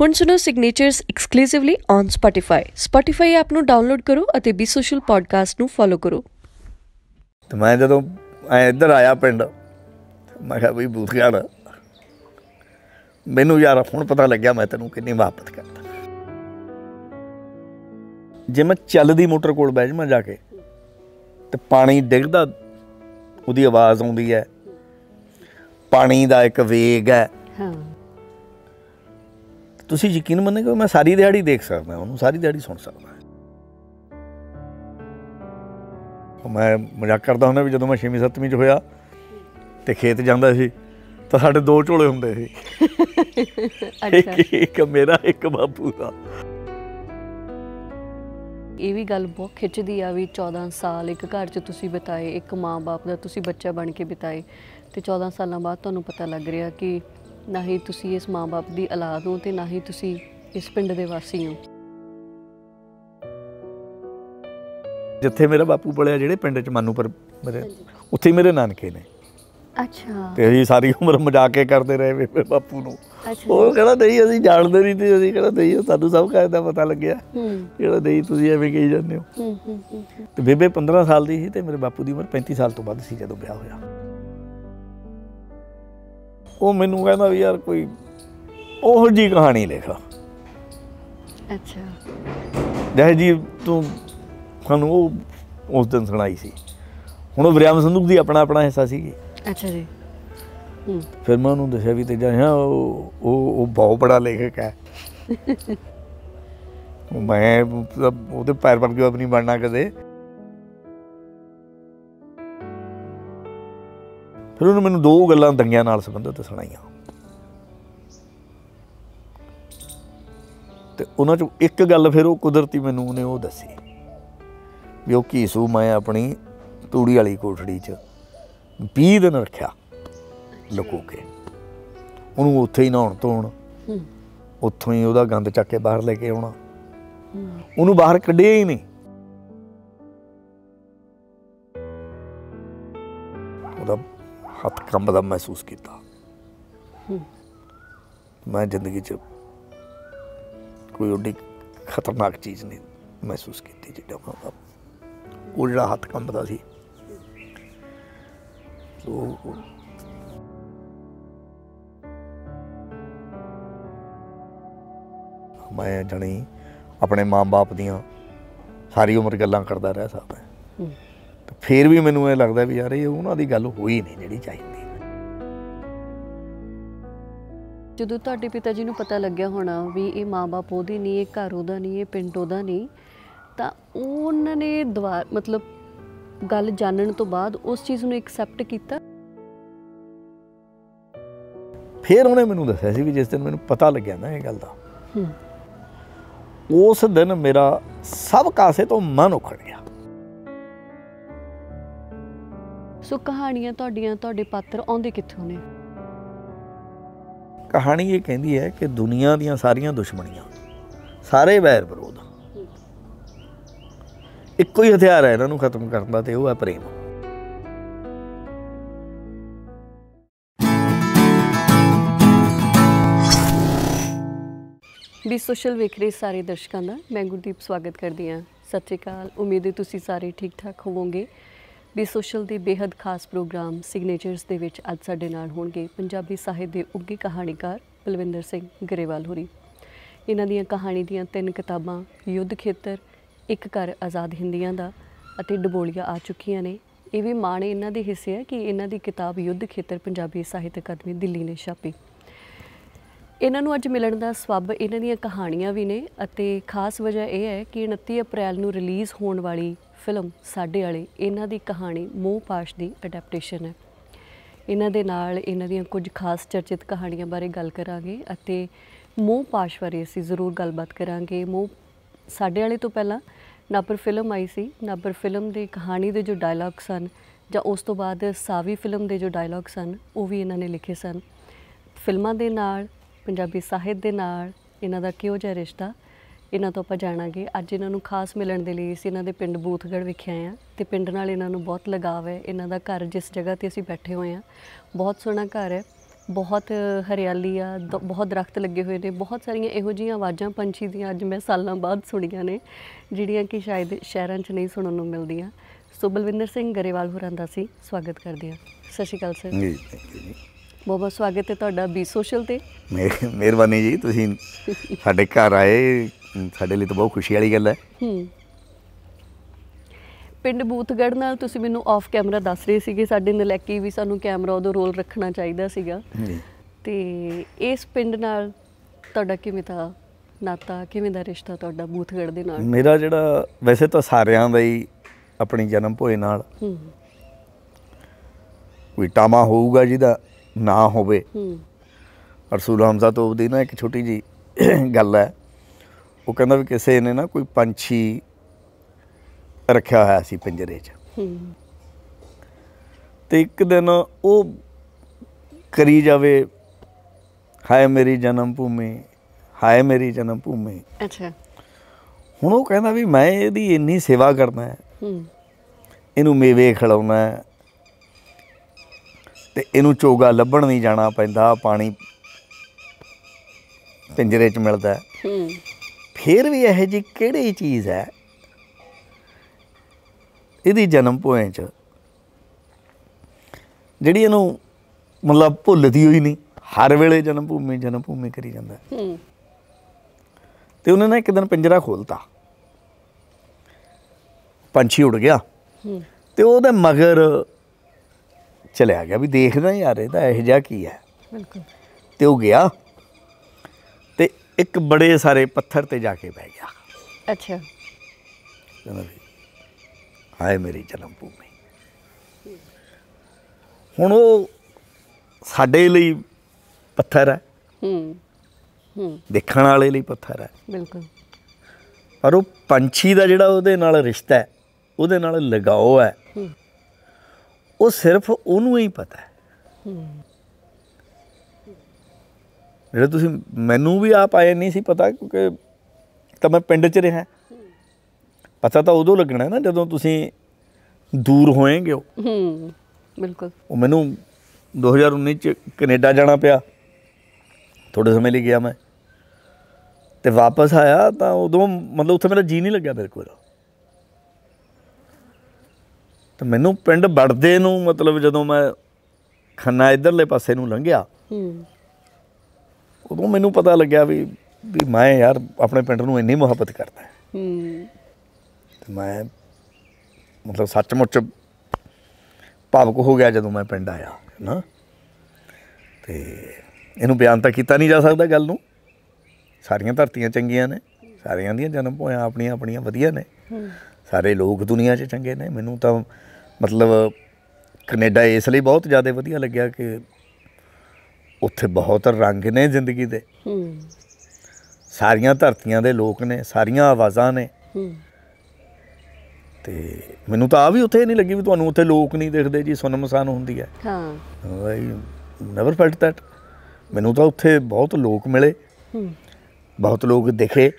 ਹੁਣ ਸੁਣੋ signatures exclusively on Spotify Spotify app ਨੂੰ ਡਾਊਨਲੋਡ ਕਰੋ ਅਤੇ ਬੀ ਸੋਸ਼ਲ ਪੋਡਕਾਸਟ ਨੂੰ ਫੋਲੋ ਕਰੋ ਤੇ ਮੈਂ ਜਦੋਂ ਐ ਇੱਧਰ ਆਇਆ ਪਿੰਡ ਮੈਂ ਕਿਹਾ ਵੀ ਬੂਥਗੜ ਮੈਨੂੰ ਯਾਰ ਹੁਣ ਪਤਾ ਲੱਗਿਆ ਮੈਂ ਤੈਨੂੰ ਕਿੰਨੀ ਮੁਹੱਬਤ ਕਰਦਾ ਜੇ ਮੈਂ ਚੱਲਦੀ ਮੋਟਰ ਕੋਲ ਬਹਿ ਮੈਂ ਜਾ ਕੇ ਤੇ ਪਾਣੀ ਡਿੱਗਦਾ ਉਹਦੀ ਆਵਾਜ਼ ਆਉਂਦੀ ਹੈ ਪਾਣੀ ਦਾ ਇੱਕ ਵੇਗ ਹੈ ਹਾਂ ਤੁਸੀਂ ਯਕੀਨ ਮੰਨੋਗੇ ਮੈਂ ਸਾਰੀ ਦਿਹਾੜੀ ਦੇਖ ਸਕਦਾ ਉਹਨੂੰ ਸਾਰੀ ਦਿਹਾੜੀ ਸੁਣ ਸਕਦਾ ਮੈਂ ਮਜ਼ਾਕ ਕਰਦਾ ਹੁੰਦਾ ਵੀ ਜਦੋਂ ਮੈਂ 6ਵੀਂ 7ਵੀਂ ਚ ਹੋਇਆ ਤੇ ਖੇਤ ਜਾਂਦਾ ਸੀ ਤਾਂ ਸਾਡੇ ਦੋ ਝੋਲੇ ਹੁੰਦੇ ਸੀ ਅੱਛਾ ਇੱਕ ਮੇਰਾ ਇੱਕ ਬਾਪੂ ਦਾ ਇਹ ਵੀ ਗੱਲ ਬਹੁਤ ਖਿੱਚਦੀ ਆ ਵੀ 14 ਸਾਲ ਇੱਕ ਘਰ 'ਚ ਤੁਸੀਂ ਬਿਤਾਏ ਇੱਕ ਮਾਂ-ਬਾਪ ਦਾ ਤੁਸੀਂ ਬੱਚਾ ਬਣ ਕੇ ਬਿਤਾਏ ਤੇ 14 ਸਾਲਾਂ ਬਾਅਦ ਤੁਹਾਨੂੰ ਪਤਾ ਲੱਗ ਰਿਹਾ ਕਿ ਨਾ ਹੀ ਤੁਸੀਂ ਇਸ ਮਾਂ-ਬਾਪ ਦੀ ਔਲਾਦ ਹੋ ਤੇ ਨਾ ਹੀ ਤੁਸੀਂ ਇਸ ਪਿੰਡ ਦੇ ਵਾਸੀ ਹੋ ਜਿੱਥੇ ਮੇਰਾ ਬਾਪੂ ਪੜਿਆ ਜਿਹੜੇ ਪਿੰਡ ਚ ਮਾਨੂ ਪਰ ਮੇਰੇ ਉੱਥੇ ਮੇਰੇ ਨਾਨਕੇ ਨੇ ਅੱਛਾ ਤੇ ਅਸੀਂ ਸਾਰੀ ਉਮਰ ਮਜ਼ਾਕੇ ਕਰਦੇ ਰਹੇ ਮੇਰੇ ਬਾਪੂ ਨੂੰ ਉਹ ਕਹਿੰਦਾ ਨਹੀਂ ਅਸੀਂ ਜਾਣਦੇ ਨਹੀਂ ਤੇ ਅਸੀਂ ਕਹਿੰਦਾ ਨਹੀਂ ਸਾਨੂੰ ਸਭ ਕਾਇਦਾ ਪਤਾ ਲੱਗਿਆ ਜਿਹੜਾ ਨਹੀਂ ਤੁਸੀਂ ਐਵੇਂ ਕਹੀ ਜਾਂਦੇ ਹੋ ਤੇ ਬੇਬੇ 15 ਸਾਲ ਦੀ ਸੀ ਤੇ ਮੇਰੇ ਬਾਪੂ ਦੀ ਉਮਰ 35 ਸਾਲ ਤੋਂ ਵੱਧ ਸੀ ਜਦੋਂ ਵਿਆਹ ਹੋਇਆ ਉਹ ਮੈਨੂੰ ਕਹਿੰਦਾ ਵੀ ਯਾਰ ਕੋਈ ਉਹੋ ਜੀ ਕਹਾਣੀ ਲਿਖਾ ਅੱਛਾ ਜਹੇ ਜੀ ਤੂੰ ਤੁਹਾਨੂੰ ਉਹ ਉਸ ਦਿਨ ਸੁਣਾਈ ਸੀ ਹੁਣ ਉਹ ਵਿਰਿਆਮ ਸੰਦੂਕ ਦੀ ਆਪਣਾ ਆਪਣਾ ਹਿੱਸਾ ਸੀ ਅੱਛਾ ਜੀ ਫਿਰ ਮੈਂ ਉਹਨੂੰ ਦੱਸਿਆ ਵੀ ਤੇ ਜਾ ਹਾਂ ਉਹ ਉਹ ਬਹੁਤ ਬੜਾ ਲੇਖਕ ਹੈ ਮੈਂ ਉਹਦੇ ਪੈਰ ਪਰ ਕਿਉਂ ਆਪਣੀ ਬਣਨਾ ਕਦੇ ਫਿਰ ਉਹਨੇ ਮੈਨੂੰ ਦੋ ਗੱਲਾਂ ਦੰਗਿਆਂ ਨਾਲ ਸੰਬੰਧਿਤ ਸੁਣਾਈਆਂ ਤੇ ਉਹਨਾਂ ਚੋਂ ਇੱਕ ਗੱਲ ਫਿਰ ਉਹ ਕੁਦਰਤੀ ਮੈਨੂੰ ਉਹਨੇ ਉਹ ਦੱਸੀ ਵੀ ਉਹ ਕੀਸੂ ਮੈਂ ਆਪਣੀ ਤੂੜੀ ਵਾਲੀ ਕੋਠੜੀ 'ਚ 20 ਦਿਨ ਰੱਖਿਆ ਲੁਕੋ ਕੇ ਉਹਨੂੰ ਉੱਥੇ ਹੀ ਨਹਾਉਣ ਤੋਂ ਉੱਥੋਂ ਹੀ ਉਹਦਾ ਗੰਦ ਚੱਕ ਕੇ ਬਾਹਰ ਲੈ ਕੇ ਆਉਣਾ ਉਹਨੂੰ ਬਾਹਰ ਕੱਢਿਆ ਹੀ ਨਹੀਂ ਹੱਥ ਕੰਬਦਾ ਮਹਿਸੂਸ ਕੀਤਾ ਮੈਂ ਜ਼ਿੰਦਗੀ 'ਚ ਕੋਈ ਓਡੀ ਖਤਰਨਾਕ ਚੀਜ਼ ਨਹੀਂ ਮਹਿਸੂਸ ਕੀਤੀ ਜਿੱਡਾ ਮੈਂ ਉਹ ਜਿਹੜਾ ਹੱਥ ਕੰਬਦਾ ਸੀ ਉਹ ਮੈਂ ਜਣੀ ਆਪਣੇ ਮਾਂ-ਬਾਪ ਦੀਆਂ ਸਾਰੀ ਉਮਰ ਗੱਲਾਂ ਕਰਦਾ ਰਿਹਾ ਸਕਦਾ ਫੇਰ ਵੀ ਮੈਨੂੰ ਇਹ ਲੱਗਦਾ ਵੀ ਯਾਰ ਇਹ ਉਹਨਾਂ ਦੀ ਗੱਲ ਹੋਈ ਨਹੀਂ ਜਿਹੜੀ ਚਾਹੀਦੀ ਜਦੋਂ ਤੁਹਾਡੇ ਪਿਤਾ ਜੀ ਨੂੰ ਪਤਾ ਲੱਗਿਆ ਹੋਣਾ ਵੀ ਇਹ ਮਾਂ-ਬਾਪ ਉਹਦੇ ਨਹੀਂ ਇਹ ਘਰ ਉਹਦਾ ਨਹੀਂ ਇਹ ਪਿੰਡ ਉਹਦਾ ਨਹੀਂ ਤਾਂ ਉਹਨਾਂ ਨੇ ਦਵਾਰ ਮਤਲਬ ਗੱਲ ਜਾਣਨ ਤੋਂ ਬਾਅਦ ਉਸ ਚੀਜ਼ ਨੂੰ ਐਕਸੈਪਟ ਕੀਤਾ ਫੇਰ ਉਹਨੇ ਮੈਨੂੰ ਦੱਸਿਆ ਸੀ ਵੀ ਜਿਸ ਦਿਨ ਮੈਨੂੰ ਪਤਾ ਲੱਗਿਆ ਨਾ ਇਹ ਗੱਲ ਦਾ ਉਸ ਦਿਨ ਮੇਰਾ ਸਭ ਕਾਸੇ ਤੋਂ ਮਨ ਉਖੜ ਗਿਆ ਸੋ ਕਹਾਣੀਆਂ ਤੁਹਾਡੀਆਂ ਤੁਹਾਡੇ ਪਾਤਰ ਆਉਂਦੇ ਕਿੱਥੋਂ ਨੇ ਕਹਾਣੀ ਇਹ ਕਹਿੰਦੀ ਹੈ ਕਿ ਦੁਨੀਆ ਦੀਆਂ ਸਾਰੀਆਂ ਦੁਸ਼ਮਣੀਆਂ ਸਾਰੇ ਵੈਰ ਵਿਰੋਧ ਇੱਕੋ ਹੀ ਹਥਿਆਰ ਹੈ ਇਹਨਾਂ ਨੂੰ ਖਤਮ ਕਰਨ ਦਾ ਤੇ ਉਹ ਹੈ ਪ੍ਰੇਮ ਵੀ ਸੋਸ਼ਲ ਵੇਖ ਰਹੇ ਸਾਰੇ ਦਰਸ਼ਕਾਂ ਦਾ ਮੈਂ ਗੁਰਦੀਪ ਸਵਾਗਤ ਕਰਦੀ ਹਾਂ ਸਤਿ ਸ਼੍ਰੀ ਅਕਾਲ ਉਮੀਦ ਹੈ ਤੁਸੀਂ ਸਾਰੇ ਠੀਕ ਠਾਕ ਹੋਵੋਗੇ ਬੀ ਸੋਸ਼ਲ ਦੇ ਬੇहद ਖਾਸ ਪ੍ਰੋਗਰਾਮ ਸਿਗਨੇਚਰਸ ਦੇ ਵਿੱਚ ਅੱਜ ਸਾਡੇ ਨਾਲ ਹੋਣਗੇ ਪੰਜਾਬੀ ਸਾਹਿਤ ਦੇ ਉੱਗੇ ਕਹਾਣੀਕਾਰ ਬਲਵਿੰਦਰ ਸਿੰਘ ਗਰੇਵਾਲ ਹੋਰੀ ਇਹਨਾਂ ਦੀਆਂ ਕਹਾਣੀ ਦੀਆਂ ਤਿੰਨ ਕਿਤਾਬਾਂ ਯੁੱਧ ਖੇਤਰ ਇੱਕ ਘਰ ਆਜ਼ਾਦ ਹਿੰਦੀਆਂ ਦਾ ਅਤੇ ਡਬੋਲੀਆਂ ਆ ਚੁੱਕੀਆਂ ਨੇ ਇਹ ਵੀ ਮਾਣ ਇਹਨਾਂ ਦੇ ਹਿੱਸੇ ਹੈ ਕਿ ਇਹਨਾਂ ਦੀ ਕਿਤਾਬ ਯੁੱਧ ਖੇਤਰ ਪੰਜਾਬੀ ਸਾਹਿਤ ਅਕਾਦਮੀ ਦਿੱਲੀ ਨੇ ਛਾਪੀ ਇਹਨਾਂ ਨੂੰ ਅੱਜ ਮਿਲਣ ਦਾ ਸਵੱਬ ਇਹਨਾਂ ਦੀਆਂ ਕਹਾਣੀਆਂ ਵੀ ਨੇ ਅਤੇ ਖਾਸ ਵਜ੍ਹਾ ਇਹ ਹੈ ਕਿ 29 ਅਪ੍ਰੈਲ ਨੂੰ ਰਿਲੀਜ਼ ਹੋਣ ਵਾਲੀ ਫਿਲਮ ਸਾਡੇ ਵਾਲੇ ਇਹਨਾਂ ਦੀ ਕਹਾਣੀ ਮੋਹ ਪਾਸ਼ ਦੀ ਅਡੈਪਟੇਸ਼ਨ ਹੈ ਇਹਨਾਂ ਦੇ ਨਾਲ ਇਹਨਾਂ ਦੀਆਂ ਕੁਝ ਖਾਸ ਚਰਚਿਤ ਕਹਾਣੀਆਂ ਬਾਰੇ ਗੱਲ ਕਰਾਂਗੇ ਅਤੇ ਮੋਹ ਪਾਸ਼ ਬਾਰੇ ਅਸੀਂ ਜ਼ਰੂਰ ਗੱਲਬਾਤ ਕਰਾਂਗੇ ਮੋਹ ਸਾਡੇ ਵਾਲੇ ਤੋਂ ਪਹਿਲਾਂ ਨਾਪਰ ਫਿਲਮ ਆਈ ਸੀ ਨਾਪਰ ਫਿਲਮ ਦੀ ਕਹਾਣੀ ਦੇ ਜੋ ਡਾਇਲੌਗ ਸਨ ਜਾਂ ਉਸ ਤੋਂ ਬਾਅਦ ਸਾਵੀ ਫਿਲਮ ਦੇ ਜੋ ਡਾਇਲੌਗ ਸਨ ਉਹ ਵੀ ਇਹਨਾਂ ਨੇ ਲਿਖੇ ਸਨ ਫਿਲਮਾਂ ਦੇ ਨਾਲ ਪੰਜਾਬੀ ਸਾਹਿਤ ਦੇ ਨਾਲ ਇਹਨਾਂ ਦਾ ਕਿਹੋ ਜਿਹਾ ਰਿਸ਼ਤਾ ਇਹਨਾਂ ਤੋਂ ਆਪਾਂ ਜਾਣਾਂਗੇ ਅੱਜ ਇਹਨਾਂ ਨੂੰ ਖਾਸ ਮਿਲਣ ਦੇ ਲਈ ਅਸੀਂ ਇਹਨਾਂ ਦੇ ਪਿੰਡ ਬੂਥਗੜ ਵਿਖੇ ਆਏ ਆ ਤੇ ਪਿੰਡ ਨਾਲ ਇਹਨਾਂ ਨੂੰ ਬਹੁਤ ਲਗਾਵ ਹੈ ਇਹਨਾਂ ਦਾ ਘਰ ਜਿਸ ਜਗ੍ਹਾ ਤੇ ਅਸੀਂ ਬੈਠੇ ਹੋਏ ਆ ਬਹੁਤ ਸੋਹਣਾ ਘਰ ਹੈ ਬਹੁਤ ਹਰਿਆਲੀ ਆ ਬਹੁਤ ਦਰਖਤ ਲੱਗੇ ਹੋਏ ਨੇ ਬਹੁਤ ਸਾਰੀਆਂ ਇਹੋ ਜਿਹੀਆਂ ਆਵਾਜ਼ਾਂ ਪੰਛੀ ਦੀਆਂ ਅੱਜ ਮੈਂ ਸਾਲਾਂ ਬਾਅਦ ਸੁਣੀਆਂ ਨੇ ਜਿਹੜੀਆਂ ਕਿ ਸ਼ਾਇਦ ਸ਼ਹਿਰਾਂ 'ਚ ਨਹੀਂ ਸੁਣਨ ਨੂੰ ਮਿਲਦੀਆਂ ਸੋ ਬਲਵਿੰਦਰ ਸਿੰਘ ਗਰੇਵਾਲ ਹੋਰਾਂ ਦਾ ਸੀ ਸਵਾਗਤ ਕਰਦੇ ਹਾਂ ਸਤਿ ਸ਼੍ਰੀ ਅਕਾਲ ਸਰ ਜੀ ਬਹੁਤ ਬਹੁਤ ਸਵਾਗਤ ਹੈ ਤੁਹਾਡਾ ਬੀ ਸੋਸ਼ਲ ਤੇ ਮਿਹਰਬਾਨੀ ਜੀ ਤੁਸੀਂ ਸਾਡੇ ਘਰ ਆਏ ਸਾਡੇ ਲਈ ਤਾਂ ਬਹੁਤ ਖੁਸ਼ੀ ਵਾਲੀ ਗੱਲ ਹੈ ਹੂੰ ਪਿੰਡ ਬੂਥਗੜ ਨਾਲ ਤੁਸੀਂ ਮੈਨੂੰ ਆਫ ਕੈਮਰਾ ਦੱਸ ਰਹੇ ਸੀਗੇ ਸਾਡੇ ਨਲੈਕੀ ਵੀ ਸਾਨੂੰ ਕੈਮਰਾ ਉਦੋਂ ਰੋਲ ਰੱਖਣਾ ਚਾਹੀਦਾ ਸੀਗਾ ਤੇ ਇਸ ਪਿੰਡ ਨਾਲ ਤੁਹਾਡਾ ਕਿਵੇਂ ਦਾ ਨਾਤਾ ਕਿਵੇਂ ਦਾ ਰਿਸ਼ਤਾ ਤੁਹਾਡਾ ਬੂਥਗੜ ਦੇ ਨਾਲ ਮੇਰਾ ਜਿਹੜਾ ਵੈਸੇ ਤਾਂ ਸਾਰਿਆਂ ਦਾ ਹੀ ਆਪਣੀ ਜਨਮ ਭੋਏ ਨਾਲ ਕੋਈ ਟਾਮਾ ਹੋਊਗਾ ਜਿਹਦਾ ਨਾ ਹੋਵੇ ਹੂੰ ਰਸੂਲ ਹਮਜ਼ਾ ਤੋਂ ਉਹਦੀ ਨਾ ਇੱਕ ਛੋਟੀ ਜੀ ਗੱਲ ਹੈ ਉਹ ਕਹਿੰਦਾ ਵੀ ਕਿਸੇ ਨੇ ਨਾ ਕੋਈ ਪੰਛੀ ਰੱਖਿਆ ਹੋਇਆ ਸੀ ਪਿੰਜਰੇ 'ਚ ਤੇ ਇੱਕ ਦਿਨ ਉਹ ਕਰੀ ਜਾਵੇ ਹਾਏ ਮੇਰੀ ਜਨਮ ਭੂਮੀ ਹਾਏ ਮੇਰੀ ਜਨਮ ਭੂਮੀ ਅੱਛਾ ਹੁਣ ਉਹ ਕਹਿੰਦਾ ਵੀ ਮੈਂ ਇਹਦੀ ਇੰਨੀ ਸੇਵਾ ਕਰਨਾ ਹੈ ਇਹਨੂੰ ਮੇਵੇ ਖਿਲਾਉਣਾ ਹੈ ਤੇ ਇਹਨੂੰ ਚੋਗਾ ਲੱਭਣ ਨਹੀਂ ਜਾਣਾ ਪੈਂਦਾ ਪਾਣੀ ਪਿੰਜਰੇ 'ਚ ਮਿਲਦਾ ਹੂੰ ਫੇਰ ਵੀ ਇਹ ਜੀ ਕਿਹੜੀ ਚੀਜ਼ ਹੈ ਇਹਦੀ ਜਨਮ ਪੋਏ ਚ ਜਿਹੜੀ ਇਹਨੂੰ ਮਤਲਬ ਭੁੱਲਦੀ ਹੋਈ ਨਹੀਂ ਹਰ ਵੇਲੇ ਜਨਮ ਭੂਮੀ ਜਨਮ ਭੂਮੀ ਕਰੀ ਜਾਂਦਾ ਤੇ ਉਹਨੇ ਨਾ ਇੱਕ ਦਿਨ ਪਿੰਜਰਾ ਖੋਲਤਾ ਪੰਛੀ ਉੱਡ ਗਿਆ ਤੇ ਉਹਦੇ ਮਗਰ ਚਲਿਆ ਗਿਆ ਵੀ ਦੇਖਦਾ ਯਾਰ ਇਹਦਾ ਇਹ ਜਾ ਕੀ ਹੈ ਬਿਲਕੁਲ ਤੇ ਉਹ ਗਿਆ ਇੱਕ ਬੜੇ ਸਾਰੇ ਪੱਥਰ ਤੇ ਜਾ ਕੇ ਬਹਿ ਗਿਆ ਅੱਛਾ ਕਹਿੰਦਾ ਵੀ ਹਾਏ ਮੇਰੀ ਜਨਮ ਭੂਮੀ ਹੁਣ ਉਹ ਸਾਡੇ ਲਈ ਪੱਥਰ ਹੈ ਹੂੰ ਹੂੰ ਦੇਖਣ ਵਾਲੇ ਲਈ ਪੱਥਰ ਹੈ ਬਿਲਕੁਲ ਪਰ ਉਹ ਪੰਛੀ ਦਾ ਜਿਹੜਾ ਉਹਦੇ ਨਾਲ ਰਿਸ਼ਤਾ ਹੈ ਉਹਦੇ ਨਾਲ ਲਗਾਓ ਹੈ ਉਹ ਸਿਰਫ ਉਹਨੂੰ ਹੀ ਪਤਾ ਹੈ ਹੂੰ ਜਿਹੜਾ ਤੁਸੀਂ ਮੈਨੂੰ ਵੀ ਆਪ ਆਏ ਨਹੀਂ ਸੀ ਪਤਾ ਕਿਉਂਕਿ ਤਾਂ ਮੈਂ ਪਿੰਡ 'ਚ ਰਿਹਾ ਪਤਾ ਤਾਂ ਉਦੋਂ ਲੱਗਣਾ ਨਾ ਜਦੋਂ ਤੁਸੀਂ ਦੂਰ ਹੋਏਗੇ ਹੂੰ ਬਿਲਕੁਲ ਉਹ ਮੈਨੂੰ 2019 ਚ ਕੈਨੇਡਾ ਜਾਣਾ ਪਿਆ ਥੋੜੇ ਸਮੇਂ ਲਈ ਗਿਆ ਮੈਂ ਤੇ ਵਾਪਸ ਆਇਆ ਤਾਂ ਉਦੋਂ ਮਤਲਬ ਉੱਥੇ ਮੇਰਾ ਜੀ ਨਹੀਂ ਲੱਗਿਆ ਬਿਲਕੁਲ ਤਾਂ ਮੈਨੂੰ ਪਿੰਡ ਵੜਦੇ ਨੂੰ ਮਤਲਬ ਜਦੋਂ ਮੈਂ ਖੰਨਾ ਇਧਰਲੇ ਪਾਸੇ ਨੂੰ ਲੰਘਿਆ ਹੂੰ ਉਦੋਂ ਮੈਨੂੰ ਪਤਾ ਲੱਗਿਆ ਵੀ ਵੀ ਮੈਂ ਯਾਰ ਆਪਣੇ ਪਿੰਡ ਨੂੰ ਇੰਨੀ ਮੁਹੱਬਤ ਕਰਦਾ ਹੂੰ ਤੇ ਮੈਂ ਮਤਲਬ ਸੱਚਮੁੱਚ ਭਾਵਕ ਹੋ ਗਿਆ ਜਦੋਂ ਮੈਂ ਪਿੰਡ ਆਇਆ ਨਾ ਤੇ ਇਹਨੂੰ ਬਿਆਨ ਤਾਂ ਕੀਤਾ ਨਹੀਂ ਜਾ ਸਕਦਾ ਗੱਲ ਨੂੰ ਸਾਰੀਆਂ ਧਰਤੀਆਂ ਚੰਗੀਆਂ ਨੇ ਸਾਰਿਆਂ ਦੀਆਂ ਜਨਮ ਭੋਇਆਂ ਆਪਣੀਆਂ ਆਪਣੀਆਂ ਵਧੀਆ ਨੇ ਸਾਰੇ ਲੋਕ ਦੁਨੀਆ 'ਚ ਚੰਗੇ ਨੇ ਮੈਨੂੰ ਤਾਂ ਮਤਲਬ ਕੈਨੇਡਾ ਇਸ ਲਈ ਬਹੁਤ ਜ਼ਿਆਦਾ ਵਧੀਆ ਲੱਗਿਆ ਕਿ ਉੱਥੇ ਬਹੁਤ ਰੰਗ ਨੇ ਜ਼ਿੰਦਗੀ ਦੇ ਸਾਰੀਆਂ ਧਰਤੀਆਂ ਦੇ ਲੋਕ ਨੇ ਸਾਰੀਆਂ ਆਵਾਜ਼ਾਂ ਨੇ ਤੇ ਮੈਨੂੰ ਤਾਂ ਆ ਵੀ ਉੱਥੇ ਨਹੀਂ ਲੱਗੀ ਵੀ ਤੁਹਾਨੂੰ ਉੱਥੇ ਲੋਕ ਨਹੀਂ ਦਿਖਦੇ ਜੀ ਸੁਨਮਸਾਨ ਹੁੰਦੀ ਹੈ ਹਾਂ ਆਈ ਨੈਵਰ ਫੈਲਟ ਥੈਟ ਮੈਨੂੰ ਤਾਂ ਉੱਥੇ ਬਹੁਤ ਲੋਕ ਮਿਲੇ ਬਹੁਤ ਲੋਕ ਦਿਖੇ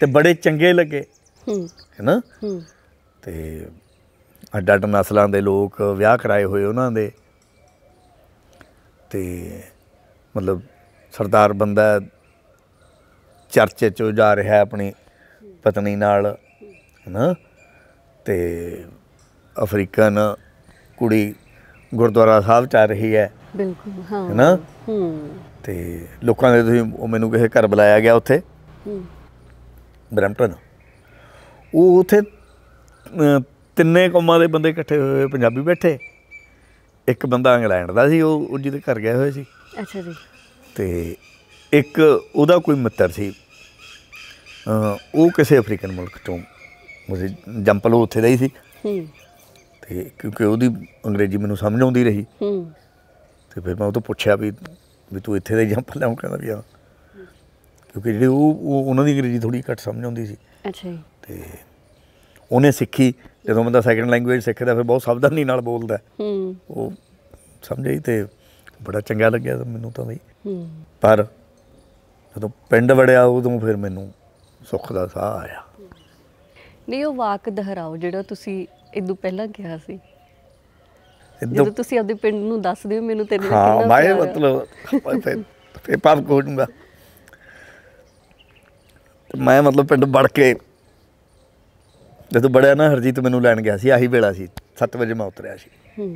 ਤੇ ਬੜੇ ਚੰਗੇ ਲੱਗੇ ਹੈ ਨਾ ਤੇ ਅੱਡਾ ਟਨਾਸਲਾਂ ਦੇ ਲੋਕ ਵਿਆਹ ਕਰਾਏ ਹੋਏ ਉਹਨਾਂ ਦੇ ਤੇ ਮਤਲਬ ਸਰਦਾਰ ਬੰਦਾ ਚਰਚੇ ਚੋਂ ਜਾ ਰਿਹਾ ਆਪਣੀ ਪਤਨੀ ਨਾਲ ਹਨਾ ਤੇ ਅਫਰੀਕਨ ਕੁੜੀ ਗੁਰਦੁਆਰਾ ਸਾਹਿਬ ਚ ਆ ਰਹੀ ਹੈ ਬਿਲਕੁਲ ਹਾਂ ਹਨਾ ਹੂੰ ਤੇ ਲੋਕਾਂ ਦੇ ਤੁਸੀਂ ਉਹ ਮੈਨੂੰ ਕਿਸੇ ਘਰ ਬੁਲਾਇਆ ਗਿਆ ਉੱਥੇ ਹੂੰ ਬ੍ਰੈਂਟਨ ਉਹ ਉੱਥੇ ਤਿੰਨੇ ਕੌਮਾਂ ਦੇ ਬੰਦੇ ਇਕੱਠੇ ਹੋਏ ਪੰਜਾਬੀ ਬੈਠੇ ਇੱਕ ਬੰਦਾ ਇੰਗਲੈਂਡ ਦਾ ਸੀ ਉਹ ਜਿਹਦੇ ਘਰ ਗਿਆ ਹੋਇਆ ਸੀ ਅੱਛਾ ਜੀ ਤੇ ਇੱਕ ਉਹਦਾ ਕੋਈ ਮਿੱਤਰ ਸੀ ਉਹ ਕਿਸੇ ਅਫਰੀਕਨ ਮੁਲਕ ਤੋਂ ਉਹ ਜੰਪਲ ਉੱਥੇ ਦਾ ਹੀ ਸੀ ਹੂੰ ਤੇ ਕਿਉਂਕਿ ਉਹਦੀ ਅੰਗਰੇਜ਼ੀ ਮੈਨੂੰ ਸਮਝ ਆਉਂਦੀ ਰਹੀ ਹੂੰ ਤੇ ਫਿਰ ਮੈਂ ਉਹ ਤੋਂ ਪੁੱਛਿਆ ਵੀ ਵੀ ਤੂੰ ਇੱਥੇ ਦਾ ਜੰਪਲ ਲਾਉਂ ਕਹਿੰਦਾ ਵੀ ਆ ਕਿਉਂਕਿ ਜਿਹੜੇ ਉਹ ਉਹਨਾਂ ਦੀ ਅੰਗਰੇਜ਼ੀ ਥੋੜੀ ਘੱਟ ਸਮਝ ਆਉਂਦੀ ਸੀ ਅੱਛਾ ਜੀ ਤੇ ਉਹਨੇ ਸਿੱਖੀ ਜਦੋਂ ਬੰਦਾ ਸੈਕੰਡ ਲੈਂਗੁਏਜ ਸਿੱਖਦਾ ਫਿਰ ਬਹੁਤ ਸਾਵਧਾਨੀ ਨਾਲ ਬੋਲਦਾ ਹੂੰ ਉਹ ਸਮਝੇ ਤੇ ਬੜਾ ਚੰਗਾ ਲੱਗਿਆ ਮੈਨੂੰ ਤਾਂ ਬਈ ਹੂੰ ਪਰ ਜਦੋਂ ਪਿੰਡ ਵੜਿਆ ਉਦੋਂ ਫਿਰ ਮੈਨੂੰ ਸੁੱਖ ਦਾ ਸਾਹ ਆਇਆ ਨਹੀਂ ਉਹ ਵਾਕ ਦਹਰਾਓ ਜਿਹੜਾ ਤੁਸੀਂ ਇਦੋਂ ਪਹਿਲਾਂ ਕਿਹਾ ਸੀ ਜਦੋਂ ਤੁਸੀਂ ਆਪਣੇ ਪਿੰਡ ਨੂੰ ਦੱਸਦੇ ਹੋ ਮੈਨੂੰ ਤੇਰੇ ਨਾਲ ਹਾਂ ਮੈਂ ਮਤਲਬ ਫਿਰ ਪਾਪ ਕੋਡੂੰਗਾ ਮੈਂ ਮਤਲਬ ਪਿੰਡ ਵੜ ਕੇ ਜਦੋਂ ਬੜਿਆ ਨਾ ਹਰਜੀਤ ਮੈਨੂੰ ਲੈਣ ਗਿਆ ਸੀ ਆਹੀ ਵੇਲਾ ਸੀ 7 ਵਜੇ ਮੈਂ ਉਤਰਿਆ ਸੀ ਹੂੰ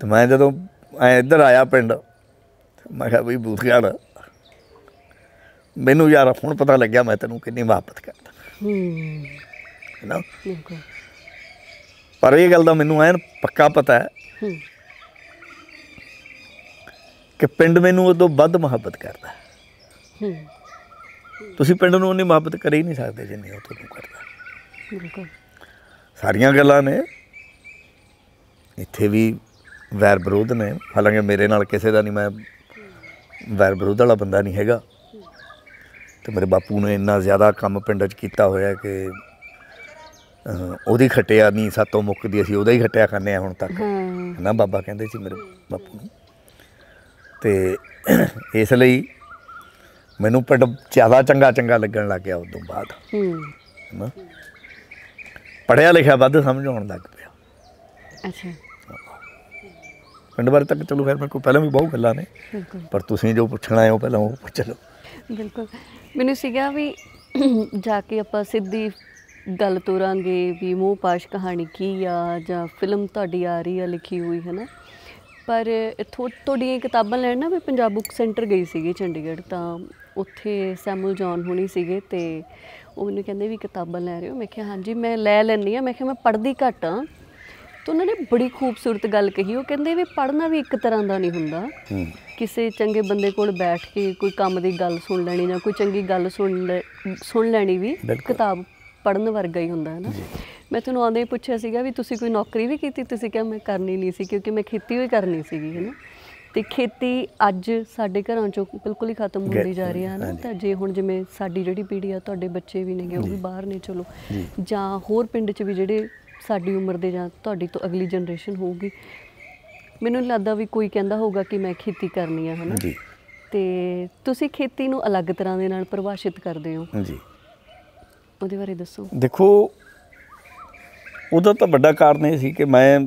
ਤੇ ਮੈਂ ਜਦੋਂ ਐ ਇੱਧਰ ਆਇਆ ਪਿੰਡ ਮੈਂ ਕਿਹਾ ਵੀ ਨਾ ਮੈਨੂੰ ਯਾਰ ਹੁਣ ਪਤਾ ਲੱਗਿਆ ਮੈਂ ਤੈਨੂੰ ਕਿੰਨੀ ਮੁਹੱਬਤ ਕਰਦਾ ਹੂੰ ਨਾ ਪਰ ਇਹ ਗੱਲ ਦਾ ਮੈਨੂੰ ਐਨ ਪੱਕਾ ਪਤਾ ਹੈ ਕਿ ਪਿੰਡ ਮੈਨੂੰ ਉਦੋਂ ਵੱਧ ਮੁਹੱਬਤ ਕਰਦਾ ਹੂੰ ਤੁਸੀਂ ਪਿੰਡ ਨੂੰ ਉਨੀ ਮੁਹੱਬਤ ਕਰ ਹੀ ਨਹੀਂ ਸਕਦੇ ਜਿੰਨੀ ਉਹ ਤੁਹਾਨੂੰ ਕਰਦਾ ਬਿਲਕੁਲ ਸਾਰੀਆਂ ਗੱਲਾਂ ਨੇ ਇੱਥੇ ਵੀ ਵੈਰ ਵਿਰੋਧ ਨੇ ਹਾਲਾਂਕਿ ਮੇਰੇ ਨਾਲ ਕਿਸੇ ਦਾ ਨਹੀਂ ਮੈਂ ਵੈਰ ਵਿਰੋਧ ਵਾਲਾ ਬੰਦਾ ਨਹੀਂ ਹੈਗਾ ਤੇ ਮੇਰੇ ਬਾਪੂ ਨੇ ਇੰਨਾ ਜ਼ਿਆਦਾ ਕੰਮ ਪਿੰਡ 'ਚ ਕੀਤਾ ਹੋਇਆ ਕਿ ਉਹਦੀ ਖਟਿਆ ਨਹੀਂ ਸਾਤੋਂ ਮੁੱਕਦੀ ਅਸੀਂ ਉਹਦਾ ਹੀ ਖਟਿਆ ਖਾਂਦੇ ਆ ਹੁਣ ਤੱਕ ਨਾ ਬਾਬਾ ਕਹਿੰਦੇ ਸੀ ਮੇਰੇ ਬਾਪੂ ਨੂੰ ਤੇ ਇਸ ਲਈ ਮੈਨੂੰ ਪਿੰਡ ਜ਼ਿਆਦਾ ਚੰਗਾ ਚੰਗਾ ਲੱਗਣ ਲੱਗ ਗਿਆ ਤੋਂ ਬਾਅਦ ਹੂੰ ਪੜਿਆ ਲਿਖਿਆ ਵੱਧ ਸਮਝ ਆਉਣ ਲੱਗ ਪਿਆ ਅੱਛਾ ਪਿੰਡ ਬਾਰੇ ਤੱਕ ਚਲੋ ਫਿਰ ਮੇਰੇ ਕੋਲ ਪਹਿਲਾਂ ਵੀ ਬਹੁਤ ਗੱਲਾਂ ਨੇ ਪਰ ਤੁਸੀਂ ਜੋ ਪੁੱਛਣਾ ਹੈ ਉਹ ਪਹਿਲਾਂ ਉਹ ਪੁੱਛ ਲਓ ਬਿਲਕੁਲ ਮੈਨੂੰ ਸੀਗਾ ਵੀ ਜਾ ਕੇ ਆਪਾਂ ਸਿੱਧੀ ਗੱਲ ਤੋਰਾਂਗੇ ਵੀ ਮੂੰਹ ਪਾਸ਼ ਕਹਾਣੀ ਕੀ ਆ ਜਾਂ ਫਿਲਮ ਤੁਹਾਡੀ ਆ ਰਹੀ ਆ ਲਿਖੀ ਹੋਈ ਹੈ ਨਾ ਪਰ ਤੁਹਾਡੀਆਂ ਕਿਤਾਬਾਂ ਲੈਣ ਨਾ ਮੈਂ ਪੰਜਾਬ ਬੁੱਕ ਸੈਂਟਰ ਗਈ ਸੀਗੀ ਚੰਡੀਗੜ੍ਹ ਤਾਂ ਉੱਥੇ ਸੈਮੂਅਲ ਜੌਨ ਹੋਣੀ ਸੀਗੇ ਤੇ ਉਹ ਮੈਨੂੰ ਕਹਿੰਦੇ ਵੀ ਕਿਤਾਬਾਂ ਲੈ ਰਹੇ ਹੋ ਮੈਂ ਕਿਹਾ ਹਾਂਜੀ ਮੈਂ ਲੈ ਲੈਣੀ ਆ ਮੈਂ ਕਿਹਾ ਮੈਂ ਪੜ੍ਹਦੀ ਘੱਟ ਆ ਤੇ ਉਹਨਾਂ ਨੇ ਬੜੀ ਖੂਬਸੂਰਤ ਗੱਲ ਕਹੀ ਉਹ ਕਹਿੰਦੇ ਵੀ ਪੜ੍ਹਨਾ ਵੀ ਇੱਕ ਤਰ੍ਹਾਂ ਦਾ ਨਹੀਂ ਹੁੰਦਾ ਕਿਸੇ ਚੰਗੇ ਬੰਦੇ ਕੋਲ ਬੈਠ ਕੇ ਕੋਈ ਕੰਮ ਦੀ ਗੱਲ ਸੁਣ ਲੈਣੀ ਜਾਂ ਕੋਈ ਚੰਗੀ ਗੱਲ ਸੁਣ ਸੁਣ ਲੈਣੀ ਵੀ ਕਿਤਾਬ ਪੜਨ ਵਰਗਾ ਹੀ ਹੁੰਦਾ ਹੈ ਨਾ ਮੈਂ ਤੁਹਾਨੂੰ ਆਉਂਦੇ ਹੀ ਪੁੱਛਿਆ ਸੀਗਾ ਵੀ ਤੁਸੀਂ ਕੋਈ ਨੌਕਰੀ ਵੀ ਕੀਤੀ ਤੁਸੀਂ ਕਿਹਾ ਮੈਂ ਕਰਨੀ ਨਹੀਂ ਸੀ ਕਿਉਂਕਿ ਮੈਂ ਖੇਤੀ ਹੀ ਕਰਨੀ ਸੀਗੀ ਹੈ ਨਾ ਤੇ ਖੇਤੀ ਅੱਜ ਸਾਡੇ ਘਰਾਂ ਚੋਂ ਬਿਲਕੁਲ ਹੀ ਖਤਮ ਹੁੰਦੀ ਜਾ ਰਹੀ ਹੈ ਨਾ ਤਾਂ ਜੇ ਹੁਣ ਜਿਵੇਂ ਸਾਡੀ ਜਿਹੜੀ ਪੀੜ੍ਹੀ ਆ ਤੁਹਾਡੇ ਬੱਚੇ ਵੀ ਨੇਗੇ ਉਹ ਵੀ ਬਾਹਰ ਨੇ ਚਲੋ ਜਾਂ ਹੋਰ ਪਿੰਡ 'ਚ ਵੀ ਜਿਹੜੇ ਸਾਡੀ ਉਮਰ ਦੇ ਜਾਂ ਤੁਹਾਡੀ ਤੋਂ ਅਗਲੀ ਜਨਰੇਸ਼ਨ ਹੋਊਗੀ ਮੈਨੂੰ ਲੱਗਦਾ ਵੀ ਕੋਈ ਕਹਿੰਦਾ ਹੋਊਗਾ ਕਿ ਮੈਂ ਖੇਤੀ ਕਰਨੀ ਆ ਹਨਾ ਜੀ ਤੇ ਤੁਸੀਂ ਖੇਤੀ ਨੂੰ ਅਲੱਗ ਤਰ੍ਹਾਂ ਦੇ ਨਾਲ ਪਰਿਭਾਸ਼ਿਤ ਕਰਦੇ ਹੋ ਜੀ ਉਹਦੇ ਬਾਰੇ ਦੱਸੋ ਦੇਖੋ ਉਹਦਾ ਤਾਂ ਵੱਡਾ ਕਾਰਨ ਇਹ ਸੀ ਕਿ ਮੈਂ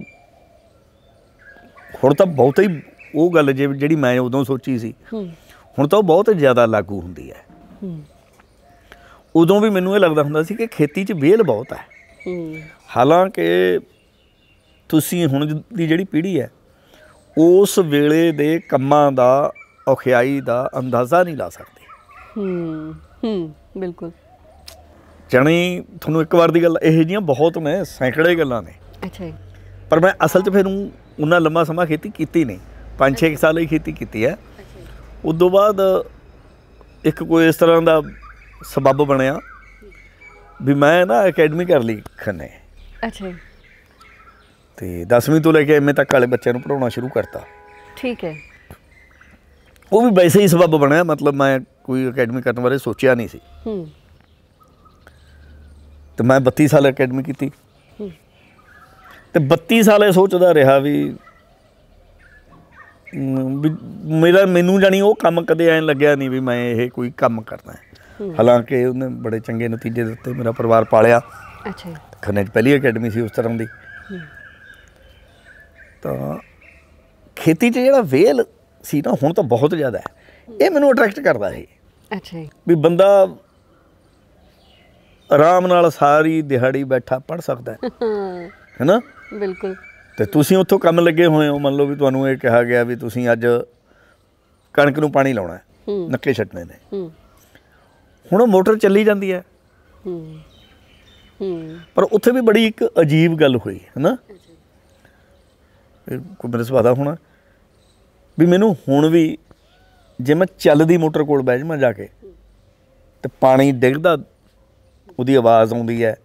ਹੁਣ ਤਾਂ ਬਹੁਤ ਹੀ ਉਹ ਗੱਲ ਜਿਹੜੀ ਮੈਂ ਉਦੋਂ ਸੋਚੀ ਸੀ ਹੁਣ ਤਾਂ ਉਹ ਬਹੁਤ ਜ਼ਿਆਦਾ ਲਾਗੂ ਹੁੰਦੀ ਹੈ ਉਦੋਂ ਵੀ ਮੈਨੂੰ ਇਹ ਲੱਗਦਾ ਹੁੰਦਾ ਸੀ ਕਿ ਖੇਤੀ 'ਚ ਵੇਲ ਬਹੁਤ ਹੈ ਹਾਲਾਂਕਿ ਤੁਸੀਂ ਹੁਣ ਦੀ ਜਿਹੜੀ ਪੀੜ੍ਹੀ ਹੈ ਉਸ ਵੇਲੇ ਦੇ ਕੰਮਾਂ ਦਾ ਔਖਿਆਈ ਦਾ ਅੰਦਾਜ਼ਾ ਨਹੀਂ ਲਾ ਸਕਦੇ ਹੂੰ ਹੂੰ ਬਿਲਕੁਲ ਜਣੀ ਤੁਹਾਨੂੰ ਇੱਕ ਵਾਰ ਦੀ ਗੱਲ ਇਹ ਜੀਆਂ ਬਹੁਤ ਨੇ ਸੈਂਕੜੇ ਗੱਲਾਂ ਨੇ ਅੱਛਾ ਪਰ ਮੈਂ ਅਸਲ 'ਚ ਫਿਰ ਉਹਨਾਂ ਲੰਮਾ ਸਮਾਂ ਖੇਤੀ ਕੀਤੀ ਨਹੀਂ 5-6 ਸਾਲ ਹੀ ਖੇਤੀ ਕੀਤੀ ਹੈ ਉਸ ਤੋਂ ਬਾਅਦ ਇੱਕ ਕੋਈ ਇਸ ਤਰ੍ਹਾਂ ਦਾ ਸਬਬ ਬਣਿਆ ਵੀ ਮੈਂ ਨਾ ਅਕੈਡਮੀ ਕਰ ਲਈ ਖੰਨੇ ਅੱਛਾ ਤੇ 10ਵੀਂ ਤੋਂ ਲੈ ਕੇ ਐਵੇਂ ਤੱਕ ਵਾਲੇ ਬੱਚਿਆਂ ਨੂੰ ਪੜਾਉਣਾ ਸ਼ੁਰੂ ਕਰਤਾ ਠੀਕ ਹੈ ਉਹ ਵੀ ਵੈਸੇ ਹੀ ਸਬਬ ਬਣਿਆ ਮਤਲਬ ਮੈਂ ਕੋਈ ਅਕੈਡਮੀ ਕਰਨ ਬਾਰੇ ਸੋਚਿਆ ਨਹੀਂ ਸੀ ਹੂੰ ਤੇ ਮੈਂ 32 ਸਾਲ ਅਕੈਡਮੀ ਕੀਤੀ ਤੇ 32 ਸਾਲ ਇਹ ਸੋਚਦਾ ਰਿਹਾ ਵੀ ਮੇਰਾ ਮੈਨੂੰ ਜਾਨੀ ਉਹ ਕੰਮ ਕਦੇ ਐਂ ਲੱਗਿਆ ਨਹੀਂ ਵੀ ਮੈਂ ਇਹ ਕੋਈ ਕੰਮ ਕਰਨਾ ਹੈ ਹਾਲਾਂਕਿ ਉਹਨੇ ਬੜੇ ਚੰਗੇ ਨਤੀਜੇ ਦਿੱਤੇ ਮੇਰਾ ਪਰਿਵਾਰ ਪਾਲਿਆ ਅੱਛਾ ਖੰਨੇ ਚ ਪਹਿਲੀ ਅਕੈਡਮੀ ਸੀ ਉਸ ਤਰ੍ਹਾਂ ਦੀ ਤਾਂ ਖੇਤੀ 'ਚ ਜਿਹੜਾ ਵੇਲ ਸੀ ਨਾ ਹੁਣ ਤਾਂ ਬਹੁਤ ਜ਼ਿਆਦਾ ਹੈ ਇਹ ਮੈਨੂੰ ਅਟਰੈਕਟ ਕਰਦਾ ਹੈ ਅੱਛਾ ਵੀ ਬੰਦਾ ਆਰਾਮ ਨਾਲ ਸਾਰੀ ਦਿਹਾੜੀ ਬੈਠਾ ਪੜ ਸਕਦਾ ਹੈ ਹੈਨਾ ਬਿਲਕੁਲ ਤੇ ਤੁਸੀਂ ਉੱਥੋਂ ਕੰਮ ਲੱਗੇ ਹੋਏ ਹੋ ਮੰਨ ਲਓ ਵੀ ਤੁਹਾਨੂੰ ਇਹ ਕਿਹਾ ਗਿਆ ਵੀ ਤੁਸੀਂ ਅੱਜ ਕਣਕ ਨੂੰ ਪਾਣੀ ਲਾਉਣਾ ਹੈ ਨੱਕੇ ਛੱਟਨੇ ਨੇ ਹੁਣ ਉਹ ਮੋਟਰ ਚੱਲੀ ਜਾਂਦੀ ਹੈ ਪਰ ਉੱਥੇ ਵੀ ਬੜੀ ਇੱਕ ਅਜੀਬ ਗੱਲ ਹੋਈ ਹੈ ਨਾ ਕੋਈ ਮੇਰੇ ਸਵਾਦਾ ਹੋਣਾ ਵੀ ਮੈਨੂੰ ਹੁਣ ਵੀ ਜੇ ਮੈਂ ਚੱਲਦੀ ਮੋਟਰ ਕੋਲ ਬਹਿ ਮੈਂ ਜਾ ਕੇ ਤੇ ਪਾਣੀ ਡਿੱਗਦਾ ਉਹਦੀ ਆਵਾਜ਼ ਆਉਂਦੀ ਹੈ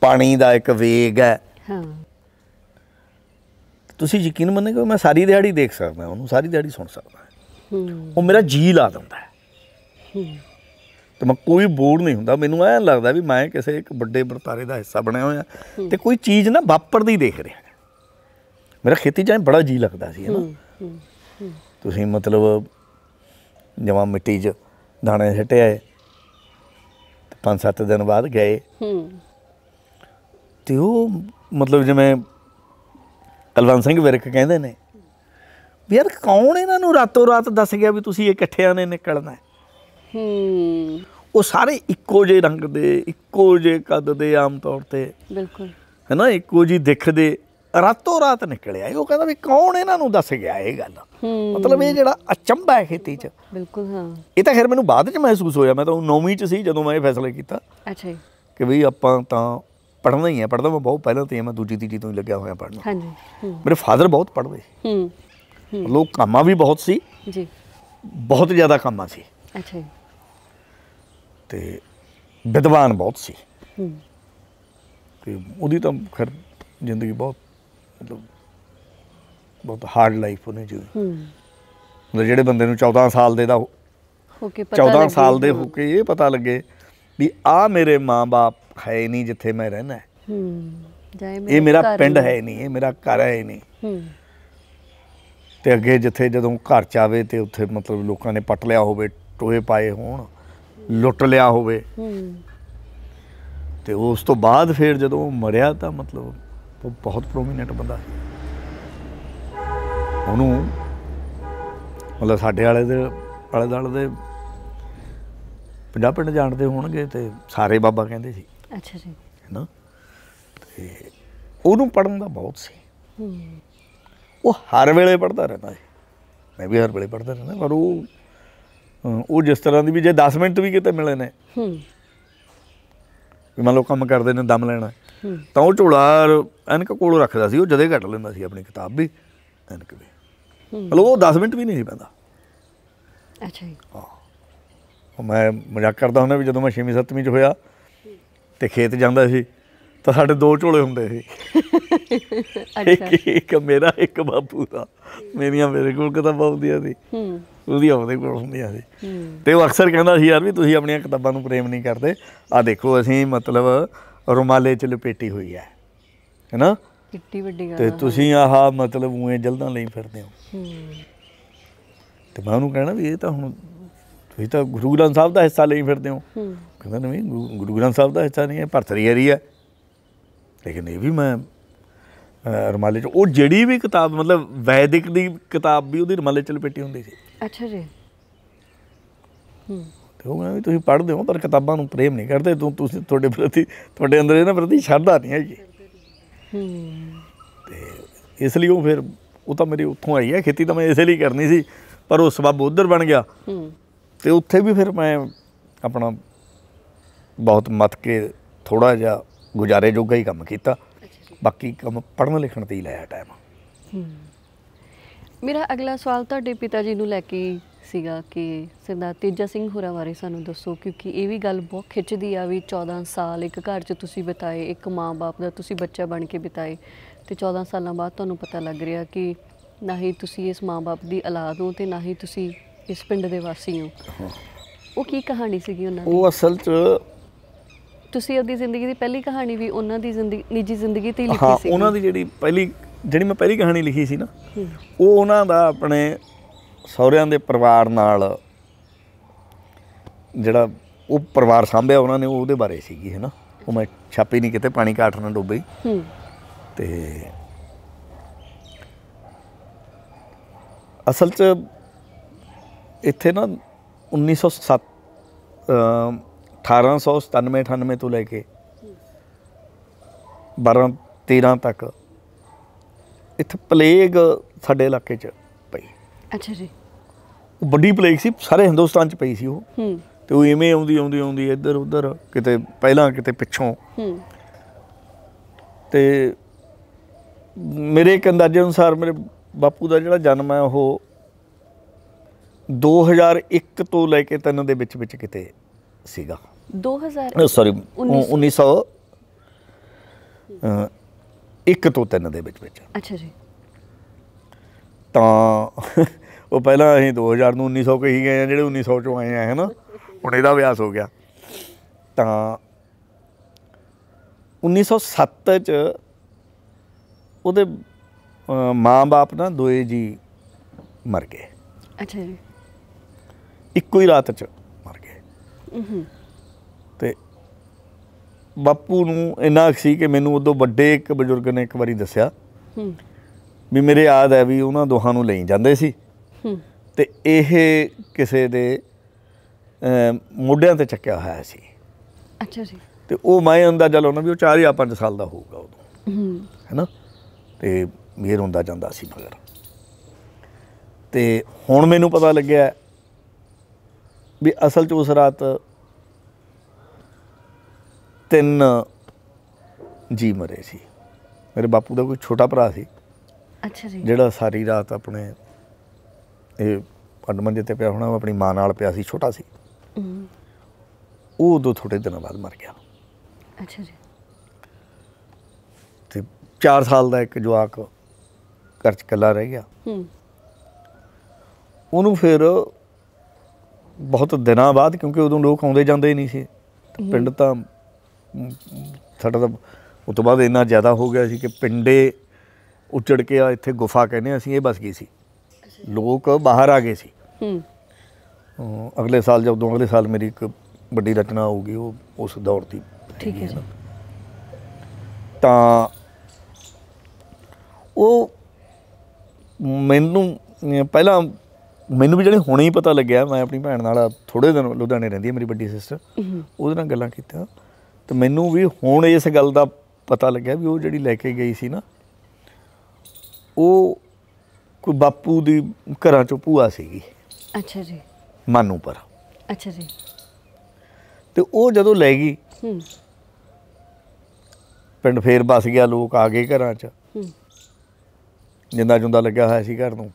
ਪਾਣੀ ਦਾ ਇੱਕ ਵੇਗ ਹੈ ਹਾਂ ਤੁਸੀਂ ਯਕੀਨ ਮੰਨੋਗੇ ਮੈਂ ਸਾਰੀ ਦਿਹਾੜੀ ਦੇਖ ਸਕਦਾ ਉਹਨੂੰ ਸਾਰੀ ਦਿਹਾੜੀ ਸੁਣ ਸਕਦਾ ਉਹ ਮੇਰਾ ਜੀ ਲਾ ਦਿੰਦਾ ਤੇ ਮੈਂ ਕੋਈ ਬੋਰ ਨਹੀਂ ਹੁੰਦਾ ਮੈਨੂੰ ਐਂ ਲੱਗਦਾ ਵੀ ਮੈਂ ਕਿਸੇ ਇੱਕ ਵੱਡੇ ਵਰਤਾਰੇ ਦਾ ਹਿੱਸਾ ਬਣਿਆ ਹੋਇਆ ਤੇ ਕੋਈ ਚੀਜ਼ ਨਾ ਵਾਪਰਦੀ ਦੇਖ ਰਿਹਾ ਮੇਰਾ ਖੇਤੀ ਜਾਂ ਬੜਾ ਜੀ ਲੱਗਦਾ ਸੀ ਹਨਾ ਤੁਸੀਂ ਮਤਲਬ ਜਮਾ ਮਿੱਟੀ 'ਚ ਦਾਣੇ ਛਟਿਆ ਆਏ ਪੰਜ ਸੱਤ ਦਿਨ ਬਾਅਦ ਗਏ ਤੇ ਉਹ ਮਤਲਬ ਜਿਵੇਂ ਕਲਵੰਤ ਸਿੰਘ ਵਿਰਕ ਕਹਿੰਦੇ ਨੇ ਵੀ ਯਾਰ ਕੌਣ ਇਹਨਾਂ ਨੂੰ ਰਾਤੋਂ ਰਾਤ ਦੱਸ ਗਿਆ ਵੀ ਤੁਸੀਂ ਇਕੱਠਿਆਂ ਨੇ ਨਿਕਲਣਾ ਹੂੰ ਉਹ ਸਾਰੇ ਇੱਕੋ ਜਿਹੇ ਰੰਗ ਦੇ ਇੱਕੋ ਜਿਹੇ ਕੱਦ ਦੇ ਆਮ ਤੌਰ ਤੇ ਬਿਲਕੁਲ ਹੈਨਾ ਇੱਕੋ ਜੀ ਦਿਖਦੇ ਰਾਤੋਂ ਰਾਤ ਨਿਕਲਿਆ ਉਹ ਕਹਿੰਦਾ ਵੀ ਕੌਣ ਇਹਨਾਂ ਨੂੰ ਦੱਸ ਗਿਆ ਇਹ ਗੱਲ ਮਤਲਬ ਇਹ ਜਿਹੜਾ ਅਚੰਭਾ ਹੈ ਖੇਤੀ 'ਚ ਬਿਲਕੁਲ ਹਾਂ ਇਹ ਤਾਂ ਖੈਰ ਮੈਨੂੰ ਬਾਅਦ 'ਚ ਮਹਿਸੂਸ ਹੋਇਆ ਮੈਂ ਤਾਂ 9ਵੀਂ 'ਚ ਸੀ ਜਦੋਂ ਮੈਂ ਇਹ ਫੈਸਲਾ ਕੀਤਾ ਅੱਛਾ ਜੀ ਕਿ ਵੀ ਆਪਾਂ ਤਾਂ ਪੜ੍ਹਨਾ ਹੀ ਹੈ ਪੜ੍ਹਦਾ ਮੈਂ ਬਹੁਤ ਪਹਿਲਾਂ ਤੇ ਮੈਂ ਦੂਜੀ ਤੀਜੀ ਤੋਂ ਹੀ ਲੱਗਿਆ ਹੋਇਆ ਪੜ੍ਹਨਾ ਹਾਂਜੀ ਮੇਰੇ ਫਾਦਰ ਬਹੁਤ ਪੜ੍ਹਦੇ ਹੂੰ ਲੋਕ ਕੰਮਾਂ ਵੀ ਬਹੁਤ ਸੀ ਜੀ ਬਹੁਤ ਜ਼ਿਆਦਾ ਕੰਮਾਂ ਸੀ ਅੱਛਾ ਜੀ ਤੇ ਵਿਦਵਾਨ ਬਹੁਤ ਸੀ ਹੂੰ ਤੇ ਉਹਦੀ ਤਾਂ ਖੈਰ ਜ਼ਿੰਦਗੀ ਬਹੁਤ ਮਤਲਬ ਬਹੁਤ ਹਾਰਡ ਲਾਈਫ ਉਹਨੇ ਜੀ ਹੂੰ ਜਿਹੜੇ ਬੰਦੇ ਨੂੰ 14 ਸਾਲ ਦੇ ਦਾ ਹੋ ਕੇ ਪਤਾ 14 ਸਾਲ ਦੇ ਹੋ ਕੇ ਇਹ ਪਤਾ ਲੱਗੇ ਵੀ ਆ ਮੇਰੇ ਮਾਂ-ਬਾਪ ਹੈ ਨਹੀਂ ਜਿੱਥੇ ਮੈਂ ਰਹਿਣਾ ਹੂੰ ਇਹ ਮੇਰਾ ਪਿੰਡ ਹੈ ਨਹੀਂ ਇਹ ਮੇਰਾ ਘਰ ਹੈ ਨਹੀਂ ਹੂੰ ਤੇ ਅੱਗੇ ਜਿੱਥੇ ਜਦੋਂ ਘਰ ਚ ਆਵੇ ਤੇ ਉੱਥੇ ਮਤਲਬ ਲੋਕਾਂ ਨੇ ਪਟ ਲਿਆ ਹੋਵੇ ਟੋਏ ਪਾਏ ਹੋਣ ਲੁੱਟ ਲਿਆ ਹੋਵੇ ਤੇ ਉਸ ਤੋਂ ਬਾਅਦ ਫਿਰ ਜਦੋਂ ਮਰਿਆ ਤਾਂ ਮਤਲਬ ਬਹੁਤ ਪ੍ਰੋਮੀਨੈਂਟ ਬੰਦਾ ਉਹਨੂੰ ਮਤਲਬ ਸਾਡੇ ਵਾਲੇ ਦੇ ਵਾਲੇ ਦਾਲ ਦੇ ਪੰਜਾਬ ਪਿੰਡ ਜਾਣਦੇ ਹੋਣਗੇ ਤੇ ਸਾਰੇ ਬਾਬਾ ਕਹਿੰਦੇ ਸੀ ਅੱਛਾ ਜੀ ਨਾ ਤੇ ਉਹਨੂੰ ਪੜਨ ਦਾ ਬਹੁਤ ਸੀ ਉਹ ਹਰ ਵੇਲੇ ਪੜਦਾ ਰਹਿੰਦਾ ਸੀ ਮੈਂ ਵੀ ਹਰ ਵੇਲੇ ਪੜਦਾ ਰਹਿੰਦਾ ਪਰ ਉਹ ਉਹ ਜਿਸ ਤਰ੍ਹਾਂ ਦੀ ਵੀ ਜੇ 10 ਮਿੰਟ ਵੀ ਕਿਤੇ ਮਿਲੇ ਨੇ ਹੂੰ ਵੀ ਮੰਨ ਲਓ ਕੰਮ ਕਰਦੇ ਨੇ ਦਮ ਲੈਣਾ ਤਾਂ ਉਹ ਝੋਲਾ ਐਨਕ ਕੋਲ ਰੱਖਦਾ ਸੀ ਉਹ ਜਦੇ ਘਟ ਲੈਂਦਾ ਸੀ ਆਪਣੀ ਕਿਤਾਬ ਵੀ ਐਨਕ ਵੀ ਮਤਲਬ ਉਹ 10 ਮਿੰਟ ਵੀ ਨਹੀਂ ਪੈਂਦਾ ਅੱਛਾ ਜੀ ਹਾਂ ਮੈਂ ਮਜ਼ਾਕ ਕਰਦਾ ਹੁੰਦਾ ਵੀ ਜਦੋਂ ਮੈਂ 6ਵੀਂ 7ਵੀਂ ਚ ਹੋਇਆ ਤੇ ਖੇਤ ਜਾਂਦਾ ਸੀ ਤਾਂ ਸਾਡੇ ਦੋ ਝੋਲੇ ਹੁੰਦੇ ਸੀ ਅੱਛਾ ਇੱਕ ਮੇਰਾ ਇੱਕ ਬਾਪੂ ਦਾ ਮੇਰੀਆਂ ਮੇਰੇ ਕੋਲ ਕਿਤਾਬਾਂ ਹੁੰਦੀਆਂ ਸੀ ਹੂੰ ਉਹਦੀ ਆਉਂਦੇ ਕੋਲ ਹੁੰਦੀਆਂ ਸੀ ਤੇ ਉਹ ਅਕਸਰ ਕਹਿੰਦਾ ਸੀ ਯਾਰ ਵੀ ਤੁਸੀਂ ਆਪਣੀਆਂ ਕਿਤਾਬਾਂ ਨੂੰ ਪ੍ਰੇਮ ਨਹੀਂ ਕਰਦੇ ਆ ਦੇਖੋ ਅਸੀਂ ਮਤਲਬ ਰੁਮਾਲੇ ਚ ਲਪੇਟੀ ਹੋਈ ਹੈ ਹੈਨਾ ਕਿੱਡੀ ਵੱਡੀ ਗੱਲ ਤੇ ਤੁਸੀਂ ਆਹ ਮਤਲਬ ਉਹੇ ਜਲਦਾਂ ਲਈ ਫਿਰਦੇ ਹੋ ਤੇ ਮੈਂ ਉਹਨੂੰ ਕਹਿਣਾ ਵੀ ਇਹ ਤਾਂ ਹੁਣ ਤੁਸੀਂ ਤਾਂ ਗੁਰੂ ਗ੍ਰੰਥ ਸਾਹਿਬ ਦਾ ਹਿੱਸਾ ਲਈ ਫਿਰਦੇ ਹੋ ਕਹਿੰਦਾ ਨਹੀਂ ਗੁਰੂ ਗ੍ਰੰਥ ਸਾਹਿਬ ਦਾ ਹਿੱਸਾ ਨਹੀਂ ਹੈ ਭਰਤਰੀ ਹਰੀ ਹੈ ਲੇਕਿਨ ਇਹ ਵੀ ਮੈਂ ਰਮਾਲੇ ਚ ਉਹ ਜਿਹੜੀ ਵੀ ਕਿਤਾਬ ਮਤਲਬ ਵੈਦਿਕ ਦੀ ਕਿਤਾਬ ਵੀ ਉਹਦੀ ਰਮਾਲੇ ਚ ਲਪੇਟੀ ਹੁੰਦੀ ਸੀ ਅੱਛਾ ਜੀ ਹੂੰ ਤੇ ਉਹ ਵੀ ਤੁਸੀਂ ਪੜ੍ਹਦੇ ਹੋ ਪਰ ਕਿਤਾਬਾਂ ਨੂੰ ਪ੍ਰੇਮ ਨਹੀਂ ਕਰਦੇ ਤੂੰ ਤੁਸੀਂ ਤੁਹਾਡੇ ਪ੍ਰਤੀ ਤੁਹਾਡੇ ਅੰਦਰ ਇਹਨਾਂ ਪ੍ਰਤੀ ਸ਼ਰਧਾ ਨਹੀਂ ਹੈਗੀ ਹੂੰ ਤੇ ਇਸ ਲਈ ਉਹ ਫਿਰ ਉਹ ਤਾਂ ਮੇਰੀ ਉੱਥੋਂ ਆਈ ਹੈ ਖੇਤੀ ਤਾਂ ਮੈਂ ਇਸੇ ਲਈ ਕਰਨੀ ਸੀ ਪਰ ਉਹ ਸਬਬ ਉਧਰ ਬਣ ਗਿਆ ਹੂੰ ਤੇ ਉੱਥੇ ਵੀ ਫਿਰ ਮੈਂ ਆਪਣਾ ਬਹੁਤ ਮਤ ਕੇ ਥੋੜਾ ਜਿਹਾ ਗੁਜ਼ਾਰੇ ਜੋਗਾ ਹੀ ਕੰਮ ਕੀਤਾ ਬਾਕੀ ਕੰਮ ਪੜਨ ਲਿਖਣ ਤੇ ਹੀ ਲਾਇਆ ਟਾਈਮ ਹੂੰ ਮੇਰਾ ਅਗਲਾ ਸਵਾਲ ਤੁਹਾਡੇ ਪਿਤਾ ਜੀ ਨੂੰ ਲੈ ਕੇ ਸੀਗਾ ਕਿ ਸਰਦਾਰ ਤੇਜਾ ਸਿੰਘ ਹੋਰਾਂ ਬਾਰੇ ਸਾਨੂੰ ਦੱਸੋ ਕਿਉਂਕਿ ਇਹ ਵੀ ਗੱਲ ਬਹੁਤ ਖਿੱਚਦੀ ਆ ਵੀ 14 ਸਾਲ ਇੱਕ ਘਰ 'ਚ ਤੁਸੀਂ ਬਿਤਾਏ ਇੱਕ ਮਾਂ-ਬਾਪ ਦਾ ਤੁਸੀਂ ਬੱਚਾ ਬਣ ਕੇ ਬਿਤਾਏ ਤੇ 14 ਸਾਲਾਂ ਬਾਅਦ ਤੁਹਾਨੂੰ ਪਤਾ ਲੱਗ ਰਿਹਾ ਕਿ ਨਾ ਹੀ ਤੁਸੀਂ ਇਸ ਮਾਂ-ਬਾਪ ਦੀ ਔਲਾਦ ਹੋ ਤੇ ਨਾ ਹੀ ਤੁਸੀਂ ਇਸ ਪਿੰਡ ਦੇ ਵਾਸੀ ਹੋ ਉਹ ਕੀ ਕਹਾਣੀ ਸੀਗੀ ਉਹਨਾਂ ਦੀ ਉਹ ਅਸਲ 'ਚ ਤੁਸੀਂ ਆਪਣੀ ਜ਼ਿੰਦਗੀ ਦੀ ਪਹਿਲੀ ਕਹਾਣੀ ਵੀ ਉਹਨਾਂ ਦੀ ਜ਼ਿੰਦਗੀ ਨਿੱਜੀ ਜ਼ਿੰਦਗੀ ਤੇ ਲਿਖੀ ਸੀ ਹਾਂ ਉਹਨਾਂ ਦੀ ਜਿਹੜੀ ਪਹਿਲੀ ਜਿਹੜੀ ਮੈਂ ਪਹਿਲੀ ਕਹਾਣੀ ਲਿਖੀ ਸੀ ਨਾ ਉਹ ਉਹਨਾਂ ਦਾ ਆਪਣੇ ਸਹੁਰਿਆਂ ਦੇ ਪਰਿਵਾਰ ਨਾਲ ਜਿਹੜਾ ਉਹ ਪਰਿਵਾਰ ਸਾਂਭਿਆ ਉਹਨਾਂ ਨੇ ਉਹਦੇ ਬਾਰੇ ਸੀਗੀ ਹੈ ਨਾ ਉਹ ਮੈਂ ਛਾਪੀ ਨਹੀਂ ਕਿਤੇ ਪਾਣੀ ਘਾਟ ਨਾ ਡੁੱਬੇ ਹੂੰ ਤੇ ਅਸਲ 'ਚ ਇੱਥੇ ਨਾ 1907 1897 98 ਤੋਂ ਲੈ ਕੇ 12 13 ਤੱਕ ਇੱਥੇ ਪਲੇਗ ਸਾਡੇ ਇਲਾਕੇ 'ਚ ਪਈ ਅੱਛਾ ਜੀ ਉਹ ਵੱਡੀ ਪਲੇਗ ਸੀ ਸਾਰੇ ਹਿੰਦੁਸਤਾਨ 'ਚ ਪਈ ਸੀ ਉਹ ਹੂੰ ਤੇ ਉਹ ਐਵੇਂ ਆਉਂਦੀ ਆਉਂਦੀ ਆਉਂਦੀ ਇੱਧਰ ਉੱਧਰ ਕਿਤੇ ਪਹਿਲਾਂ ਕਿਤੇ ਪਿੱਛੋਂ ਹੂੰ ਤੇ ਮੇਰੇ ਇੱਕ ਅੰਦਾਜ਼ੇ ਅਨੁਸਾਰ ਮੇਰੇ ਬਾਪੂ ਦਾ ਜਿਹੜਾ ਜਨਮ ਹੈ ਉਹ 2001 ਤੋਂ ਲੈ ਕੇ 3 ਦੇ ਵਿੱਚ ਵਿੱਚ ਕਿਤੇ ਸੀਗਾ 2000 ਸੌਰੀ 1900 ਇੱਕ ਤੋਂ 3 ਦੇ ਵਿੱਚ ਵਿੱਚ ਅੱਛਾ ਜੀ ਤਾਂ ਉਹ ਪਹਿਲਾਂ ਅਸੀਂ 2000 ਨੂੰ 1900 ਕਹੀ ਗਏ ਆ ਜਿਹੜੇ 1900 ਚੋਂ ਆਏ ਆ ਹਨਾ ਹੁਣ ਇਹਦਾ ਵਿਆਸ ਹੋ ਗਿਆ ਤਾਂ 1907 ਚ ਉਹਦੇ ਮਾਂ-ਬਾਪ ਨਾ ਦੋਏ ਜੀ ਮਰ ਗਏ ਅੱਛਾ ਜੀ ਇੱਕੋ ਹੀ ਰਾਤ ਚ ਮਰ ਗਏ ਹੂੰ ਹੂੰ ਤੇ ਬਾਪੂ ਨੂੰ ਇਨਾ ਸੀ ਕਿ ਮੈਨੂੰ ਉਦੋਂ ਵੱਡੇ ਇੱਕ ਬਜ਼ੁਰਗ ਨੇ ਇੱਕ ਵਾਰੀ ਦੱਸਿਆ ਹੂੰ ਵੀ ਮੇਰੇ ਯਾਦ ਹੈ ਵੀ ਉਹਨਾਂ ਦੋਹਾਂ ਨੂੰ ਲਈ ਜਾਂਦੇ ਸੀ ਹੂੰ ਤੇ ਇਹ ਕਿਸੇ ਦੇ ਮੋਢਿਆਂ ਤੇ ਚੱਕਿਆ ਹੋਇਆ ਸੀ ਅੱਛਾ ਜੀ ਤੇ ਉਹ ਮੈਂ ਅੰਦਾਜ਼ਾ ਉਹਨਾਂ ਵੀ ਉਹ 4 ਜਾਂ 5 ਸਾਲ ਦਾ ਹੋਊਗਾ ਉਦੋਂ ਹੂੰ ਹੈਨਾ ਤੇ ਮੇਰ ਹੁੰਦਾ ਜਾਂਦਾ ਸੀ ਮਗਰ ਤੇ ਹੁਣ ਮੈਨੂੰ ਪਤਾ ਲੱਗਿਆ ਵੀ ਅਸਲ 'ਚ ਉਸ ਰਾਤ ਤਿੰਨ ਜੀ ਮਰੇ ਸੀ ਮੇਰੇ ਬਾਪੂ ਦਾ ਕੋਈ ਛੋਟਾ ਭਰਾ ਸੀ ਅੱਛਾ ਜੀ ਜਿਹੜਾ ਸਾਰੀ ਰਾਤ ਆਪਣੇ ਇਹ ਅਡਮੰਜੇ ਤੇ ਪਿਆ ਹੋਣਾ ਆਪਣੀ ਮਾਂ ਨਾਲ ਪਿਆ ਸੀ ਛੋਟਾ ਸੀ ਉਹ ਉਦੋਂ ਥੋੜੇ ਦਿਨਾਂ ਬਾਅਦ ਮਰ ਗਿਆ ਅੱਛਾ ਜੀ ਤੇ 4 ਸਾਲ ਦਾ ਇੱਕ ਜਵਾਕ ਘਰ ਚ ਰਹਿ ਗਿਆ ਹੂੰ ਉਹਨੂੰ ਫਿਰ ਬਹੁਤ ਦਿਨਾਂ ਬਾਅਦ ਕਿਉਂਕਿ ਉਦੋਂ ਲੋਕ ਆਉਂਦੇ ਜਾਂਦੇ ਨਹੀਂ ਸੀ ਪਿੰਡ ਤਾਂ ਸਾਡਾ ਉਹ ਉਸ ਤੋਂ ਬਾਅਦ ਇੰਨਾ ਜ਼ਿਆਦਾ ਹੋ ਗਿਆ ਸੀ ਕਿ ਪਿੰਡੇ ਉੱਚੜ ਕੇ ਆ ਇੱਥੇ ਗੁਫਾ ਕਹਿੰਦੇ ਅਸੀਂ ਇਹ ਬਸ ਗਈ ਸੀ ਲੋਕ ਬਾਹਰ ਆ ਗਏ ਸੀ ਹੂੰ ਅਗਲੇ ਸਾਲ ਜਦੋਂ ਅਗਲੇ ਸਾਲ ਮੇਰੀ ਇੱਕ ਵੱਡੀ ਰਚਨਾ ਹੋਊਗੀ ਉਹ ਉਸ ਦੌਰ ਦੀ ਠੀਕ ਹੈ ਤਾਂ ਉਹ ਮੈਨੂੰ ਪਹਿਲਾਂ ਮੈਨੂੰ ਵੀ ਜਿਹੜੇ ਹੁਣੇ ਹੀ ਪਤਾ ਲੱਗਿਆ ਮੈਂ ਆਪਣੀ ਭੈਣ ਨਾਲ ਥੋੜੇ ਦਿਨ ਲੁਧਿਆਣੇ ਰਹਿੰਦੀ ਹੈ ਮੇਰੀ ਵੱਡੀ ਸਿਸਟਰ ਉਹਦੇ ਨਾਲ ਗੱਲਾਂ ਕੀਤੀਆਂ ਤੇ ਮੈਨੂੰ ਵੀ ਹੁਣ ਇਸ ਗੱਲ ਦਾ ਪਤਾ ਲੱਗਿਆ ਵੀ ਉਹ ਜਿਹੜੀ ਲੈ ਕੇ ਗਈ ਸੀ ਨਾ ਉਹ ਕੋਈ ਬਾਪੂ ਦੀ ਘਰਾਂ ਚੋਂ ਭੂਆ ਸੀਗੀ ਅੱਛਾ ਜੀ ਮਾਨੂ ਪਰ ਅੱਛਾ ਜੀ ਤੇ ਉਹ ਜਦੋਂ ਲੈ ਗਈ ਹੂੰ ਪਿੰਡ ਫੇਰ ਬਸ ਗਿਆ ਲੋਕ ਆ ਗਏ ਘਰਾਂ 'ਚ ਹੂੰ ਜਿੰਦਾ ਜੁੰਦਾ ਲੱਗਿਆ ਹੋਇਆ ਸੀ ਘਰ ਨੂੰ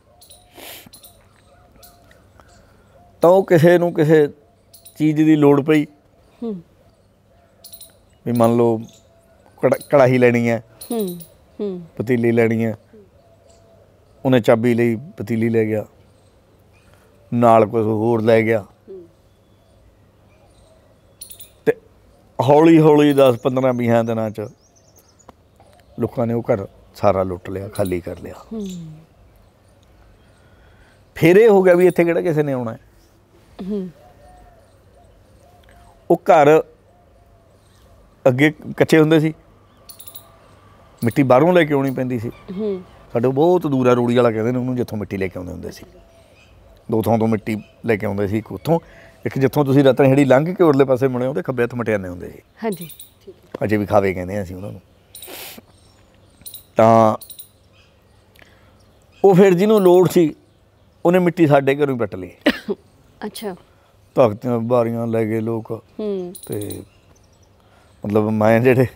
ਤਾਂ ਉਹ ਕਿਸੇ ਨੂੰ ਕਿਸੇ ਚੀਜ਼ ਦੀ ਲੋੜ ਪਈ ਹੂੰ ਵੀ ਮੰਨ ਲਓ ਕੜਾਹੀ ਲੈਣੀ ਹੈ ਹੂੰ ਹੂੰ ਪਤੀਲੀ ਲੈਣੀ ਹੈ ਉਹਨੇ ਚਾਬੀ ਲਈ ਪਤੀਲੀ ਲੈ ਗਿਆ ਨਾਲ ਕੁਝ ਹੋਰ ਲੈ ਗਿਆ ਤੇ ਹੌਲੀ ਹੌਲੀ 10 15 20 ਦਿਨਾਂ ਚ ਲੋਕਾਂ ਨੇ ਉਹ ਘਰ ਸਾਰਾ ਲੁੱਟ ਲਿਆ ਖਾਲੀ ਕਰ ਲਿਆ ਫਿਰ ਇਹ ਹੋ ਗਿਆ ਵੀ ਇੱਥੇ ਕਿਹੜਾ ਕਿਸੇ ਨੇ ਆਉਣਾ ਹੈ ਉਹ ਘਰ ਅੱਗੇ ਕੱਚੇ ਹੁੰਦੇ ਸੀ ਮਿੱਟੀ ਬਾਹਰੋਂ ਲੈ ਕੇ ਆਉਣੀ ਪੈਂਦੀ ਸੀ ਹੂੰ ਸਾਡੇ ਬਹੁਤ ਦੂਰ ਆ ਰੋੜੀ ਵਾਲਾ ਕਹਿੰਦੇ ਨੇ ਉਹਨੂੰ ਜਿੱਥੋਂ ਮਿੱਟੀ ਲੈ ਕੇ ਆਉਂਦੇ ਹੁੰਦੇ ਸੀ ਦੋ ਥਾਂ ਤੋਂ ਮਿੱਟੀ ਲੈ ਕੇ ਆਉਂਦੇ ਸੀ ਇੱਕ ਉੱਥੋਂ ਇੱਕ ਜਿੱਥੋਂ ਤੁਸੀਂ ਰਤਨ ਹੇੜੀ ਲੰਘ ਕੇ ਉਰਲੇ ਪਾਸੇ ਮੁੜੇ ਉਹਦੇ ਖੱਬੇ ਹੱਥ ਮਟਿਆਨੇ ਹੁੰਦੇ ਸੀ ਹਾਂਜੀ ਠੀਕ ਹੈ ਅਜੇ ਵੀ ਖਾਵੇ ਕਹਿੰਦੇ ਆ ਅਸੀਂ ਉਹਨਾਂ ਨੂੰ ਤਾਂ ਉਹ ਫਿਰ ਜਿਹਨੂੰ ਲੋੜ ਸੀ ਉਹਨੇ ਮਿੱਟੀ ਸਾਡੇ ਘਰੋਂ ਹੀ ਪੱਟ ਲਈ ਅੱਛਾ ਭਗਤਾਂ ਬਾਰੀਆਂ ਲੈ ਗਏ ਲੋਕ ਹੂੰ ਤੇ ਮਤਲਬ ਮੈਂ ਜਿਹੜੇ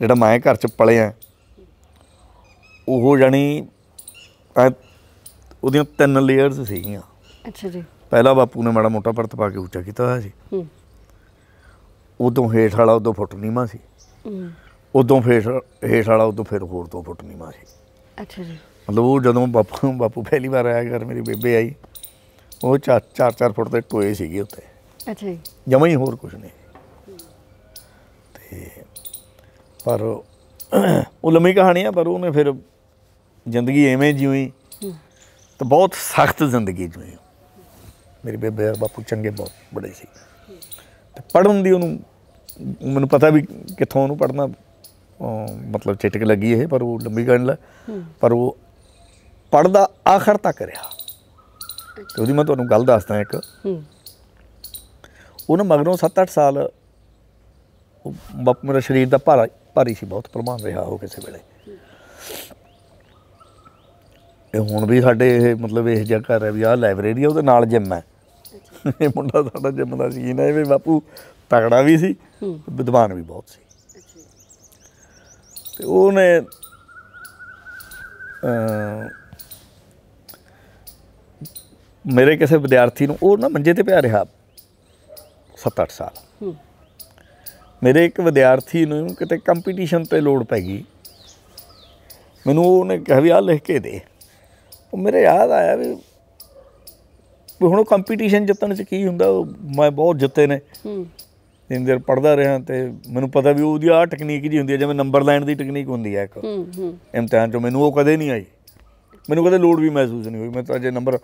ਜਿਹੜਾ ਮੈਂ ਘਰ 'ਚ ਪਲੇ ਆ ਉਹ ਜਾਨੀ ਉਹਦੀਆਂ ਤਿੰਨ ਲੇਅਰਸ ਸੀਗੀਆਂ ਅੱਛਾ ਜੀ ਪਹਿਲਾ ਬਾਪੂ ਨੇ ਮਾੜਾ ਮੋਟਾ ਪਰਤ ਪਾ ਕੇ ਉੱਚਾ ਕੀਤਾ ਹੋਇਆ ਸੀ ਹੂੰ ਉਦੋਂ ਹੇਠ ਵਾਲਾ ਉਦੋਂ ਫੁੱਟ ਨੀਵਾ ਸੀ ਹੂੰ ਉਦੋਂ ਫੇਰ ਹੇਠ ਵਾਲਾ ਉਦੋਂ ਫਿਰ ਹੋਰ ਤੋਂ ਫੁੱਟ ਨੀਵਾ ਸੀ ਅੱਛਾ ਜੀ ਮਤਲਬ ਉਹ ਜਦੋਂ ਬਾਪੂ ਬਾਪੂ ਪਹਿਲੀ ਵਾਰ ਆਇਆ ਘਰ ਮੇਰੀ ਬੇਬੇ ਆਈ ਉਹ 4 4 ਫੁੱਟ ਦੇ ਟੋਏ ਸੀਗੇ ਉੱਤੇ ਅੱਛਾ ਜੀ ਜਮਾ ਹੀ ਹੋਰ ਕੁਝ ਨਹੀਂ ਤੇ ਪਰ ਉਹ ਲੰਮੀ ਕਹਾਣੀ ਆ ਪਰ ਉਹਨੇ ਫਿਰ ਜ਼ਿੰਦਗੀ ਐਵੇਂ ਜਿਉਈ ਤੇ ਬਹੁਤ ਸਖਤ ਜ਼ਿੰਦਗੀ ਜਿਉਈ ਮੇਰੇ ਬੇਬੇ ਔਰ ਬਾਪੂ ਚੰਗੇ ਬਹੁਤ ਬੜੇ ਸੀ ਤੇ ਪੜਨ ਦੀ ਉਹਨੂੰ ਮੈਨੂੰ ਪਤਾ ਵੀ ਕਿੱਥੋਂ ਉਹਨੂੰ ਪੜਨਾ ਮਤਲਬ ਚਿਟਕ ਲੱਗੀ ਇਹ ਪਰ ਉਹ ਲੰਬੀ ਗੱਲ ਪਰ ਉਹ ਪੜਦਾ ਆਖਰ ਤੱਕ ਰਿਹਾ ਤੇ ਉਹਦੀ ਮੈਂ ਤੁਹਾਨੂੰ ਗੱਲ ਦੱਸਦਾ ਇੱਕ ਉਹਨਾਂ ਮਗਰੋਂ 7-8 ਸਾਲ ਬਾਪੂ ਮੇਰਾ ਸਰੀਰ ਦਾ ਭਾਰਾ ਭਾਰੀ ਸੀ ਬਹੁਤ ਪਰਮਾਨ ਰਿਹਾ ਹੋ ਕਿਸੇ ਵੇਲੇ ਇਹ ਹੁਣ ਵੀ ਸਾਡੇ ਇਹ ਮਤਲਬ ਇਹ ਜਿਹਾ ਘਰ ਹੈ ਵੀ ਆਹ ਲਾਇਬ੍ਰੇਰੀ ਆ ਉਹਦੇ ਨਾਲ ਜਿਮ ਹੈ ਇਹ ਮੁੰਡਾ ਸਾਡਾ ਜਿਮ ਦਾ ਸੀ ਨਾ ਇਹ ਵੀ ਬਾਪੂ ਤਗੜਾ ਵੀ ਸੀ ਵਿਦਵਾਨ ਵੀ ਬਹੁਤ ਸੀ ਤੇ ਉਹਨੇ ਮੇਰੇ ਕਿਸੇ ਵਿਦਿਆਰਥੀ ਨੂੰ ਉਹ ਨਾ ਮੰਜੇ ਤੇ ਪਿਆ ਰਿਹਾ 7-8 ਸਾਲ ਮੇਰੇ ਇੱਕ ਵਿਦਿਆਰਥੀ ਨੂੰ ਕਿਤੇ ਕੰਪੀਟੀਸ਼ਨ ਤੇ ਲੋੜ ਪੈ ਗਈ ਮੈਨੂੰ ਉਹਨੇ ਕਿਹਾ ਵੀ ਆ ਲਿਖ ਕੇ ਦੇ ਉਹ ਮੇਰੇ ਯਾਦ ਆਇਆ ਵੀ ਹੁਣ ਕੰਪੀਟੀਸ਼ਨ ਜਿੱਤਣ ਚ ਕੀ ਹੁੰਦਾ ਮੈਂ ਬਹੁਤ ਜਿੱਤੇ ਨੇ ਹੂੰ ਦਿਨ ਦਿਨ ਪੜਦਾ ਰਿਹਾ ਤੇ ਮੈਨੂੰ ਪਤਾ ਵੀ ਉਹਦੀ ਆ ਟੈਕਨੀਕ ਜੀ ਹੁੰਦੀ ਹੈ ਜਿਵੇਂ ਨੰਬਰ ਲੈਣ ਦੀ ਟੈਕਨੀਕ ਹੁੰਦੀ ਹੈ ਇੱਕ ਹੂੰ ਹੂੰ ਇਮਤਿਹਾਨ ਚ ਮੈਨੂੰ ਉਹ ਕਦੇ ਨਹੀਂ ਆਈ ਮੈਨੂੰ ਕਦੇ ਲੋੜ ਵੀ ਮਹਿਸੂਸ ਨਹੀਂ ਹੋਈ ਮੈਂ ਤਾਂ ਜੇ ਨੰਬਰ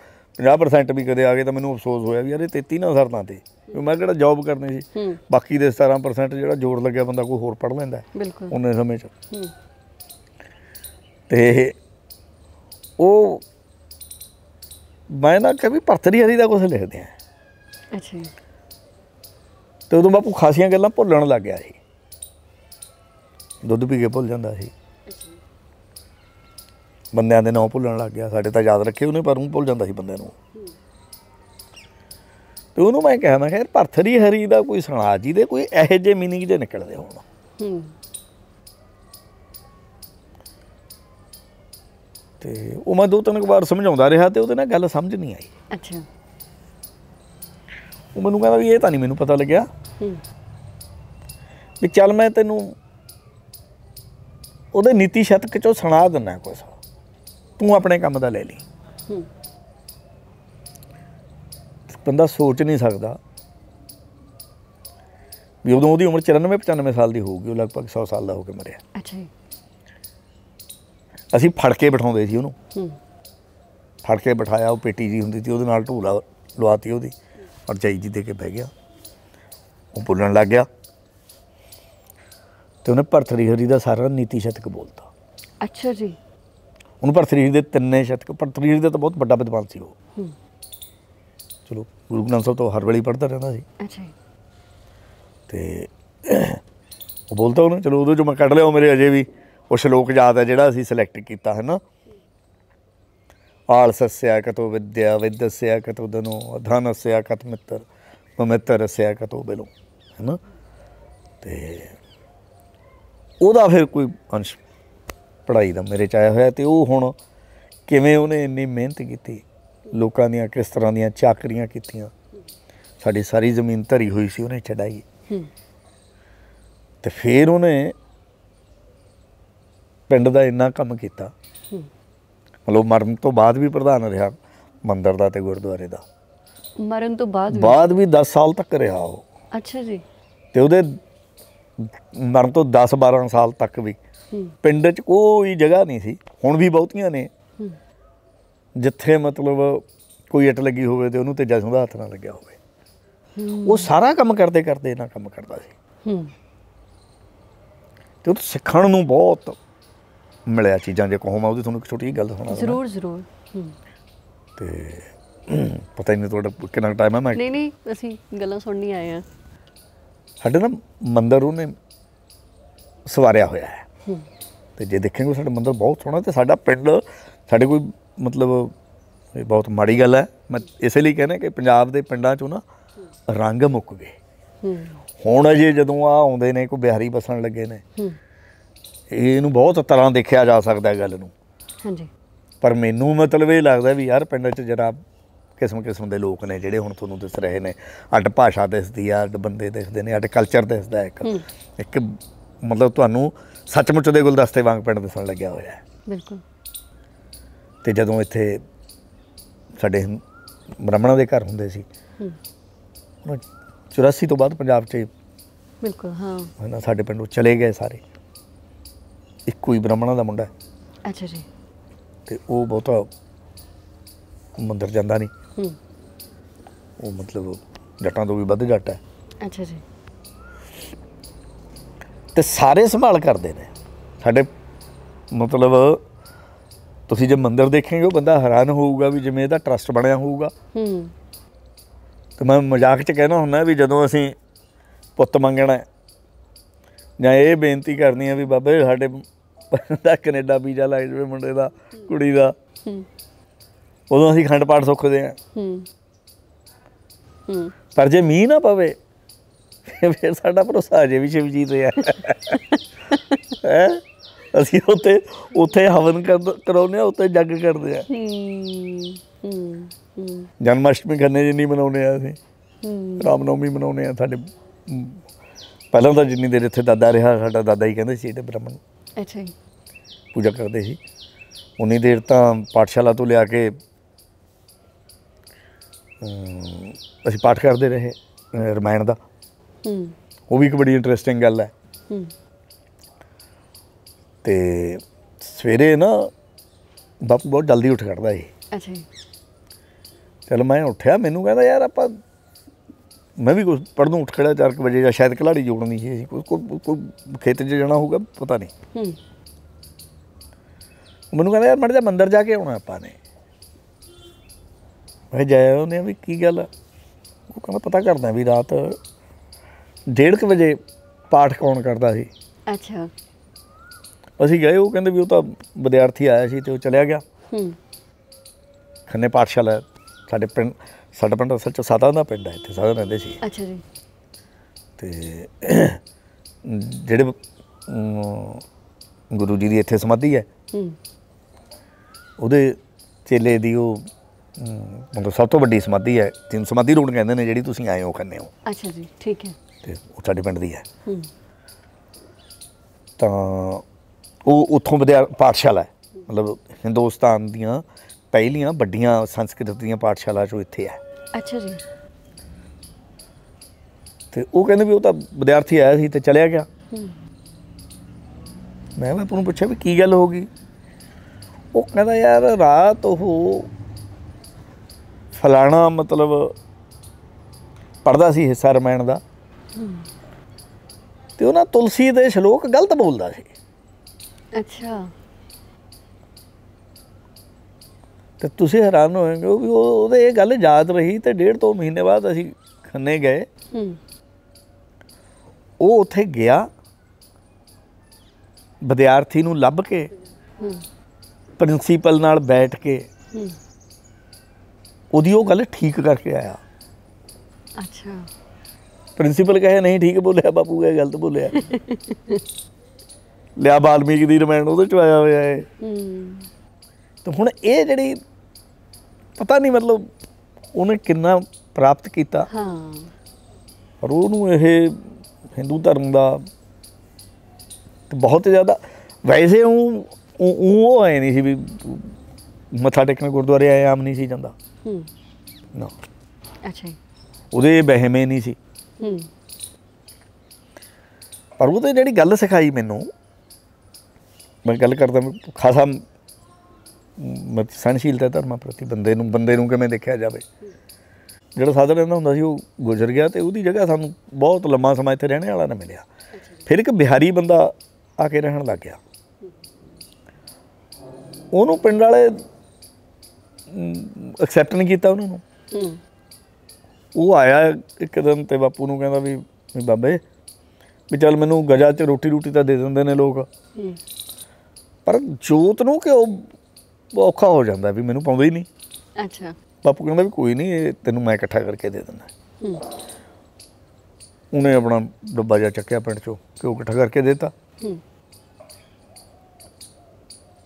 50% ਵੀ ਕਦੇ ਆ ਗਏ ਤਾਂ ਮੈਨੂੰ ਅਫਸੋਸ ਹੋਇਆ ਵੀ ਯਾਰ ਇਹ 33 ਨਾ ਸਰਦਾਂ ਤੇ ਮੈਂ ਕਿਹੜਾ ਜੌਬ ਕਰਨੀ ਸੀ ਬਾਕੀ ਦੇ 17% ਜਿਹੜਾ ਜੋਰ ਲੱਗਿਆ ਬੰਦਾ ਕੋਈ ਹੋਰ ਪੜ ਲੈਂਦਾ ਉਹਨੇ ਸਮੇਂ ਚ ਤੇ ਉਹ ਮੈਂ ਨਾ ਕਦੇ ਪਰਤਰੀ ਹਰੀ ਦਾ ਕੁਝ ਲਿਖਦੇ ਆ ਅੱਛਾ ਤੇ ਉਦੋਂ ਬਾਪੂ ਖਾਸੀਆਂ ਗੱਲਾਂ ਭੁੱਲਣ ਲੱਗ ਗਿਆ ਸੀ ਦੁੱਧ ਪੀ ਕੇ ਭੁੱਲ ਜਾਂਦਾ ਸੀ ਬੰਦਿਆਂ ਦੇ ਨਾਂ ਭੁੱਲਣ ਲੱਗ ਗਿਆ ਸਾਡੇ ਤਾਂ ਯਾਦ ਰੱਖੇ ਉਹਨੇ ਪਰ ਉਹ ਭੁੱਲ ਜਾਂਦਾ ਸੀ ਬੰਦਿਆਂ ਨੂੰ ਤੇ ਉਹਨੂੰ ਮੈਂ ਕਿਹਾ ਮੈਂ ਖੈਰ ਪਰਥਰੀ ਹਰੀ ਦਾ ਕੋਈ ਸੁਣਾ ਜੀ ਦੇ ਕੋਈ ਇਹੋ ਜਿਹੇ ਮੀਨਿੰਗ ਦੇ ਨਿਕਲਦੇ ਹੋਣ ਹੂੰ ਤੇ ਉਹ ਮੈਂ ਦੋ ਤਿੰਨ ਵਾਰ ਸਮਝਾਉਂਦਾ ਰਿਹਾ ਤੇ ਉਹਦੇ ਨਾਲ ਗੱਲ ਸਮਝ ਨਹੀਂ ਆਈ ਅੱਛਾ ਉਹ ਮੈਨੂੰ ਕਹਿੰਦਾ ਵੀ ਇਹ ਤਾਂ ਨਹੀਂ ਮੈਨੂੰ ਪਤਾ ਲੱਗਿਆ ਹੂੰ ਵੀ ਚੱਲ ਮੈਂ ਤੈਨੂੰ ਉਹਦੇ ਨੀਤੀ ਸ਼ਤਕ ਚੋਂ ਸੁਣਾ ਦਿੰਦਾ ਕੁਝ ਤੂੰ ਆਪਣੇ ਕੰਮ ਦਾ ਲੈ ਲਈ ਹੂੰ ਬੰਦਾ ਸੋਚ ਨਹੀਂ ਸਕਦਾ ਵੀ ਉਦੋਂ ਉਹਦੀ ਉਮਰ 94 95 ਸਾਲ ਦੀ ਹੋਊਗੀ ਉਹ ਲਗਭਗ 100 ਸਾਲ ਦਾ ਹੋ ਕੇ ਮਰਿਆ ਅੱਛਾ ਜੀ ਅਸੀਂ ਫੜ ਕੇ ਬਿਠਾਉਂਦੇ ਸੀ ਉਹਨੂੰ ਹੂੰ ਫੜ ਕੇ ਬਿਠਾਇਆ ਉਹ ਪੇਟੀ ਜੀ ਹੁੰਦੀ ਸੀ ਉਹਦੇ ਨਾਲ ਢੂਲਾ ਲਵਾਤੀ ਉਹਦੀ ਔਰ ਜਾਈ ਜੀ ਦੇ ਕੇ ਬਹਿ ਗਿਆ ਉਹ ਬੋਲਣ ਲੱਗ ਗਿਆ ਤੇ ਉਹਨੇ ਪਰਥਰੀ ਹਰੀ ਦਾ ਸਾਰਾ ਨੀਤੀ ਸ਼ਤਕ ਬੋਲਤਾ ਅੱਛਾ ਜੀ ਉਹਨੂੰ ਪਰਥਰੀ ਦੇ ਤਿੰਨੇ ਸ਼ਤਕ ਪਰਥਰੀ ਦੇ ਤਾਂ ਬਹੁਤ ਵੱਡਾ ਵਿਦਵਾਨ ਸੀ ਉਹ ਹੂੰ ਚਲੋ ਗੁਰੂ ਗ੍ਰੰਥ ਸਾਹਿਬ ਤੋਂ ਹਰ ਵੇਲੇ ਪੜ੍ਹਦਾ ਰਹਿੰਦਾ ਸੀ ਅੱਛਾ ਤੇ ਉਹ ਬੋਲਦਾ ਉਹਨੇ ਚਲੋ ਉਦੋਂ ਜੋ ਮੈਂ ਕੱਢ ਲਿਆ ਮੇਰੇ ਅਜੇ ਵੀ ਉਹ ਸ਼ਲੋਕ ਯਾਦ ਹੈ ਜਿਹੜਾ ਅਸੀਂ ਸਿਲੈਕਟ ਕੀਤਾ ਹੈ ਨਾ ਆਲਸਸਿਆ ਕਤੋ ਵਿਦਿਆ ਵਿਦਸਿਆ ਕਤੋ ਦਨੋ ਧਨਸਿਆ ਕਤ ਮਿੱਤਰ ਮਮਿੱਤਰਸਿਆ ਕਤੋ ਬਿਲੋ ਹੈ ਨਾ ਤੇ ਉਹਦਾ ਫਿਰ ਕੋਈ ਅੰਸ਼ ਪੜਾਈ ਦਾ ਮੇਰੇ ਚ ਆਇਆ ਹੋਇਆ ਤੇ ਉਹ ਹੁਣ ਕਿਵੇਂ ਉਹਨੇ ਇੰਨੀ ਮਿਹਨਤ ਕੀਤੀ ਲੋਕਾਂ ਦੀਆਂ ਕਿਸ ਤਰ੍ਹਾਂ ਦੀਆਂ ਚਾਕਰੀਆਂ ਕੀਤੀਆਂ ਸਾਡੀ ਸਾਰੀ ਜ਼ਮੀਨ ਧਰੀ ਹੋਈ ਸੀ ਉਹਨੇ ਛਡਾਈ ਤੇ ਫਿਰ ਉਹਨੇ ਪਿੰਡ ਦਾ ਇੰਨਾ ਕੰਮ ਕੀਤਾ ਮਤਲਬ ਮਰਨ ਤੋਂ ਬਾਅਦ ਵੀ ਪ੍ਰਧਾਨ ਰਿਹਾ ਮੰਦਰ ਦਾ ਤੇ ਗੁਰਦੁਆਰੇ ਦਾ ਮਰਨ ਤੋਂ ਬਾਅਦ ਵੀ ਬਾਅਦ ਵੀ 10 ਸਾਲ ਤੱਕ ਰਿਹਾ ਉਹ ਅੱਛਾ ਜੀ ਤੇ ਉਹਦੇ ਮਰਨ ਤੋਂ 10 12 ਸਾਲ ਤੱਕ ਵੀ ਪਿੰਡ 'ਚ ਕੋਈ ਜਗ੍ਹਾ ਨਹੀਂ ਸੀ ਹੁਣ ਵੀ ਬਹੁਤੀਆਂ ਨੇ ਜਿੱਥੇ ਮਤਲਬ ਕੋਈ ਇੱਟ ਲੱਗੀ ਹੋਵੇ ਤੇ ਉਹਨੂੰ ਤੇ ਜਸੋਂ ਦਾ ਹੱਥ ਨਾ ਲੱਗਿਆ ਹੋਵੇ ਉਹ ਸਾਰਾ ਕੰਮ ਕਰਦੇ ਕਰਦੇ ਇਹਨਾਂ ਕੰਮ ਕਰਦਾ ਸੀ ਹੂੰ ਤੇ ਉਹ ਸਿੱਖਣ ਨੂੰ ਬਹੁਤ ਮਿਲਿਆ ਚੀਜ਼ਾਂ ਜੇ ਕਹੋ ਮੈਂ ਉਹਦੀ ਤੁਹਾਨੂੰ ਇੱਕ ਛੋਟੀ ਜਿਹੀ ਗੱਲ ਸੁਣਾ ਜ਼ਰੂਰ ਜ਼ਰੂਰ ਹੂੰ ਤੇ ਪਤਾ ਨਹੀਂ ਤੁਹਾਡਾ ਕਿੰਨਾ ਟਾਈਮ ਹੈ ਮੈਂ ਨਹੀਂ ਨਹੀਂ ਅਸੀਂ ਗੱਲਾਂ ਸੁਣਨੀ ਆਏ ਆ ਸਾਡੇ ਨਾ ਮੰਦਰ ਉਹਨੇ ਸਵਾਰਿਆ ਹੋਇਆ ਹੈ ਹੂੰ ਤੇ ਜੇ ਦੇਖੇਂਗੇ ਸਾਡਾ ਮੰਦਰ ਬਹੁਤ ਸੋਹਣਾ ਤੇ ਸਾਡਾ ਪਿੰਡ ਸਾਡੇ ਕੋਈ ਮਤਲਬ ਇਹ ਬਹੁਤ ਮਾੜੀ ਗੱਲ ਹੈ ਮੈਂ ਇਸੇ ਲਈ ਕਹਿੰਦਾ ਕਿ ਪੰਜਾਬ ਦੇ ਪਿੰਡਾਂ ਚੋਂ ਨਾ ਰੰਗ ਮੁੱਕ ਗਏ ਹੁਣ ਅਜੇ ਜਦੋਂ ਆ ਆਉਂਦੇ ਨੇ ਕੋਈ ਬਿਹਾਰੀ ਬਸਣ ਲੱਗੇ ਨੇ ਇਹਨੂੰ ਬਹੁਤ ਤਰ੍ਹਾਂ ਦੇਖਿਆ ਜਾ ਸਕਦਾ ਗੱਲ ਨੂੰ ਹਾਂਜੀ ਪਰ ਮੈਨੂੰ ਮਤਲਬ ਇਹ ਲੱਗਦਾ ਵੀ ਯਾਰ ਪਿੰਡਾਂ 'ਚ ਜਰਾ ਕਿਸਮ ਕਿਸਮ ਦੇ ਲੋਕ ਨੇ ਜਿਹੜੇ ਹੁਣ ਤੁਹਾਨੂੰ ਦਿਸ ਰਹੇ ਨੇ ਅੱਡ ਭਾਸ਼ਾ ਦਿਸਦੀ ਆ ਅੱਡ ਬੰਦੇ ਦਿਸਦੇ ਨੇ ਅੱਡ ਕਲਚਰ ਦਿਸਦਾ ਇੱਕ ਇੱਕ ਮਤਲਬ ਤੁਹਾਨੂੰ ਸੱਚਮੁੱਚ ਦੇ ਗੁਲਦਸਤੇ ਵਾਂਗ ਪਿੰਡ ਦਿਸਣ ਲੱਗਿਆ ਹੋਇਆ ਹੈ ਬਿਲਕੁਲ ਤੇ ਜਦੋਂ ਇੱਥੇ ਸਾਡੇ ਬ੍ਰਾਹਮਣਾਂ ਦੇ ਘਰ ਹੁੰਦੇ ਸੀ ਹੂੰ 84 ਤੋਂ ਬਾਅਦ ਪੰਜਾਬ 'ਚ ਬਿਲਕੁਲ ਹਾਂ ਹਨਾ ਸਾਡੇ ਪਿੰਡੋਂ ਚਲੇ ਗਏ ਸਾਰੇ ਇੱਕੋ ਹੀ ਬ੍ਰਾਹਮਣਾਂ ਦਾ ਮੁੰਡਾ ਅੱਛਾ ਜੀ ਤੇ ਉਹ ਬਹੁਤਾ ਮੰਦਰ ਜਾਂਦਾ ਨਹੀਂ ਹੂੰ ਉਹ ਮਤਲਬ ਜੱਟਾਂ ਤੋਂ ਵੀ ਵੱਧ ਜੱਟ ਹੈ ਅੱਛਾ ਜੀ ਤੇ ਸਾਰੇ ਸੰਭਾਲ ਕਰਦੇ ਨੇ ਸਾਡੇ ਮਤਲਬ ਤੁਸੀਂ ਜੇ ਮੰਦਿਰ ਦੇਖੇਂਗੇ ਉਹ ਬੰਦਾ ਹੈਰਾਨ ਹੋਊਗਾ ਵੀ ਜਿਵੇਂ ਇਹਦਾ ਟਰਸਟ ਬਣਿਆ ਹੋਊਗਾ ਹੂੰ ਤੇ ਮੈਂ ਮਜ਼ਾਕ 'ਚ ਕਹਿਣਾ ਹੁੰਦਾ ਵੀ ਜਦੋਂ ਅਸੀਂ ਪੁੱਤ ਮੰਗਣਾ ਜਾਂ ਇਹ ਬੇਨਤੀ ਕਰਨੀ ਆ ਵੀ ਬਾਬਾ ਜੀ ਸਾਡੇ ਦਾ ਕੈਨੇਡਾ ਵੀਜ਼ਾ ਲੱਗ ਜਵੇ ਮੁੰਡੇ ਦਾ ਕੁੜੀ ਦਾ ਹੂੰ ਉਦੋਂ ਅਸੀਂ ਖੰਡ ਪਾੜ ਸੁੱਖਦੇ ਆ ਹੂੰ ਹੂੰ ਪਰ ਜੇ ਮੀਂਹ ਨਾ ਪਵੇ ਫਿਰ ਸਾਡਾ ਭਰੋਸਾ ਅਜੇ ਵੀ ਸ਼ਿਵਜੀਤ ਹੈ ਹੈ ਅਸੀਂ ਉੱਥੇ ਉੱਥੇ ਹਵਨ ਕਰਾਉਨੇ ਆ ਉੱਥੇ ਜੱਗ ਕਰਦੇ ਆ ਹੂੰ ਹੂੰ ਜਨਮਸ਼ਟਮੀ ਕਰਨੇ ਜਿੰਨੀ ਮਨਾਉਨੇ ਆ ਅਸੀਂ ਹੂੰ ਰਾਮ ਨੌਮੀ ਮਨਾਉਨੇ ਆ ਸਾਡੇ ਪਹਿਲਾਂ ਤਾਂ ਜਿੰਨੀ ਦੇਰ ਇੱਥੇ ਦਾਦਾ ਰਿਹਾ ਸਾਡਾ ਦਾਦਾ ਹੀ ਕਹਿੰਦੇ ਸੀ ਇਹ ਬ੍ਰਾਹਮਣ ਅੱਛਾ ਜੀ ਪੂਜਾ ਕਰਦੇ ਸੀ ਉਨੀ ਦੇਰ ਤਾਂ ਪਾਠਸ਼ਾਲਾ ਤੋਂ ਲਿਆ ਕੇ ਅਸੀਂ ਪਾਠ ਕਰਦੇ ਰਹੇ ਰਮਾਇਣ ਦਾ ਹੂੰ ਉਹ ਵੀ ਇੱਕ ਬੜੀ ਇੰਟਰਸਟਿੰਗ ਗੱਲ ਹੈ ਹੂੰ ਤੇ ਸਵੇਰੇ ਨਾ ਬਾਪੂ ਬਹੁਤ ਜਲਦੀ ਉੱਠ ਖੜਦਾ ਏ ਅੱਛਾ ਚਲ ਮੈਂ ਉੱਠਿਆ ਮੈਨੂੰ ਕਹਿੰਦਾ ਯਾਰ ਆਪਾਂ ਮੈਂ ਵੀ ਕੁਝ ਪੜਨ ਉੱਠ ਖੜਿਆ 4 ਵਜੇ ਜਾਂ ਸ਼ਾਇਦ ਕਲਾੜੀ ਜੋੜਨੀ ਸੀ ਕੋਈ ਕੋਈ ਖੇਤ 'ਚ ਜਾਣਾ ਹੋਊਗਾ ਪਤਾ ਨਹੀਂ ਹੂੰ ਮੈਨੂੰ ਕਹਿੰਦਾ ਯਾਰ ਮੜ ਜਾ ਮੰਦਰ ਜਾ ਕੇ ਆਉਣਾ ਆਪਾਂ ਨੇ ਮੈਂ ਜਾਇਆ ਉਹਨੇ ਵੀ ਕੀ ਗੱਲ ਉਹ ਕਹਿੰਦਾ ਪਤਾ ਕਰਦਾ ਵੀ ਰਾਤ 1:30 ਵਜੇ ਪਾਠ ਕੌਣ ਕਰਦਾ ਸੀ ਅੱਛਾ ਅਸੀਂ ਗਏ ਉਹ ਕਹਿੰਦੇ ਵੀ ਉਹ ਤਾਂ ਵਿਦਿਆਰਥੀ ਆਇਆ ਸੀ ਤੇ ਉਹ ਚਲਿਆ ਗਿਆ ਹੂੰ ਖੰਨੇ ਪਾਠਸ਼ਾਲਾ ਸਾਡੇ ਪਿੰਡ ਸਾਡਾ ਪਿੰਡ ਅਸਲ ਚ ਸਾਦਾ ਦਾ ਪਿੰਡ ਹੈ ਇੱਥੇ ਸਾਦਾ ਰਹਿੰਦੇ ਸੀ ਅੱਛਾ ਜੀ ਤੇ ਜਿਹੜੇ ਗੁਰੂ ਜੀ ਦੀ ਇੱਥੇ ਸਮਾਧੀ ਹੈ ਹੂੰ ਉਹਦੇ ਚੇਲੇ ਦੀ ਉਹ ਮਤਲਬ ਸਭ ਤੋਂ ਵੱਡੀ ਸਮਾਧੀ ਹੈ ਤਿੰਨ ਸਮਾਧੀ ਰੋਡ ਕਹਿੰਦੇ ਨੇ ਜਿਹੜੀ ਤੁਸੀਂ ਆਏ ਹੋ ਖੰਨੇ ਹੋ ਅੱਛਾ ਜੀ ਠੀਕ ਹੈ ਤੇ ਉਹ ਸਾਡੇ ਪਿੰਡ ਦੀ ਹੈ ਹੂੰ ਤਾਂ ਉਹ ਉੱਥੋਂ ਵਿਦਿਆ ਪਾਠਸ਼ਾਲਾ ਹੈ ਮਤਲਬ ਹਿੰਦੁਸਤਾਨ ਦੀਆਂ ਪਹਿਲੀਆਂ ਵੱਡੀਆਂ ਸੰਸਕ੍ਰਿਤ ਦੀਆਂ ਪਾਠਸ਼ਾਲਾ ਜੋ ਇੱਥੇ ਹੈ ਅੱਛਾ ਜੀ ਤੇ ਉਹ ਕਹਿੰਦੇ ਵੀ ਉਹ ਤਾਂ ਵਿਦਿਆਰਥੀ ਆਇਆ ਸੀ ਤੇ ਚਲਿਆ ਗਿਆ ਮੈਂ ਮੈਂ ਉਹਨੂੰ ਪੁੱਛਿਆ ਵੀ ਕੀ ਗੱਲ ਹੋ ਗਈ ਉਹ ਕਹਿੰਦਾ ਯਾਰ ਰਾਤ ਉਹ ਫਲਾਣਾ ਮਤਲਬ ਪੜਦਾ ਸੀ ਹਿੱਸਾ ਰਮਾਇਣ ਦਾ ਤੇ ਉਹਨਾਂ ਤੁਲਸੀ ਦੇ ਸ਼ਲੋਕ ਗਲਤ ਬੋਲਦਾ ਸੀ ਅੱਛਾ ਤੇ ਤੁਸੀਂ ਹੈਰਾਨ ਹੋਵੋਗੇ ਵੀ ਉਹ ਉਹਦੇ ਇਹ ਗੱਲ ਯਾਦ ਰਹੀ ਤੇ ਡੇਢ ਤੋਂ ਮਹੀਨੇ ਬਾਅਦ ਅਸੀਂ ਖੰਨੇ ਗਏ ਹੂੰ ਉਹ ਉੱਥੇ ਗਿਆ ਵਿਦਿਆਰਥੀ ਨੂੰ ਲੱਭ ਕੇ ਹੂੰ ਪ੍ਰਿੰਸੀਪਲ ਨਾਲ ਬੈਠ ਕੇ ਹੂੰ ਉਹਦੀ ਉਹ ਗੱਲ ਠੀਕ ਕਰਕੇ ਆਇਆ ਅੱਛਾ ਪ੍ਰਿੰਸੀਪਲ ਕਹੇ ਨਹੀਂ ਠੀਕ ਬੋਲਿਆ ਬਾਪੂ ਇਹ ਗਲਤ ਬੋਲਿਆ ਲਿਆ ਬਾਲਮੀਕ ਦੀ ਰਮਾਇਣ ਉਹਦੇ ਚ ਆਇਆ ਹੋਇਆ ਹੈ ਤਾਂ ਹੁਣ ਇਹ ਜਿਹੜੀ ਪਤਾ ਨਹੀਂ ਮਤਲਬ ਉਹਨੇ ਕਿੰਨਾ ਪ੍ਰਾਪਤ ਕੀਤਾ ਹਾਂ ਔਰ ਉਹਨੂੰ ਇਹ ਹਿੰਦੂ ਧਰਮ ਦਾ ਬਹੁਤ ਜ਼ਿਆਦਾ ਵੈਸੇ ਉਹ ਉਹ ਆਏ ਨਹੀਂ ਸੀ ਵੀ ਮੱਥਾ ਟੇਕਣ ਗੁਰਦੁਆਰੇ ਆਏ ਆਮ ਨਹੀਂ ਸੀ ਜਾਂਦਾ ਹੂੰ ਨਾ ਅੱਛਾ ਉਹਦੇ ਬਹਿਮੇ ਨਹੀਂ ਸੀ ਹੂੰ ਪਰ ਉਹਦੇ ਜਿਹੜੀ ਗੱਲ ਸਿਖਾਈ ਮੈਨੂੰ ਮੈਂ ਗੱਲ ਕਰਦਾ ਖਾਸਾ ਮਤ ਸੰਸ਼ੀਲਤਾ ਧਰਮਾਂ ਪ੍ਰਤੀ ਬੰਦੇ ਨੂੰ ਬੰਦੇ ਨੂੰ ਕਿਵੇਂ ਦੇਖਿਆ ਜਾਵੇ ਜਿਹੜਾ ਸਾਧਨ ਰਹਿੰਦਾ ਹੁੰਦਾ ਸੀ ਉਹ ਗੁਜ਼ਰ ਗਿਆ ਤੇ ਉਹਦੀ ਜਗ੍ਹਾ ਸਾਨੂੰ ਬਹੁਤ ਲੰਮਾ ਸਮਾਂ ਇੱਥੇ ਰਹਿਣੇ ਵਾਲਾ ਨਾ ਮਿਲਿਆ ਫਿਰ ਇੱਕ ਬਿਹਾਰੀ ਬੰਦਾ ਆ ਕੇ ਰਹਿਣ ਲੱਗ ਗਿਆ ਉਹਨੂੰ ਪਿੰਡ ਵਾਲੇ ਐਕਸੈਪਟ ਨਹੀਂ ਕੀਤਾ ਉਹਨਾਂ ਨੂੰ ਉਹ ਆਇਆ ਇੱਕ ਦਿਨ ਤੇ ਬਾਪੂ ਨੂੰ ਕਹਿੰਦਾ ਵੀ ਬਾਬੇ ਵੀ ਚੱਲ ਮੈਨੂੰ ਗਜਾ 'ਚ ਰੋਟੀ ਰੋਟੀ ਤਾਂ ਦੇ ਦਿੰਦੇ ਨੇ ਲੋਕ ਪਰ ਜੋਤ ਨੂੰ ਕਿ ਉਹ ਔਖਾ ਹੋ ਜਾਂਦਾ ਵੀ ਮੈਨੂੰ ਪਾਉਂਦਾ ਹੀ ਨਹੀਂ ਅੱਛਾ ਬਾਪੂ ਕਹਿੰਦਾ ਵੀ ਕੋਈ ਨਹੀਂ ਇਹ ਤੈਨੂੰ ਮੈਂ ਇਕੱਠਾ ਕਰਕੇ ਦੇ ਦਿੰਦਾ ਹੂੰ ਉਹਨੇ ਆਪਣਾ ਡੱਬਾ ਜਾ ਚੱਕਿਆ ਪਿੰਡ ਚੋਂ ਕਿ ਉਹ ਇਕੱਠਾ ਕਰਕੇ ਦੇਤਾ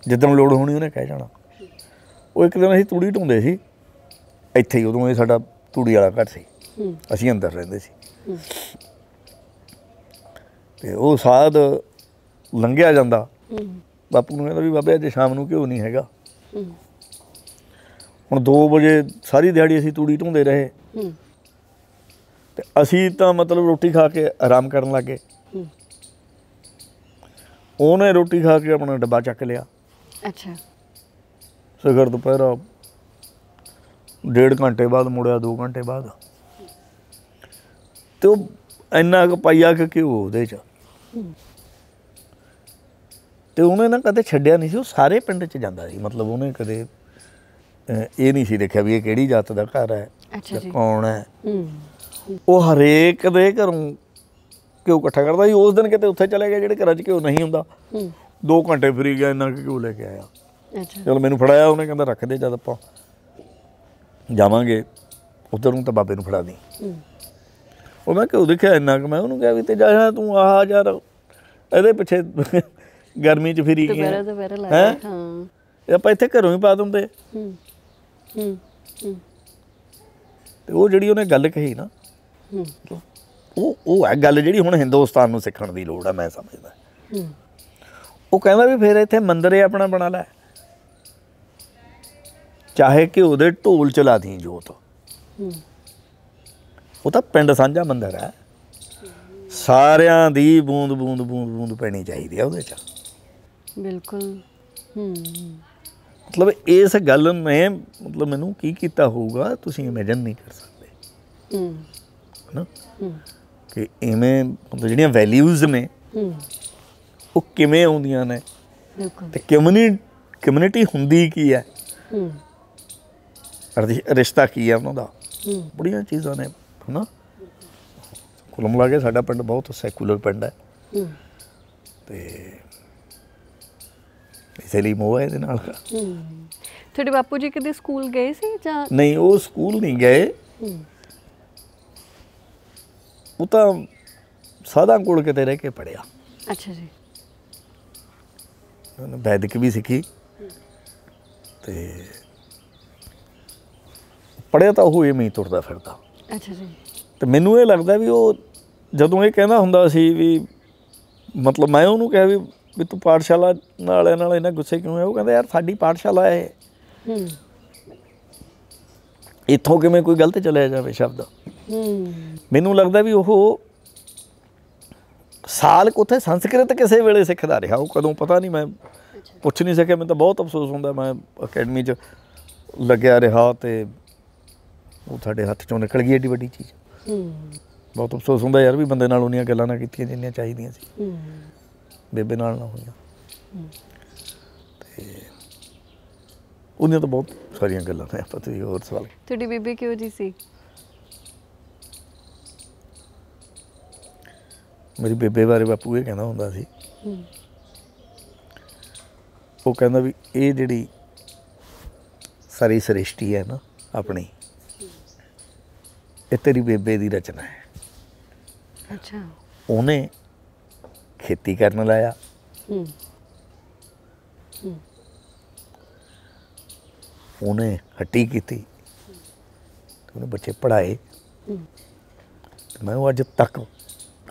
ਜਦੋਂ ਲੋੜ ਹੋਣੀ ਉਹਨੇ ਕਹਿ ਜਾਣਾ ਉਹ ਇੱਕ ਦਿਨ ਅਸੀਂ ਤੂੜੀ ਢੋਂਦੇ ਸੀ ਇੱਥੇ ਹੀ ਉਦੋਂ ਇਹ ਸਾਡਾ ਤੂੜੀ ਵਾਲਾ ਘਰ ਸੀ ਅਸੀਂ ਅੰਦਰ ਰਹਿੰਦੇ ਸੀ ਤੇ ਉਹ ਸਾਧ ਲੰਘਿਆ ਜਾਂਦਾ ਬਾਪੂ ਨੂੰ ਕਹਿੰਦਾ ਵੀ ਬਾਬੇ ਅੱਜ ਸ਼ਾਮ ਨੂੰ ਕਿਉਂ ਨਹੀਂ ਹੈਗਾ ਹੁਣ 2 ਵਜੇ ਸਾਰੀ ਦਿਹਾੜੀ ਅਸੀਂ ਤੂੜੀ ਢੋਂਦੇ ਰਹੇ ਤੇ ਅਸੀਂ ਤਾਂ ਮਤਲਬ ਰੋਟੀ ਖਾ ਕੇ ਆਰਾਮ ਕਰਨ ਲੱਗੇ ਉਹਨੇ ਰੋਟੀ ਖਾ ਕੇ ਆਪਣਾ ਡੱਬਾ ਚੱਕ ਲਿਆ ਅੱਛਾ ਸਗਰ ਦੁਪਹਿਰਾ ਡੇਢ ਘੰਟੇ ਬਾਅਦ ਮੁੜਿਆ 2 ਘੰਟੇ ਬਾਅਦ ਤੇ ਉਹ ਇੰਨਾ ਕੁ ਪਾਈਆ ਕਿ ਕਿਉਂ ਉਹਦੇ ਚ ਤੇ ਉਹਨੇ ਨਾ ਕਦੇ ਛੱਡਿਆ ਨਹੀਂ ਸੀ ਉਹ ਸਾਰੇ ਪਿੰਡ 'ਚ ਜਾਂਦਾ ਸੀ ਮਤਲਬ ਉਹਨੇ ਕਦੇ ਇਹ ਨਹੀਂ ਸੀ ਦੇਖਿਆ ਵੀ ਇਹ ਕਿਹੜੀ ਜਾਤ ਦਾ ਘਰ ਹੈ ਅੱਛਾ ਕੌਣ ਹੈ ਉਹ ਹਰੇਕ ਦੇ ਘਰੋਂ ਕਿਉਂ ਇਕੱਠਾ ਕਰਦਾ ਸੀ ਉਸ ਦਿਨ ਕਿਤੇ ਉੱਥੇ ਚਲੇ ਗਿਆ ਜਿਹੜੇ ਘਰਾਂ 'ਚ ਕਿਉਂ ਨਹੀਂ ਹੁੰਦਾ 2 ਘੰਟੇ ਫਰੀ ਗਿਆ ਇੰਨਾ ਕਿਉਂ ਲੈ ਕੇ ਆਇਆ ਅੱਛਾ ਚਲ ਮੈਨੂੰ ਫੜਾਇਆ ਉਹਨੇ ਕਹਿੰਦਾ ਰੱਖ ਦੇ ਜਦ ਆਪਾਂ ਜਾਵਾਂਗੇ ਉਧਰ ਨੂੰ ਤਾਂ ਬਾਬੇ ਨੂੰ ਫੜਾ ਦੇ ਉਹ ਮੈਂ ਕਿਉਂ ਦੇਖਿਆ ਇੰਨਾ ਕਿ ਮੈਂ ਉਹਨੂੰ ਕਿਹਾ ਵੀ ਤੇ ਜਾ ਤੂੰ ਆਹ ਯਾਰ ਇਹਦੇ ਪਿੱਛੇ ਗਰਮੀ 'ਚ ਫਿਰੀ ਗਏ ਦੁਬਾਰਾ ਹੈ ਹਾਂ ਆਪਾਂ ਇੱਥੇ ਘਰੋਂ ਹੀ ਪਾ ਦਉਂਦੇ ਹੂੰ ਹੂੰ ਤੇ ਉਹ ਜਿਹੜੀ ਉਹਨੇ ਗੱਲ ਕਹੀ ਨਾ ਉਹ ਉਹ ਹੈ ਗੱਲ ਜਿਹੜੀ ਹੁਣ ਹਿੰਦੁਸਤਾਨ ਨੂੰ ਸਿੱਖਣ ਦੀ ਲੋੜ ਆ ਮੈਂ ਸਮਝਦਾ ਉਹ ਕਹਿੰਦਾ ਵੀ ਫਿਰ ਇੱਥੇ ਮੰਦਿਰ ਆਪਣਾ ਬਣਾ ਲੈ ਚਾਹੇ ਕਿ ਉਹਦੇ ਢੋਲ ਚਲਾ ਦੀ ਜੋਤ ਉਹ ਤਾਂ ਪਿੰਡ ਸਾਂਝਾ ਮੰਦਰ ਹੈ ਸਾਰਿਆਂ ਦੀ ਬੂੰਦ ਬੂੰਦ ਬੂੰਦ ਬੂੰਦ ਪੈਣੀ ਚਾਹੀਦੀ ਆ ਉਹਦੇ ਚ ਬਿਲਕੁਲ ਹੂੰ ਮਤਲਬ ਇਸ ਗੱਲ ਮੈਂ ਮਤਲਬ ਮੈਨੂੰ ਕੀ ਕੀਤਾ ਹੋਊਗਾ ਤੁਸੀਂ ਇਮੇਜਿਨ ਨਹੀਂ ਕਰ ਸਕਦੇ ਹੂੰ ਨਾ ਕਿ ਇਵੇਂ ਮਤਲਬ ਜਿਹੜੀਆਂ ਵੈਲਿਊਜ਼ ਨੇ ਹੂੰ ਉਹ ਕਿਵੇਂ ਆਉਂਦੀਆਂ ਨੇ ਬਿਲਕੁਲ ਤੇ ਕਮਿਊਨਿਟੀ ਕਮਿਊਨਿਟੀ ਹੁੰਦੀ ਕੀ ਹੈ ਹੂੰ ਰਿਸ਼ਤਾ ਕੀ ਹੈ ਉਹਨਾਂ ਦਾ ਬੜੀਆਂ ਚੀਜ਼ਾਂ ਨੇ ਹਨਾ ਕੁੱਲ ਮਿਲਾ ਕੇ ਸਾਡਾ ਪਿੰਡ ਬਹੁਤ ਸੈਕੂਲਰ ਪਿੰਡ ਹੈ ਤੇ ਇਸੇ ਲਈ ਮੋਹ ਹੈ ਇਹਦੇ ਨਾਲ ਤੁਹਾਡੇ ਬਾਪੂ ਜੀ ਕਦੇ ਸਕੂਲ ਗਏ ਸੀ ਜਾਂ ਨਹੀਂ ਉਹ ਸਕੂਲ ਨਹੀਂ ਗਏ ਉਹ ਤਾਂ ਸਾਦਾ ਕੋਲ ਕਿਤੇ ਰਹਿ ਕੇ ਪੜਿਆ ਅੱਛਾ ਜੀ ਉਹਨੇ ਵੈਦਿਕ ਵੀ ਸਿੱਖੀ ਤੇ ਪੜਿਆ ਤਾਂ ਉਹ ਇਹ ਮੈਂ ਤੁਰਦਾ ਫਿਰਦਾ ਅੱਛਾ ਜੀ ਤੇ ਮੈਨੂੰ ਇਹ ਲੱਗਦਾ ਵੀ ਉਹ ਜਦੋਂ ਇਹ ਕਹਿੰਦਾ ਹੁੰਦਾ ਸੀ ਵੀ ਮਤਲਬ ਮੈਂ ਉਹਨੂੰ ਕਿਹਾ ਵੀ ਵੀ ਤੂੰ ਪਾਠਸ਼ਾਲਾ ਵਾਲਿਆਂ ਨਾਲ ਇਹਨਾਂ ਗੁੱਸੇ ਕਿਉਂ ਹੈ ਉਹ ਕਹਿੰਦਾ ਯਾਰ ਸਾਡੀ ਪਾਠਸ਼ਾਲਾ ਹੈ ਹੂੰ ਇੱਥੋਂ ਕਿਵੇਂ ਕੋਈ ਗਲਤ ਚਲਿਆ ਜਾਵੇ ਸ਼ਬਦ ਹੂੰ ਮੈਨੂੰ ਲੱਗਦਾ ਵੀ ਉਹ ਸਾਲ ਕੋਥੇ ਸੰਸਕ੍ਰਿਤ ਕਿਸੇ ਵੇਲੇ ਸਿੱਖਦਾ ਰਿਹਾ ਉਹ ਕਦੋਂ ਪਤਾ ਨਹੀਂ ਮੈਂ ਪੁੱਛ ਨਹੀਂ ਸਕਿਆ ਮੈਨੂੰ ਤਾਂ ਬਹੁਤ ਅਫਸੋਸ ਹੁੰਦਾ ਮੈਂ ਅਕੈਡਮੀ 'ਚ ਲੱਗਿਆ ਰਿਹਾ ਤੇ ਉਹ ਸਾਡੇ ਹੱਥ ਚੋਂ ਨਿਕਲ ਗਈ ਏਡੀ ਵੱਡੀ ਚੀਜ਼ ਹੂੰ ਬਹੁਤ ਅਫਸੋਸ ਹੁੰਦਾ ਯਾਰ ਵੀ ਬੰਦੇ ਨਾਲ ਉਹਨੀਆਂ ਗੱਲਾਂ ਨਾ ਕੀਤੀਆਂ ਜਿੰਨੀਆਂ ਚਾਹੀਦੀਆਂ ਸੀ ਹੂੰ ਬੇਬੇ ਨਾਲ ਨਾ ਹੋਈਆਂ ਤੇ ਉਹਨੇ ਤਾਂ ਬਹੁਤ ਸਾਰੀਆਂ ਗੱਲਾਂ ਨੇ ਆਪਾਂ ਤੇ ਹੋਰ ਸਵਾਲ ਤੁਹਾਡੀ ਬੀਬੀ ਕਿਉਂ ਜੀ ਸੀ ਮੇਰੀ ਬੇਬੇ ਬਾਰੇ ਬਾਪੂ ਇਹ ਕਹਿੰਦਾ ਹੁੰਦਾ ਸੀ ਉਹ ਕਹਿੰਦਾ ਵੀ ਇਹ ਜਿਹੜੀ ਸਾਰੀ ਸ੍ਰਿਸ਼ਟੀ ਹੈ ਨਾ ਆਪਣੀ ਇਹ ਤੇਰੀ ਬੇਬੇ ਦੀ ਰਚਨਾ ਹੈ ਅੱਛਾ ਉਹਨੇ ਖੇਤੀ ਕਰਨ ਲਾਇਆ ਹੂੰ ਉਹਨੇ ਹੱਟੀ ਕੀਤੀ ਉਹਨੇ ਬੱਚੇ ਪੜਾਏ ਮੈਂ ਉਹ ਅੱਜ ਤੱਕ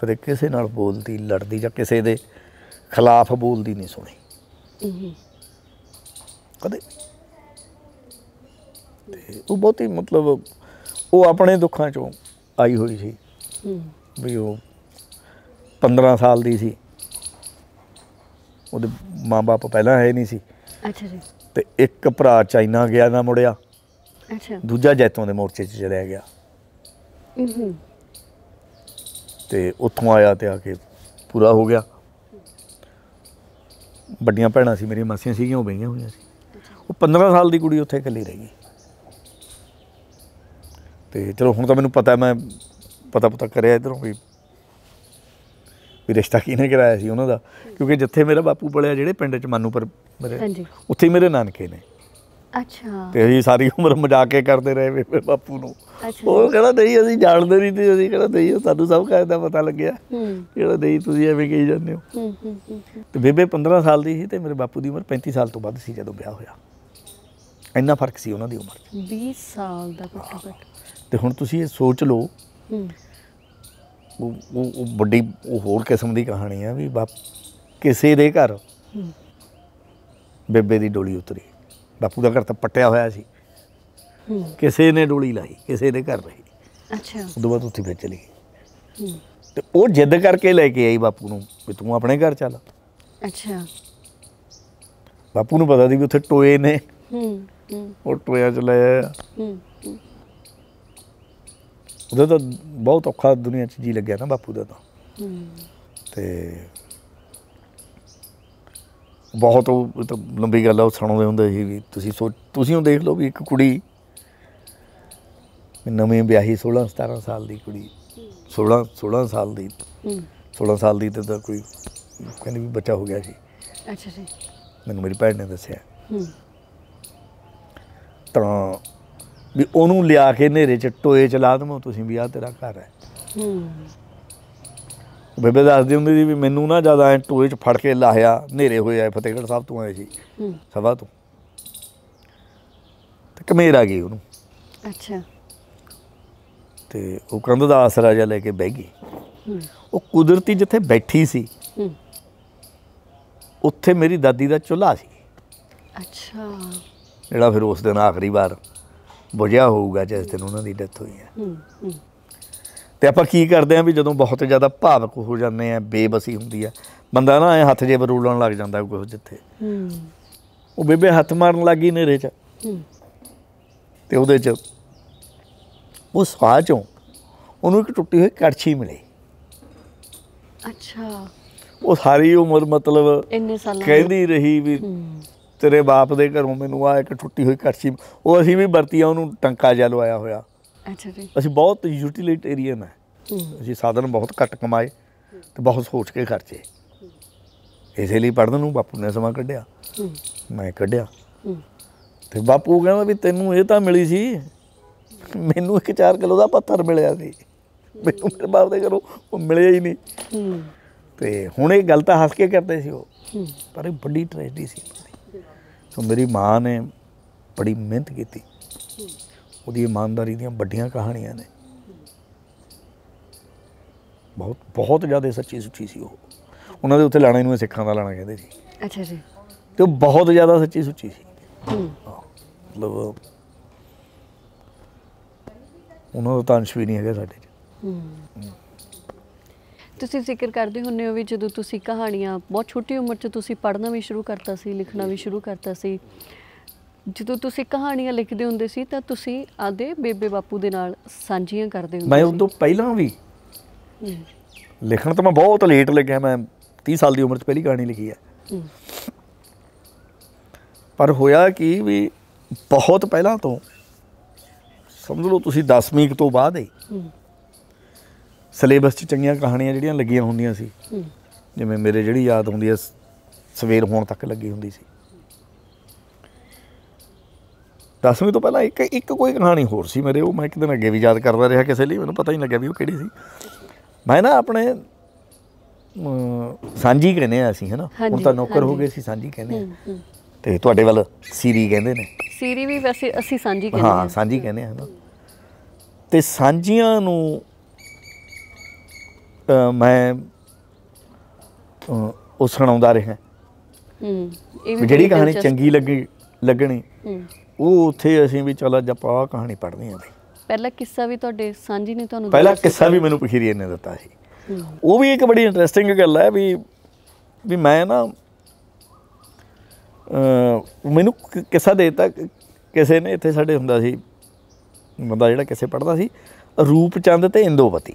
ਕਦੇ ਕਿਸੇ ਨਾਲ ਬੋਲਦੀ ਲੜਦੀ ਜਾਂ ਕਿਸੇ ਦੇ ਖਿਲਾਫ ਬੋਲਦੀ ਨਹੀਂ ਸੁਣੀ ਕਦੇ ਉਹ ਬਹੁਤੀ ਮਤਲਬ ਉਹ ਆਪਣੇ ਦੁੱਖਾਂ ਚੋਂ ਆਈ ਹੋਈ ਸੀ ਵੀ ਉਹ 15 ਸਾਲ ਦੀ ਸੀ ਉਹਦੇ ਮਾਂ-ਬਾਪ ਪਹਿਲਾਂ ਹੈ ਨਹੀਂ ਸੀ ਅੱਛਾ ਜੀ ਤੇ ਇੱਕ ਭਰਾ ਚਾਈਨਾ ਗਿਆ ਨਾ ਮੁੜਿਆ ਅੱਛਾ ਦੂਜਾ ਜੈਤੋਂ ਦੇ ਮੋਰਚੇ 'ਚ ਚਲਿਆ ਗਿਆ ਤੇ ਉੱਥੋਂ ਆਇਆ ਤੇ ਆ ਕੇ ਪੂਰਾ ਹੋ ਗਿਆ ਵੱਡੀਆਂ ਭੈਣਾਂ ਸੀ ਮੇਰੀਆਂ ਮਾਸੀਆਂ ਸੀਗੀਆਂ ਉਹ ਬਈਆਂ ਹੋਈਆਂ ਸੀ ਉਹ 15 ਸਾਲ ਦੀ ਕੁੜੀ ਉੱਥੇ ਇਕੱਲੀ ਰਹਿ ਗਈ ਤੇ ਚਲੋ ਹੁਣ ਤਾਂ ਮੈਨੂੰ ਪਤਾ ਮੈਂ ਪਤਾ ਪਤਾ ਕਰਿਆ ਇਧਰੋਂ ਵੀ ਵੀ ਰਿਸ਼ਤਾ ਕਿਹਨੇ ਕਰਾਇਆ ਸੀ ਉਹਨਾਂ ਦਾ ਕਿਉਂਕਿ ਜਿੱਥੇ ਮੇਰਾ ਬਾਪੂ ਪੜਿਆ ਜਿਹੜੇ ਪਿੰਡ ਚ ਪਰ ਮੇਰੇ ਉੱਥੇ ਮੇਰੇ ਨਾਨਕੇ ਨੇ ਅੱਛਾ ਤੇ ਅਸੀਂ ਸਾਰੀ ਉਮਰ ਮਜ਼ਾਕੇ ਕਰਦੇ ਰਹੇ ਮੇਰੇ ਬਾਪੂ ਨੂੰ ਉਹ ਕਹਿੰਦਾ ਨਹੀਂ ਅਸੀਂ ਜਾਣਦੇ ਨਹੀਂ ਤੇ ਅਸੀਂ ਕਹਿੰਦਾ ਨਹੀਂ ਸਾਨੂੰ ਸਭ ਕਾਇ ਦਾ ਪਤਾ ਲੱਗਿਆ ਜਿਹੜਾ ਨਹੀਂ ਤੁਸੀਂ ਐਵੇਂ ਕਹੀ ਜਾਂਦੇ ਹੋ ਤੇ ਬੇਬੇ 15 ਸਾਲ ਦੀ ਸੀ ਤੇ ਮੇਰੇ ਬਾਪੂ ਦੀ ਉਮਰ 35 ਸਾਲ ਤੋਂ ਵੱਧ ਸੀ ਜਦੋਂ ਵਿਆਹ ਹੋਇਆ ਇੰਨਾ ਫਰਕ ਸੀ ਉਹਨਾਂ ਦੀ ਉਮਰ 20 ਸਾਲ ਦਾ ਘੱਟੋ ਘੱਟ ਤੇ ਹੁਣ ਤੁਸੀਂ ਇਹ ਸੋਚ ਲਓ ਉਹ ਉਹ ਵੱਡੀ ਉਹ ਹੋਰ ਕਿਸਮ ਦੀ ਕਹਾਣੀ ਆ ਵੀ ਬਾਪ ਕਿਸੇ ਦੇ ਘਰ ਬੇਬੇ ਦੀ ਡੋਲੀ ਉਤਰੀ ਬਾਪੂ ਦਾ ਘਰ ਤਾਂ ਪੱਟਿਆ ਹੋਇਆ ਸੀ ਕਿਸੇ ਨੇ ਡੋਲੀ ਲਾਈ ਕਿਸੇ ਦੇ ਘਰ ਰਹੀ ਅੱਛਾ ਉਦੋਂ ਬਾਅਦ ਉੱਥੇ ਫਿਰ ਚਲੀ ਗਈ ਤੇ ਉਹ ਜਿੱਦ ਕਰਕੇ ਲੈ ਕੇ ਆਈ ਬਾਪੂ ਨੂੰ ਵੀ ਤੂੰ ਆਪਣੇ ਘਰ ਚੱਲ ਅੱਛਾ ਬਾਪੂ ਨੂੰ ਪਤਾ ਸੀ ਕਿ ਉੱਥੇ ਟੋਏ ਨੇ ਹੂੰ ਉਹ ਟੋਇਆ ਚ ਲੈ ਆਇਆ ਹੂੰ ਉਹਦਾ ਤਾਂ ਬਹੁਤ ਔਖਾ ਦੁਨੀਆ 'ਚ ਜੀ ਲੱਗਿਆ ਨਾ ਬਾਪੂ ਦਾ ਤਾਂ ਤੇ ਬਹੁਤ ਉਹ ਤਾਂ ਲੰਬੀ ਗੱਲ ਆ ਉਹ ਸੁਣਾਉਂਦੇ ਹੁੰਦੇ ਸੀ ਵੀ ਤੁਸੀਂ ਸੋਚ ਤੁਸੀਂ ਉਹ ਦੇਖ ਲਓ ਵੀ ਇੱਕ ਕੁੜੀ ਨਵੇਂ ਵਿਆਹੀ 16 17 ਸਾਲ ਦੀ ਕੁੜੀ 16 16 ਸਾਲ ਦੀ 16 ਸਾਲ ਦੀ ਤੇ ਤਾਂ ਕੋਈ ਕਹਿੰਦੇ ਵੀ ਬੱਚਾ ਹੋ ਗਿਆ ਸੀ ਅੱਛਾ ਜੀ ਮੈਨੂੰ ਮੇਰੀ ਭੈਣ ਨੇ ਦੱਸਿਆ ਹੂੰ ਤਾਂ ਵੀ ਉਹਨੂੰ ਲਿਆ ਕੇ ਨੇਰੇ 'ਚ ਟੋਏ ਚ ਲਾ ਦਮੋ ਤੁਸੀਂ ਵੀ ਆ ਤੇਰਾ ਘਰ ਹੈ ਹੂੰ ਬੇਬੇ ਦੱਸਦੀ ਹੁੰਦੀ ਸੀ ਵੀ ਮੈਨੂੰ ਨਾ ਜ਼ਿਆਦਾ ਐ ਟੋਏ 'ਚ ਫੜ ਕੇ ਲਾਹਿਆ ਨੇਰੇ ਹੋਏ ਆ ਫਤਿਹਗੜ੍ਹ ਸਾਹਿਬ ਤੋਂ ਆਏ ਸੀ ਹੂੰ ਸਵਾ ਤੋਂ ਤੇ ਕਮੇਰ ਆ ਗਈ ਉਹਨੂੰ ਅੱਛਾ ਤੇ ਉਹ ਕੰਧ ਦਾ ਆਸਰਾ ਜਿਹਾ ਲੈ ਕੇ ਬਹਿ ਗਈ ਉਹ ਕੁਦਰਤੀ ਜਿੱਥੇ ਬੈਠੀ ਸੀ ਉੱਥੇ ਮੇਰੀ ਦਾਦੀ ਦਾ ਚੁੱਲਾ ਸੀ ਅੱਛਾ ਜਿਹੜਾ ਫਿਰ ਉਸ ਦਿਨ ਆਖਰੀ ਵਾਰ ਵਜ੍ਹਾ ਹੋਊਗਾ ਜਿਸ ਦਿਨ ਉਹਨਾਂ ਦੀ ਡੈਥ ਹੋਈ ਹੈ ਤੇ ਆਪਾਂ ਕੀ ਕਰਦੇ ਆਂ ਵੀ ਜਦੋਂ ਬਹੁਤ ਜ਼ਿਆਦਾ ਭਾਵਕ ਹੋ ਜਾਂਦੇ ਆ ਬੇਬਸੀ ਹੁੰਦੀ ਆ ਬੰਦਾ ਨਾ ਐ ਹੱਥ ਜੇ ਬਰੂਲਣ ਲੱਗ ਜਾਂਦਾ ਕੋਈ ਜਿੱਥੇ ਉਹ ਬੇਬੇ ਹੱਥ ਮਾਰਨ ਲੱਗੀ ਨੇਰੇ ਚ ਤੇ ਉਹਦੇ ਚ ਉਸ ਸਾਹ ਚੋਂ ਉਹਨੂੰ ਇੱਕ ਟੁੱਟੀ ਹੋਈ ਕੜਛੀ ਮਿਲੀ ਅੱਛਾ ਉਹ ਸਾਰੀ ਉਮਰ ਮਤਲਬ ਇੰਨੇ ਸਾਲਾਂ ਕਹਿੰਦੀ ਰਹੀ ਵੀ ਤੇਰੇ ਬਾਪ ਦੇ ਘਰੋਂ ਮੈਨੂੰ ਆ ਇੱਕ ਟੁੱਟੀ ਹੋਈ ਕੜਛੀ ਉਹ ਅਸੀਂ ਵੀ ਵਰਤੀਆ ਉਹਨੂੰ ਟੰਕਾ ਜਿਹਾ ਲਵਾਇਆ ਹੋਇਆ ਅੱਛਾ ਜੀ ਅਸੀਂ ਬਹੁਤ ਯੂਟਿਲਿਟੇਰੀਅਨ ਹੈ ਅਸੀਂ ਸਾਧਨ ਬਹੁਤ ਘੱਟ ਕਮਾਏ ਤੇ ਬਹੁਤ ਸੋਚ ਕੇ ਖਰਚੇ ਇਸੇ ਲਈ ਪੜਨ ਨੂੰ ਬਾਪੂ ਨੇ ਸਮਾਂ ਕੱਢਿਆ ਮੈਂ ਕੱਢਿਆ ਤੇ ਬਾਪੂ ਕਹਿੰਦਾ ਵੀ ਤੈਨੂੰ ਇਹ ਤਾਂ ਮਿਲੀ ਸੀ ਮੈਨੂੰ ਇੱਕ 4 ਕਿਲੋ ਦਾ ਪੱਥਰ ਮਿਲਿਆ ਸੀ ਮੈਨੂੰ ਮੇਰੇ ਬਾਪ ਦੇ ਘਰੋਂ ਉਹ ਮਿਲਿਆ ਹੀ ਨਹੀਂ ਤੇ ਹੁਣ ਇਹ ਗੱਲ ਤਾਂ ਹੱਸ ਕੇ ਕਰਦੇ ਸੀ ਉਹ ਪਰ ਇਹ ਵੱਡੀ ਟ੍ਰੈਜਡੀ ਸੀ ਸੋ ਮੇਰੀ ਮਾਂ ਨੇ ਬੜੀ ਮਿਹਨਤ ਕੀਤੀ ਉਹਦੀ ਇਮਾਨਦਾਰੀ ਦੀਆਂ ਵੱਡੀਆਂ ਕਹਾਣੀਆਂ ਨੇ ਬਹੁਤ ਬਹੁਤ ਜ਼ਿਆਦਾ ਸੱਚੀ ਸੁੱਚੀ ਸੀ ਉਹ ਉਹਨਾਂ ਦੇ ਉੱਤੇ ਲਾਣਾ ਇਹਨੂੰ ਸਿੱਖਾਂ ਦਾ ਲਾਣਾ ਕਹਿੰਦੇ ਸੀ ਅੱਛਾ ਜੀ ਤੇ ਉਹ ਬਹੁਤ ਜ਼ਿਆਦਾ ਸੱਚੀ ਸੁੱਚੀ ਸੀ ਮਤਲਬ ਉਹਨਾਂ ਦਾ ਤਾਂ ਅੰਸ਼ ਵੀ ਨਹੀਂ ਹੈਗਾ ਸਾਡੇ 'ਚ ਹੂੰ ਤੁਸੀਂ ਜ਼ਿਕਰ ਕਰਦੇ ਹੁੰਨੇ ਹੋ ਵੀ ਜਦੋਂ ਤੁਸੀਂ ਕਹਾਣੀਆਂ ਬਹੁਤ ਛੋਟੀ ਉਮਰ 'ਚ ਤੁਸੀਂ ਪੜ੍ਹਨਾ ਵੀ ਸ਼ੁਰੂ ਕਰਤਾ ਸੀ ਲਿਖਣਾ ਵੀ ਸ਼ੁਰੂ ਕਰਤਾ ਸੀ ਜਦੋਂ ਤੁਸੀਂ ਕਹਾਣੀਆਂ ਲਿਖਦੇ ਹੁੰਦੇ ਸੀ ਤਾਂ ਤੁਸੀਂ ਆਦੇ ਬੇਬੇ ਬਾਪੂ ਦੇ ਨਾਲ ਸਾਂਝੀਆਂ ਕਰਦੇ ਹੁੰਦੇ ਸੀ ਮੈਂ ਉਦੋਂ ਪਹਿਲਾਂ ਵੀ ਲਿਖਣ ਤਾਂ ਮੈਂ ਬਹੁਤ ਲੇਟ ਲੱਗਿਆ ਮੈਂ 30 ਸਾਲ ਦੀ ਉਮਰ 'ਚ ਪਹਿਲੀ ਕਹਾਣੀ ਲਿਖੀ ਹੈ ਪਰ ਹੋਇਆ ਕਿ ਵੀ ਬਹੁਤ ਪਹਿਲਾਂ ਤੋਂ ਸਮਝ ਲਓ ਤੁਸੀਂ 10ਵੀਂ ਤੋਂ ਬਾਅਦ ਹੀ ਸਿਲੇਬਸ 'ਚ ਚੰਗੀਆਂ ਕਹਾਣੀਆਂ ਜਿਹੜੀਆਂ ਲੱਗੀਆਂ ਹੁੰਦੀਆਂ ਸੀ ਜਿਵੇਂ ਮੇਰੇ ਜਿਹੜੀ ਯਾਦ ਹੁੰਦੀ ਹੈ ਸਵੇਰ ਹੋਣ ਤੱਕ ਲੱਗੀ ਹੁੰਦੀ ਸੀ 10ਵੀਂ ਤੋਂ ਪਹਿਲਾਂ ਇੱਕ ਇੱਕ ਕੋਈ ਕਹਾਣੀ ਹੋਰ ਸੀ ਮੇਰੇ ਉਹ ਮੈਂ ਇੱਕ ਦਿਨ ਅੱਗੇ ਵੀ ਯਾਦ ਕਰਦਾ ਰਿਹਾ ਕਿਸੇ ਲਈ ਮੈਨੂੰ ਪਤਾ ਹੀ ਨਹੀਂ ਲੱਗਿਆ ਵੀ ਉਹ ਕਿਹੜੀ ਸੀ ਮੈਂ ਨਾ ਆਪਣੇ ਸਾਂਝੀ ਕਹਿੰਦੇ ਆ ਅਸੀਂ ਹੈਨਾ ਹੁਣ ਤਾਂ ਨੌਕਰ ਹੋ ਗਏ ਸੀ ਸਾਂਝੀ ਕਹਿੰਦੇ ਆ ਤੇ ਤੁਹਾਡੇ ਵੱਲ ਸੀਰੀ ਕਹਿੰਦੇ ਨੇ ਸੀਰੀ ਵੀ ਵੈਸੇ ਅਸੀਂ ਸਾਂਝੀ ਕਹਿੰਦੇ ਹਾਂ ਸਾਂਝੀ ਕਹਿੰਦੇ ਆ ਹੈਨਾ ਤੇ ਸਾਂਝੀਆਂ ਨੂੰ ਮੈਂ ਉਹ ਸੁਣਾਉਂਦਾ ਰਿਹਾ ਹੂੰ ਜਿਹੜੀ ਕਹਾਣੀ ਚੰਗੀ ਲੱਗੀ ਲੱਗਣੀ ਉਹ ਉੱਥੇ ਅਸੀਂ ਵੀ ਚਲਾ ਜਪਾ ਕਹਾਣੀ ਪੜ੍ਹਦੇ ਆਂ ਪਹਿਲਾ ਕਿੱਸਾ ਵੀ ਤੁਹਾਡੇ ਸਾਂਝੀ ਨੇ ਤੁਹਾਨੂੰ ਪਹਿਲਾ ਕਿੱਸਾ ਵੀ ਮੈਨੂੰ ਪਖੀਰੀ ਨੇ ਦਿੱਤਾ ਸੀ ਉਹ ਵੀ ਇੱਕ ਬੜੀ ਇੰਟਰਸਟਿੰਗ ਗੱਲ ਹੈ ਵੀ ਵੀ ਮੈਂ ਨਾ ਮੈਨੂੰ ਕਿੱਸਾ ਦੇਤਾ ਕਿਸੇ ਨੇ ਇੱਥੇ ਸਾਡੇ ਹੁੰਦਾ ਸੀ ਬੰਦਾ ਜਿਹੜਾ ਕਿਸੇ ਪੜਦਾ ਸੀ ਰੂਪਚੰਦ ਤੇ ਇੰਦੋਪਤੀ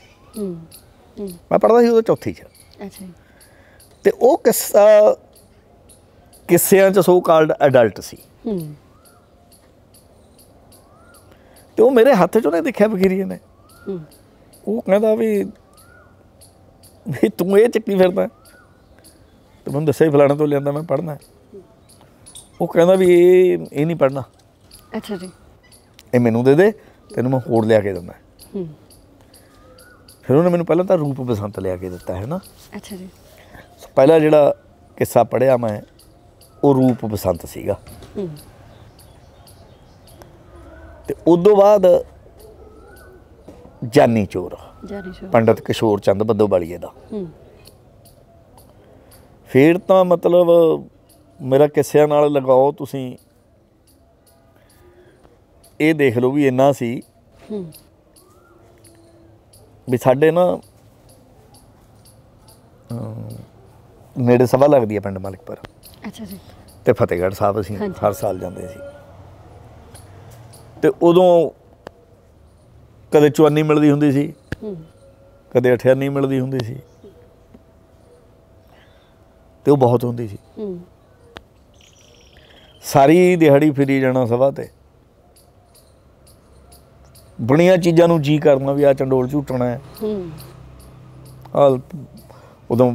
ਮੈਂ ਪੜਦਾ ਸੀ ਉਹ ਚੌਥੀ 'ਚ ਅੱਛਾ ਤੇ ਉਹ ਕਿੱਸਾ ਕਿੱਸਿਆਂ 'ਚ ਸੋ ਕਾਲਡ ਅਡਲਟ ਸੀ ਤੇ ਉਹ ਮੇਰੇ ਹੱਥ 'ਚ ਉਹਨੇ ਦੇਖਿਆ ਬਖੀਰੀਏ ਨੇ ਉਹ ਕਹਿੰਦਾ ਵੀ ਵੀ ਤੂੰ ਇਹ ਚੱਕੀ ਫਿਰਦਾ ਤੇ ਮੈਂ ਦੱਸਿਆ ਫਲਾਣਾ ਤੋਂ ਲਿਆਂਦਾ ਮੈਂ ਪੜਨਾ ਉਹ ਕਹਿੰਦਾ ਵੀ ਇਹ ਇਹ ਨਹੀਂ ਪੜਨਾ ਅੱਛਾ ਜੀ ਇਹ ਮੈਨੂੰ ਦੇ ਦੇ ਤੈਨੂੰ ਮੈਂ ਹੋਰ ਲਿਆ ਕੇ ਦਿੰਦਾ ਹੂੰ ਫਿਰ ਉਹਨੇ ਮੈਨੂੰ ਪਹਿਲਾਂ ਤਾਂ ਰੂਪ ਬਸੰਤ ਲਿਆ ਕੇ ਦਿੱਤਾ ਹੈ ਨਾ ਅੱਛਾ ਜੀ ਪਹਿਲਾ ਜਿਹੜਾ ਕਿੱਸਾ ਪੜਿਆ ਮੈਂ ਉਹ ਰੂਪ ਬਸੰਤ ਸੀਗਾ ਤੇ ਉਸ ਤੋਂ ਬਾਅਦ ਜਾਨੀ ਚੋਰ ਜਾਨੀ ਚੋਰ ਪੰਡਤ ਕਿਸ਼ੋਰ ਚੰਦ ਬੱਦੋਵਾਲੀਏ ਦਾ ਫੇਰ ਤਾਂ ਮਤਲਬ ਮੇਰਾ ਕਿੱਸਿਆਂ ਨਾਲ ਲਗਾਓ ਤੁਸੀਂ ਇਹ ਦੇਖ ਲਓ ਵੀ ਇੰਨਾ ਸੀ ਵੀ ਸਾਡੇ ਨਾ ਨੇੜੇ ਸਭਾ ਲੱਗਦੀ ਹੈ ਪਿੰਡ ਮਲਕਪੁਰ ਅੱਛਾ ਜੀ ਤੇ ਫਤਿਹਗੜ੍ਹ ਸਾਹਿਬ ਅਸੀਂ ਹਰ ਸਾਲ ਜਾਂਦੇ ਸੀ ਤੇ ਉਦੋਂ ਕਦੇ ਚੁਆਨੀ ਮਿਲਦੀ ਹੁੰਦੀ ਸੀ ਕਦੇ ਅਠਿਆਨੀ ਮਿਲਦੀ ਹੁੰਦੀ ਸੀ ਤੇ ਉਹ ਬਹੁਤ ਹੁੰਦੀ ਸੀ ਸਾਰੀ ਦਿਹਾੜੀ ਫਿਰੀ ਜਾਣਾ ਸਭਾ ਤੇ ਬਣੀਆਂ ਚੀਜ਼ਾਂ ਨੂੰ ਜੀ ਕਰਨਾ ਵੀ ਆ ਚੰਡੋਲ ਝੂਟਣਾ ਹੈ ਹੂੰ ਆ ਉਦੋਂ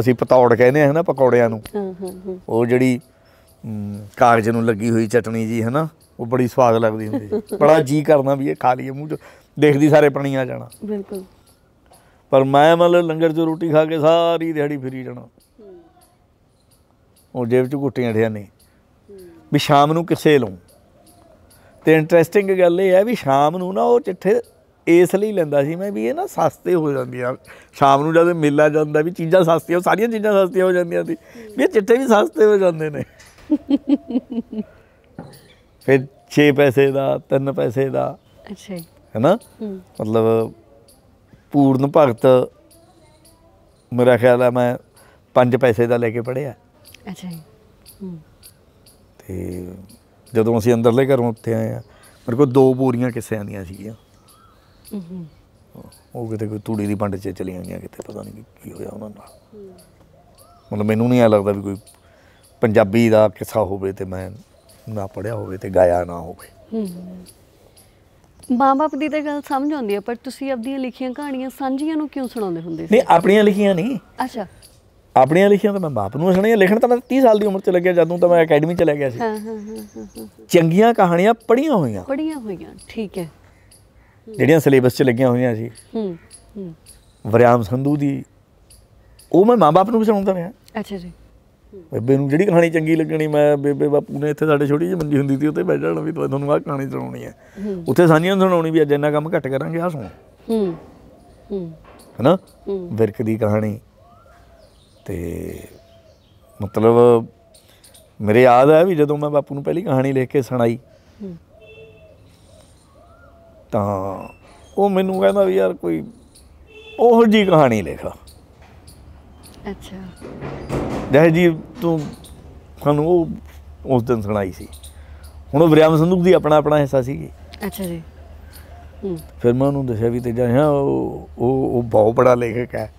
ਅਸੀਂ ਪਤੌੜ ਕਹਿੰਦੇ ਆ ਹਨਾ ਪਕੌੜਿਆਂ ਨੂੰ ਹਾਂ ਹਾਂ ਉਹ ਜਿਹੜੀ ਕਾਗਜ਼ ਨੂੰ ਲੱਗੀ ਹੋਈ ਚਟਣੀ ਜੀ ਹਨਾ ਉਹ ਬੜੀ ਸਵਾਦ ਲੱਗਦੀ ਹੁੰਦੀ ਸੀ ਬੜਾ ਜੀ ਕਰਨਾ ਵੀ ਇਹ ਖਾ ਲਈਏ ਮੂੰਹ ਚ ਦੇਖਦੀ ਸਾਰੇ ਪਣੀ ਆ ਜਾਣਾ ਬਿਲਕੁਲ ਪਰ ਮੈਂ ਮਨ ਲੰਗਰ 'ਚ ਰੋਟੀ ਖਾ ਕੇ ਸਾਰੀ ਦਿਹਾੜੀ ਫਰੀ ਜਾਣਾ ਉਹ ਜੇਬ 'ਚ ਘੁੱਟੀਆਂ ਢਿਆ ਨਹੀਂ ਵੀ ਸ਼ਾਮ ਨੂੰ ਕਿਸੇ ਲਉ ਤੇ ਇੰਟਰਸਟਿੰਗ ਗੱਲ ਇਹ ਹੈ ਵੀ ਸ਼ਾਮ ਨੂੰ ਨਾ ਉਹ ਚਿੱਠੇ ਇਸ ਲਈ ਲੈਂਦਾ ਸੀ ਮੈਂ ਵੀ ਇਹ ਨਾ ਸਸਤੇ ਹੋ ਜਾਂਦੀਆਂ ਸ਼ਾਮ ਨੂੰ ਜਦ ਮੇਲਾ ਜਾਂਦਾ ਵੀ ਚੀਜ਼ਾਂ ਸਸਤੀਆਂ ਸਾਰੀਆਂ ਚੀਜ਼ਾਂ ਸਸਤੀਆਂ ਹੋ ਜਾਂਦੀਆਂ ਸੀ ਵੀ ਚਿੱਠੇ ਵੀ ਸਸਤੇ ਹੋ ਜਾਂਦੇ ਨੇ ਫਿਰ 6 ਪੈਸੇ ਦਾ 3 ਪੈਸੇ ਦਾ ਅੱਛਾ ਹੈ ਨਾ ਮਤਲਬ ਪੂਰਨ ਭਗਤ ਮੇਰਾ ਖਿਆਲ ਹੈ ਮੈਂ 5 ਪੈਸੇ ਦਾ ਲੈ ਕੇ ਪੜਿਆ ਅੱਛਾ ਜੀ ਤੇ ਜਦੋਂ ਅਸੀਂ ਅੰਦਰਲੇ ਘਰੋਂ ਉੱਥੇ ਆਏ ਆ ਮੇਰੇ ਕੋਲ ਦੋ ਬੋਰੀਆਂ ਕਿੱਸਿਆਂ ਦੀਆਂ ਸੀਗੀਆਂ ਉਹ ਕਿਤੇ ਕੋਈ ਤੂੜੀ ਦੀ ਪੰਡ 'ਚ ਚਲੀਆਂ ਗਈਆਂ ਕਿਤੇ ਪਤਾ ਨਹੀਂ ਕੀ ਹੋਇਆ ਉਹਨਾਂ ਨਾਲ ਮਤਲਬ ਮੈਨੂੰ ਨਹੀਂ ਆ ਲੱਗਦਾ ਵੀ ਕੋਈ ਪੰਜਾਬੀ ਦਾ ਕਿੱਸਾ ਹੋਵੇ ਤੇ ਮੈਂ ਨਾ ਪੜਿਆ ਹੋਵੇ ਤੇ ਗਾਇਆ ਨਾ ਹੋਵੇ ਮਾਂ-ਬਾਪ ਦੀ ਤਾਂ ਗੱਲ ਸਮਝ ਆਉਂਦੀ ਹੈ ਪਰ ਤੁਸੀਂ ਆਪਣੀਆਂ ਲਿਖੀਆਂ ਕਹਾਣੀਆਂ ਸਾਂਝੀਆਂ ਨੂੰ ਕਿਉਂ ਸੁਣਾਉਂਦੇ ਹੁੰਦੇ ਸੀ ਨਹੀਂ ਆਪਣੀਆਂ ਲਿਖੀਆਂ ਨਹੀਂ ਅੱਛਾ ਆਪਣੀਆਂ ਲਿਖੀਆਂ ਤਾਂ ਮੈਂ ਬਾਪ ਨੂੰ ਸੁਣੀਆਂ ਲਿਖਣ ਤਾਂ ਮੈਂ 30 ਸਾਲ ਦੀ ਉਮਰ 'ਚ ਲੱਗਿਆ ਜਦੋਂ ਤਾਂ ਮੈਂ ਅਕੈਡਮੀ 'ਚ ਲੱਗਿਆ ਸੀ ਚੰਗੀਆਂ ਕਹਾਣੀਆਂ ਪੜੀਆਂ ਹੋਈਆਂ ਪੜੀਆਂ ਹੋਈਆਂ ਠੀਕ ਹੈ ਜਿਹੜੀਆਂ ਸਿਲੇਬਸ 'ਚ ਲੱਗੀਆਂ ਹੋਈਆਂ ਸੀ ਹੂੰ ਹੂੰ ਵਰਿਆਮ ਸੰਧੂ ਦੀ ਉਹ ਮੈਂ ਮਾਪੇ ਨੂੰ ਵੀ ਸੁਣਾਉਂਦਾ ਰਿਹਾ ਅੱਛਾ ਜੀ ਬੇਬੇ ਨੂੰ ਜਿਹੜੀ ਕਹਾਣੀ ਚੰਗੀ ਲੱਗਣੀ ਮੈਂ ਬੇਬੇ ਬਾਪੂ ਨੇ ਇੱਥੇ ਸਾਡੇ ਛੋਟੀ ਜਿਹੀ ਮੰਜੀ ਹੁੰਦੀ ਸੀ ਉੱਥੇ ਬੈਠ ਜਾਣਾ ਵੀ ਤੁਹਾਨੂੰ ਆਹ ਕਹਾਣੀ ਸੁਣਾਉਣੀ ਹੈ ਉੱਥੇ ਸਾਨੀਆਂ ਨੂੰ ਸੁਣਾਉਣੀ ਵੀ ਅੱਜ ਇੰਨਾ ਕੰਮ ਘੱਟ ਕਰਾਂਗੇ ਆ ਸੁਣ ਹੂੰ ਹੂੰ ਹਨਾ ਵਿਰਕ ਦੀ ਕਹਾਣੀ ਤੇ ਮਤਲਬ ਮੇਰੇ ਯਾਦ ਹੈ ਵੀ ਜਦੋਂ ਮੈਂ ਬਾਪੂ ਨੂੰ ਪਹਿਲੀ ਕਹਾਣੀ ਲਿਖ ਕੇ ਸੁਣਾਈ ਤਾਂ ਉਹ ਮੈਨੂੰ ਕਹਿੰਦਾ ਵੀ ਯਾਰ ਕੋਈ ਉਹੋ ਜੀ ਕਹਾਣੀ ਲਿਖ ਅੱਛਾ ਜਹ ਜੀ ਤੂੰ ਤੁਹਾਨੂੰ ਉਹ ਉਸ ਦਿਨ ਸੁਣਾਈ ਸੀ ਹੁਣ ਉਹ ਵਿਰਿਆਮ ਸੰਦੂਕ ਦੀ ਆਪਣਾ ਆਪਣਾ ਹਿੱਸਾ ਸੀਗੀ ਅੱਛਾ ਜੀ ਫਿਰ ਮੈਂ ਉਹਨੂੰ ਦੱਸਿਆ ਵੀ ਤੇ ਜਾਂ ਉਹ ਉਹ ਬਹੁਤ ਬੜਾ ਲੇਖਕ ਹੈ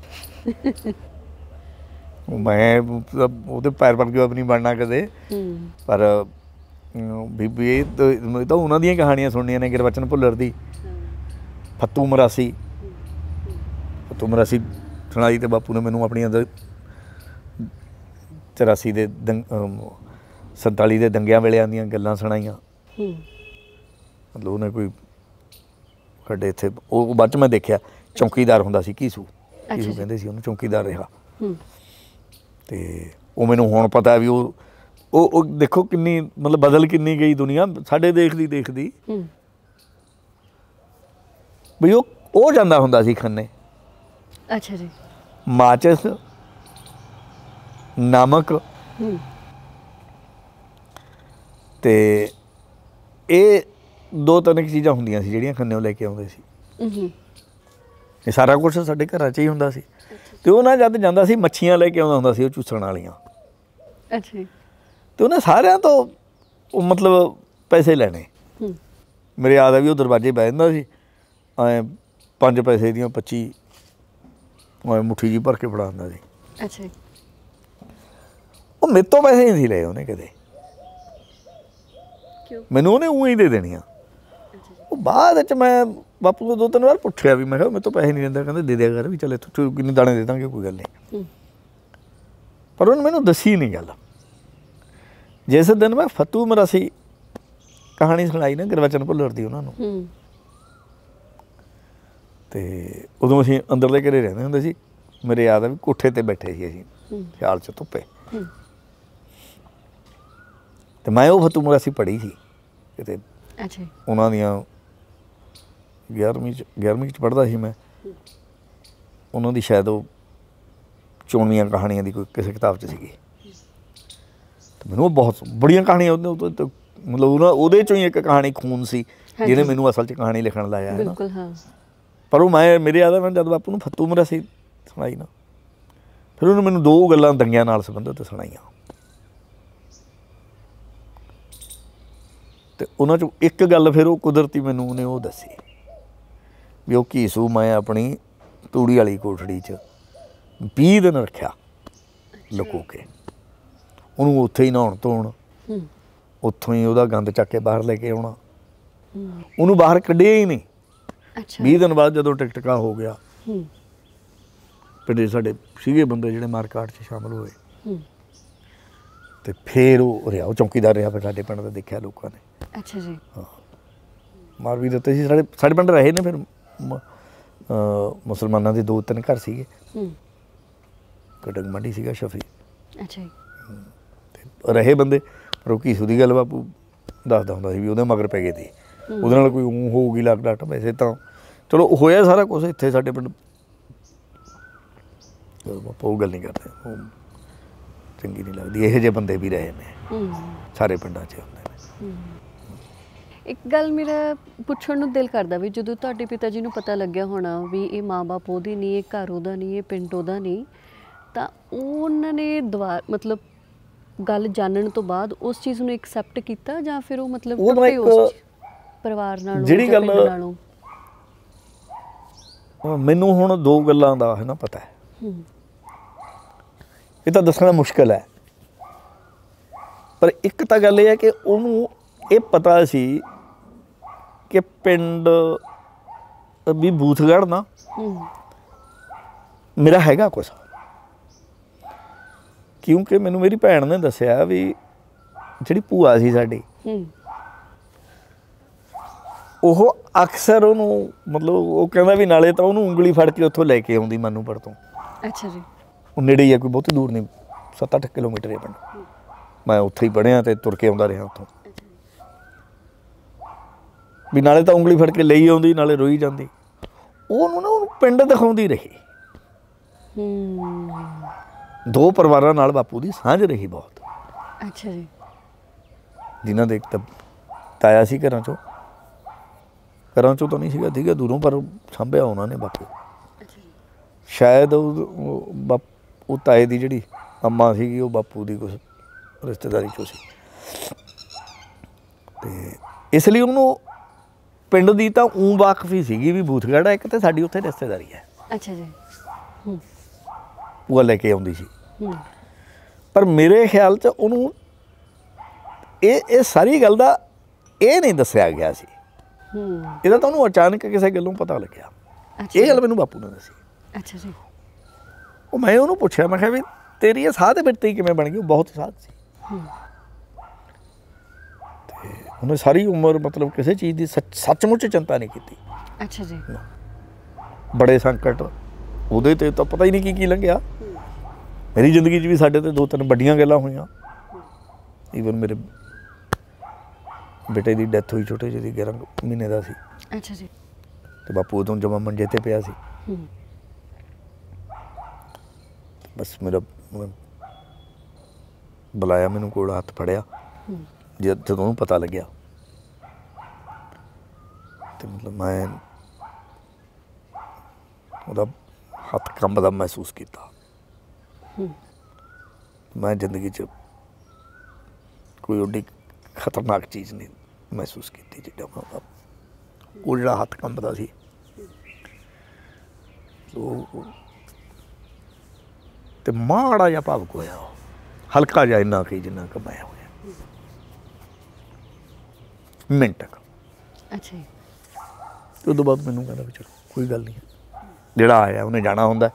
ਮੈਂ ਉਹਦੇ ਪੈਰ ਪਰ ਕਿਉਂ ਨਹੀਂ ਬਣਨਾ ਕਦੇ ਪਰ ਬੀਬੀ ਇਹ ਤਾਂ ਉਹਨਾਂ ਦੀਆਂ ਕਹਾਣੀਆਂ ਸੁਣਨੀਆਂ ਨੇ ਗਿਰਵਚਨ ਭੁੱਲਰ ਦੀ ਫੱਤੂ ਮਰਾਸੀ ਫੱਤੂ ਮਰਾਸੀ ਸੁਣਾਈ ਤੇ ਬਾਪੂ ਨੇ ਮੈਨੂੰ ਆਪਣੀ ਅੰਦਰ 84 ਦੇ 47 ਦੇ ਦੰਗਿਆਂ ਵੇਲੇ ਆਂਦੀਆਂ ਗੱਲਾਂ ਸੁਣਾਈਆਂ ਹੂੰ ਮਤਲਬ ਉਹਨੇ ਕੋਈ ਖੱਡੇ ਇੱਥੇ ਉਹ ਬਾਅਦ ਚ ਮੈਂ ਦੇਖਿਆ ਚੌਕੀਦਾਰ ਹੁੰਦਾ ਸੀ ਕੀਸੂ ਕੀਸੂ ਕਹਿੰਦੇ ਸੀ ਉਹਨੂੰ ਚੌਕੀਦਾਰ ਰਿਹਾ ਹੂੰ ਤੇ ਉਹ ਮੈਨੂੰ ਹੁਣ ਪਤਾ ਵੀ ਉਹ ਉਹ ਦੇਖੋ ਕਿੰਨੀ ਮਤਲਬ ਬਦਲ ਕਿੰਨੀ ਗਈ ਦੁਨੀਆ ਸਾਡੇ ਦੇਖਦੀ ਦੇਖਦੀ ਵੀ ਉਹ ਉਹ ਜਾਂਦਾ ਹੁੰਦਾ ਸੀ ਖੰਨੇ ਅੱਛਾ ਜੀ ਮਾਚਸ ਨਮਕ ਤੇ ਇਹ ਦੋ ਤਿੰਨ ਚੀਜ਼ਾਂ ਹੁੰਦੀਆਂ ਸੀ ਜਿਹੜੀਆਂ ਖੰਨੇ ਉਹ ਲੈ ਕੇ ਆਉਂਦੇ ਸੀ ਇਹ ਸਾਰਾ ਕੁਝ ਸਾਡੇ ਘਰਾਂ 'ਚ ਹੀ ਹੁੰਦਾ ਸੀ ਤੇ ਉਹ ਨਾ ਜਦ ਜਾਂਦਾ ਸੀ ਮੱਛੀਆਂ ਲੈ ਕੇ ਆਉਂਦਾ ਹੁੰਦਾ ਸੀ ਉਹ ਚੂਸਣ ਵਾਲੀਆਂ ਅੱਛਾ ਤੇ ਉਹਨੇ ਸਾਰਿਆਂ ਤੋਂ ਉਹ ਮਤਲਬ ਪੈਸੇ ਲੈਣੇ ਮੇਰੇ ਆਦਾ ਵੀ ਉਹ ਦਰਵਾਜ਼ੇ ਬੈ ਜਾਂਦਾ ਸੀ ਐ 5 ਪੈਸੇ ਦੀਆਂ 25 ਉਹ ਮੁੱਠੀ ਜੀ ਭਰ ਕੇ ਫੜਾਉਂਦਾ ਸੀ ਅੱਛਾ ਉਹ ਮੇਤੋਂ ਤੋਂ ਪੈਸੇ ਨਹੀਂ ਸੀ ਲਏ ਉਹਨੇ ਕਦੇ ਕਿਉਂ ਮੈਨੂੰ ਉਹਨੇ ਉਹੀ ਦੇ ਦੇਣੀਆਂ ਉਹ ਬਾਅਦ ਵਿੱਚ ਮੈਂ ਬਾਪੂ ਨੂੰ ਦੋ ਤਿੰਨ ਵਾਰ ਪੁੱਛਿਆ ਵੀ ਮੈਂ ਕਿਹਾ ਮੇਰੇ ਤੋਂ ਪੈਸੇ ਨਹੀਂ ਦਿੰਦਾ ਕਹਿੰਦੇ ਦੇ ਦਿਆ ਕਰ ਵੀ ਚੱਲ ਇੱਥੋਂ ਕਿੰਨੇ ਦਾਣੇ ਦੇ ਦਾਂਗੇ ਕੋਈ ਗੱਲ ਨਹੀਂ ਪਰ ਉਹਨੇ ਮੈਨੂੰ ਦੱਸੀ ਨਹੀਂ ਗੱਲ ਜਿਸ ਦਿਨ ਮੈਂ ਫਤੂ ਮਰਾਸੀ ਕਹਾਣੀ ਸੁਣਾਈ ਨਾ ਗੁਰਵਚਨ ਭੁੱਲਰ ਦੀ ਉਹਨਾਂ ਨੂੰ ਤੇ ਉਦੋਂ ਅਸੀਂ ਅੰਦਰਲੇ ਘਰੇ ਰਹਿੰਦੇ ਹੁੰਦੇ ਸੀ ਮੇਰੇ ਯਾਦ ਆ ਵੀ ਕੋਠੇ ਤੇ ਬੈਠੇ ਸੀ ਅਸੀਂ ਖਿਆਲ ਚ ਧੁੱਪੇ ਤੇ ਮੈਂ ਉਹ ਫਤੂ ਮਰਾਸੀ ਪੜ੍ਹੀ ਸੀ ਕਿਤੇ ਅੱਛਾ ਉਹਨਾਂ ਦੀਆਂ 11ਵੀਂ ਚ 11ਵੀਂ ਚ ਪੜਦਾ ਸੀ ਮੈਂ ਉਹਨਾਂ ਦੀ ਸ਼ਾਇਦ ਉਹ ਚੋਣੀਆਂ ਕਹਾਣੀਆਂ ਦੀ ਕੋਈ ਕਿਸੇ ਕਿਤਾਬ ਚ ਸੀਗੀ ਤੇ ਮੈਨੂੰ ਉਹ ਬਹੁਤ ਬੜੀਆਂ ਕਹਾਣੀਆਂ ਉਹਦੇ ਮਤਲਬ ਉਹਦੇ ਚੋਂ ਹੀ ਇੱਕ ਕਹਾਣੀ ਖੂਨ ਸੀ ਜਿਹਨੇ ਮੈਨੂੰ ਅਸਲ ਚ ਕਹਾਣੀ ਲਿਖਣ ਲਾਇਆ ਬਿਲਕੁਲ ਹਾਂ ਪਰ ਉਹ ਮੈਂ ਮੇਰੇ ਆਦਾ ਮੈਂ ਜਦ ਬਾਪੂ ਨੂੰ ਫੱਤੂ ਮਰਾ ਸੀ ਸੁਣਾਈ ਨਾ ਫਿਰ ਉਹਨੇ ਮੈਨੂੰ ਦੋ ਗੱਲਾਂ ਦੰਗਿਆਂ ਨਾਲ ਸੰਬੰਧਿਤ ਸੁਣਾਈਆਂ ਤੇ ਉਹਨਾਂ ਚੋਂ ਇੱਕ ਗੱਲ ਫਿਰ ਉਹ ਕੁਦਰਤੀ ਮੈਨੂੰ ਉਹਨੇ ਉਹ ਦੱਸੀ ਵੀ ਉਹ ਘੀਸੂ ਮੈਂ ਆਪਣੀ ਤੂੜੀ ਵਾਲੀ ਕੋਠੜੀ 'ਚ 20 ਦਿਨ ਰੱਖਿਆ ਲੁਕੋ ਕੇ ਉਹਨੂੰ ਉੱਥੇ ਹੀ ਨਹਾਉਣ ਹੂੰ ਉੱਥੋਂ ਹੀ ਉਹਦਾ ਗੰਦ ਚੱਕ ਕੇ ਬਾਹਰ ਲੈ ਕੇ ਆਉਣਾ ਉਹਨੂੰ ਬਾਹਰ ਕੱਢਿਆ ਹੀ ਨਹੀਂ ਅੱਛਾ 20 ਦਿਨ ਬਾਅਦ ਜਦੋਂ ਟਿਕਟਕਾ ਹੋ ਗਿਆ ਪਿੰਡੇ ਸਾਡੇ ਸੀਗੇ ਬੰਦੇ ਜਿਹੜੇ ਮਾਰਕਾਟ 'ਚ ਸ਼ਾਮਲ ਹੋਏ ਤੇ ਫੇਰ ਉਹ ਰਿਹਾ ਉਹ ਚੌਕੀਦਾਰ ਰਿਹਾ ਫਿਰ ਸਾਡੇ ਪਿੰਡ ਦਾ ਦੇਖਿਆ ਲੋਕਾਂ ਨੇ ਅੱਛਾ ਜੀ ਹਾਂ ਮਾਰ ਵੀ ਦਿੱਤੇ ਸੀ ਸਾਡੇ ਸਾਡੇ ਪਿੰਡ ਰਹੇ ਨੇ ਫਿਰ ਮੁਸਲਮਾਨਾਂ ਦੇ ਦੋ ਤਿੰਨ ਘਰ ਸੀਗੇ ਹੂੰ ਕਟਕ ਮੰਡੀ ਸੀਗਾ ਸ਼ਫੀ ਅੱਛਾ ਜੀ ਰਹੇ ਬੰਦੇ ਪਰ ਉਹ ਕੀ ਸੁਦੀ ਗੱਲ ਬਾਪੂ ਦੱਸਦਾ ਹੁੰਦਾ ਸੀ ਵੀ ਉਹਦੇ ਮਗਰ ਪੈ ਗਏ ਤੇ ਉਹਦੇ ਨਾਲ ਕੋਈ ਉਹ ਹੋਊਗੀ ਲੱਗ ਡਾਟ ਵੈਸੇ ਤਾਂ ਚਲੋ ਹੋਇਆ ਸਾਰਾ ਕੁਝ ਇੱਥੇ ਸਾਡੇ ਪਿੰਡ ਬਾਪੂ ਗੱਲ ਨਹੀਂ ਕਰਦੇ ਉਹ ਚੰਗੀ ਨਹੀਂ ਲੱਗਦੀ ਇਹੋ ਜਿਹੇ ਬੰਦੇ ਵੀ ਰਹੇ ਨੇ ਸਾਰੇ ਪਿੰਡਾਂ 'ਚ ਹੁੰਦੇ ਨੇ ਇੱਕ ਗੱਲ ਮੇਰਾ ਪੁੱਛਣ ਨੂੰ ਦਿਲ ਕਰਦਾ ਵੀ ਜਦੋਂ ਤੁਹਾਡੇ ਪਿਤਾ ਜੀ ਨੂੰ ਪਤਾ ਲੱਗਿਆ ਹੋਣਾ ਵੀ ਇਹ ਮਾਂ-ਬਾਪ ਉਹਦੇ ਨਹੀਂ ਇਹ ਘਰ ਉਹਦਾ ਨਹੀਂ ਇਹ ਪਿੰਡ ਉਹਦਾ ਨਹੀਂ ਤਾਂ ਉਹਨਾਂ ਨੇ ਦੁਬਾਰ ਮਤਲਬ ਗੱਲ ਜਾਣਨ ਤੋਂ ਬਾਅਦ ਉਸ ਚੀਜ਼ ਨੂੰ ਐਕਸੈਪਟ ਕੀਤਾ ਜਾਂ ਫਿਰ ਉਹ ਮਤਲਬ ਉਹ ਉਸ ਪਰਿਵਾਰ ਨਾਲ ਜਿਹੜੀ ਗੱਲ ਮੈਨੂੰ ਹੁਣ ਦੋ ਗੱਲਾਂ ਦਾ ਹੈ ਨਾ ਪਤਾ ਹੈ ਇਹ ਤਾਂ ਦੱਸਣਾ ਮੁਸ਼ਕਲ ਹੈ ਪਰ ਇੱਕ ਤਾਂ ਗੱਲ ਇਹ ਹੈ ਕਿ ਉਹਨੂੰ ਇਹ ਪਤਾ ਸੀ ਕਿ ਪਿੰਡ ਵੀ ਬੂਥਗੜ ਨਾ ਮੇਰਾ ਹੈਗਾ ਕੁਝ ਕਿਉਂਕਿ ਮੈਨੂੰ ਮੇਰੀ ਭੈਣ ਨੇ ਦੱਸਿਆ ਵੀ ਜਿਹੜੀ ਭੂਆ ਸੀ ਸਾਡੀ ਉਹ ਅਕਸਰ ਉਹਨੂੰ ਮਤਲਬ ਉਹ ਕਹਿੰਦਾ ਵੀ ਨਾਲੇ ਤਾਂ ਉਹਨੂੰ ਉਂਗਲੀ ਫੜ ਕੇ ਉੱਥੋਂ ਲੈ ਕੇ ਆਉਂਦੀ ਪਰ ਤੋਂ ਅੱਛਾ ਜੀ ਉਹ ਨੇੜੇ ਹੀ ਆ ਕੋਈ ਬਹੁਤੀ ਦੂਰ ਨਹੀਂ 7-8 ਕਿਲੋਮੀਟਰ ਹੈ ਪਿੰਡ ਮੈਂ ਉੱਥੇ ਹੀ ਪੜਿਆ ਤੇ ਤੁਰ ਕੇ ਆਉਂਦਾ ਰਿਹਾ ਉੱਥੋਂ ਵੀ ਨਾਲੇ ਤਾਂ ਉਂਗਲੀ ਫੜ ਕੇ ਲਈ ਆਉਂਦੀ ਨਾਲੇ ਰੋਈ ਜਾਂਦੀ ਉਹਨੂੰ ਨਾ ਉਹਨੂੰ ਪਿੰਡ ਦਿਖਾਉਂਦੀ ਰਹੀ ਹੂੰ ਦੋ ਪਰਿਵਾਰਾਂ ਨਾਲ ਬਾਪੂ ਦੀ ਸਾਂਝ ਰਹੀ ਬਹੁਤ ਅੱਛਾ ਜੀ ਜਿਨ੍ਹਾਂ ਦੇ ਇੱਕ ਤਾਂ ਤਾਇਆ ਸੀ ਘਰਾਂ ਚੋਂ ਘਰਾਂ ਚੋਂ ਤਾਂ ਨਹੀਂ ਸੀਗਾ ਠੀਕ ਹੈ ਦੂਰੋਂ ਪਰ ਸੰਭਿਆ ਉਹਨਾਂ ਨੇ ਬਾਪੂ ਸ਼ਾਇਦ ਉਹ ਬਾਪ ਉਹ ਤਾਏ ਦੀ ਜਿਹੜੀ ਅੰਮਾ ਸੀਗੀ ਉਹ ਬਾਪੂ ਦੀ ਕੁਝ ਰਿਸ਼ਤੇਦਾਰੀ ਚੋਂ ਸੀ ਤੇ ਇਸ ਲਈ ਉਹਨੂੰ ਪਿੰਡ ਦੀ ਤਾਂ ਉਂ ਵਾਕਫੀ ਸੀਗੀ ਵੀ ਬੂਥਗੜਾ ਇੱਕ ਤੇ ਸਾਡੀ ਉੱਥੇ ਰਿਸ਼ਤੇਦਾਰੀ ਹੈ ਅੱਛਾ ਜੀ ਉਹ ਲੈ ਕੇ ਆਉਂਦੀ ਸੀ ਪਰ ਮੇਰੇ ਖਿਆਲ 'ਚ ਉਹਨੂੰ ਇਹ ਇਹ ਸਾਰੀ ਗੱਲ ਦਾ ਇਹ ਨਹੀਂ ਦੱਸਿਆ ਗਿਆ ਸੀ ਹੂੰ ਇਹਦਾ ਤਾਂ ਉਹਨੂੰ ਅਚਾਨਕ ਕਿਸੇ ਗੱਲੋਂ ਪਤਾ ਲੱਗਿਆ ਇਹ ਗੱਲ ਮੈਨੂੰ ਬਾਪੂ ਨੇ ਦੱਸੀ ਅੱਛਾ ਜੀ ਉਹ ਮੈਂ ਉਹਨੂੰ ਪੁੱਛਿਆ ਮੈਂ ਕਿਹਾ ਵੀ ਤੇਰੀ ਇਹ ਸਾਧ ਬਿਰਤੀ ਕਿਵੇਂ ਬਣ ਗਈ ਬਹੁਤ ਸਾਧ ਸੀ ਹੂੰ ਉਹਨੇ ਸਾਰੀ ਉਮਰ ਮਤਲਬ ਕਿਸੇ ਚੀਜ਼ ਦੀ ਸੱਚਮੁੱਚ ਚਿੰਤਾ ਨਹੀਂ ਕੀਤੀ ਅੱਛਾ ਜੀ ਬੜੇ ਸੰਕਟ ਉਹਦੇ ਤੇ ਤਾਂ ਪਤਾ ਹੀ ਨਹੀਂ ਕੀ ਕੀ ਲੰਘਿਆ ਮੇਰੀ ਜ਼ਿੰਦਗੀ 'ਚ ਵੀ ਸਾਡੇ ਤੇ ਦੋ ਤਿੰਨ ਵੱਡੀਆਂ ਗੱਲਾਂ ਹੋਈਆਂ ਈਵਨ ਮੇਰੇ ਬੇਟੇ ਦੀ ਡੈਥ ਹੋਈ ਛੋਟੇ ਜਿਹੇ ਦੀ 11 ਮਹੀਨੇ ਦਾ ਸੀ ਅੱਛਾ ਜੀ ਤੇ ਬਾਪੂ ਉਦੋਂ ਜਮਾ ਮੰਜੇ ਤੇ ਪਿਆ ਸੀ ਬਸ ਮੇਰਾ ਬੁਲਾਇਆ ਮੈਨੂੰ ਕੋਲ ਹੱਥ ਫੜਿਆ ਜਦੋਂ ਉਹਨੂੰ ਪਤਾ ਲੱਗਿਆ ਤੇ ਮਤਲਬ ਮੈਂ ਉਹਦਾ ਹੱਥ ਕੰਬਦਾ ਮਹਿਸੂਸ ਕੀਤਾ ਮੈਂ ਜ਼ਿੰਦਗੀ 'ਚ ਕੋਈ ਉੱਡੀ ਖਤਰਨਾਕ ਚੀਜ਼ ਨਹੀਂ ਮਹਿਸੂਸ ਕੀਤੀ ਜਿੱਦਾਂ ਮੈਂ ਉਹ ਜਿਹੜਾ ਹੱਥ ਕੰਬਦਾ ਸੀ ਉਹ ਤੇ ਮਾੜਾ ਜਿਹਾ ਭਾਵਕ ਹੋਇਆ ਹਲਕਾ ਜਿਹਾ ਇੰਨਾ ਕਿ ਜਿੰਨਾ ਕਮਾਇਆ ਮਿੰਟ ਤੱਕ ਅੱਛਾ ਜੀ ਤੋਂ ਉਦੋਂ ਬਾਅਦ ਮੈਨੂੰ ਕਹਿੰਦਾ ਵੀ ਚਲੋ ਕੋਈ ਗੱਲ ਨਹੀਂ ਜਿਹੜਾ ਆਇਆ ਉਹਨੇ ਜਾਣਾ ਹੁੰਦਾ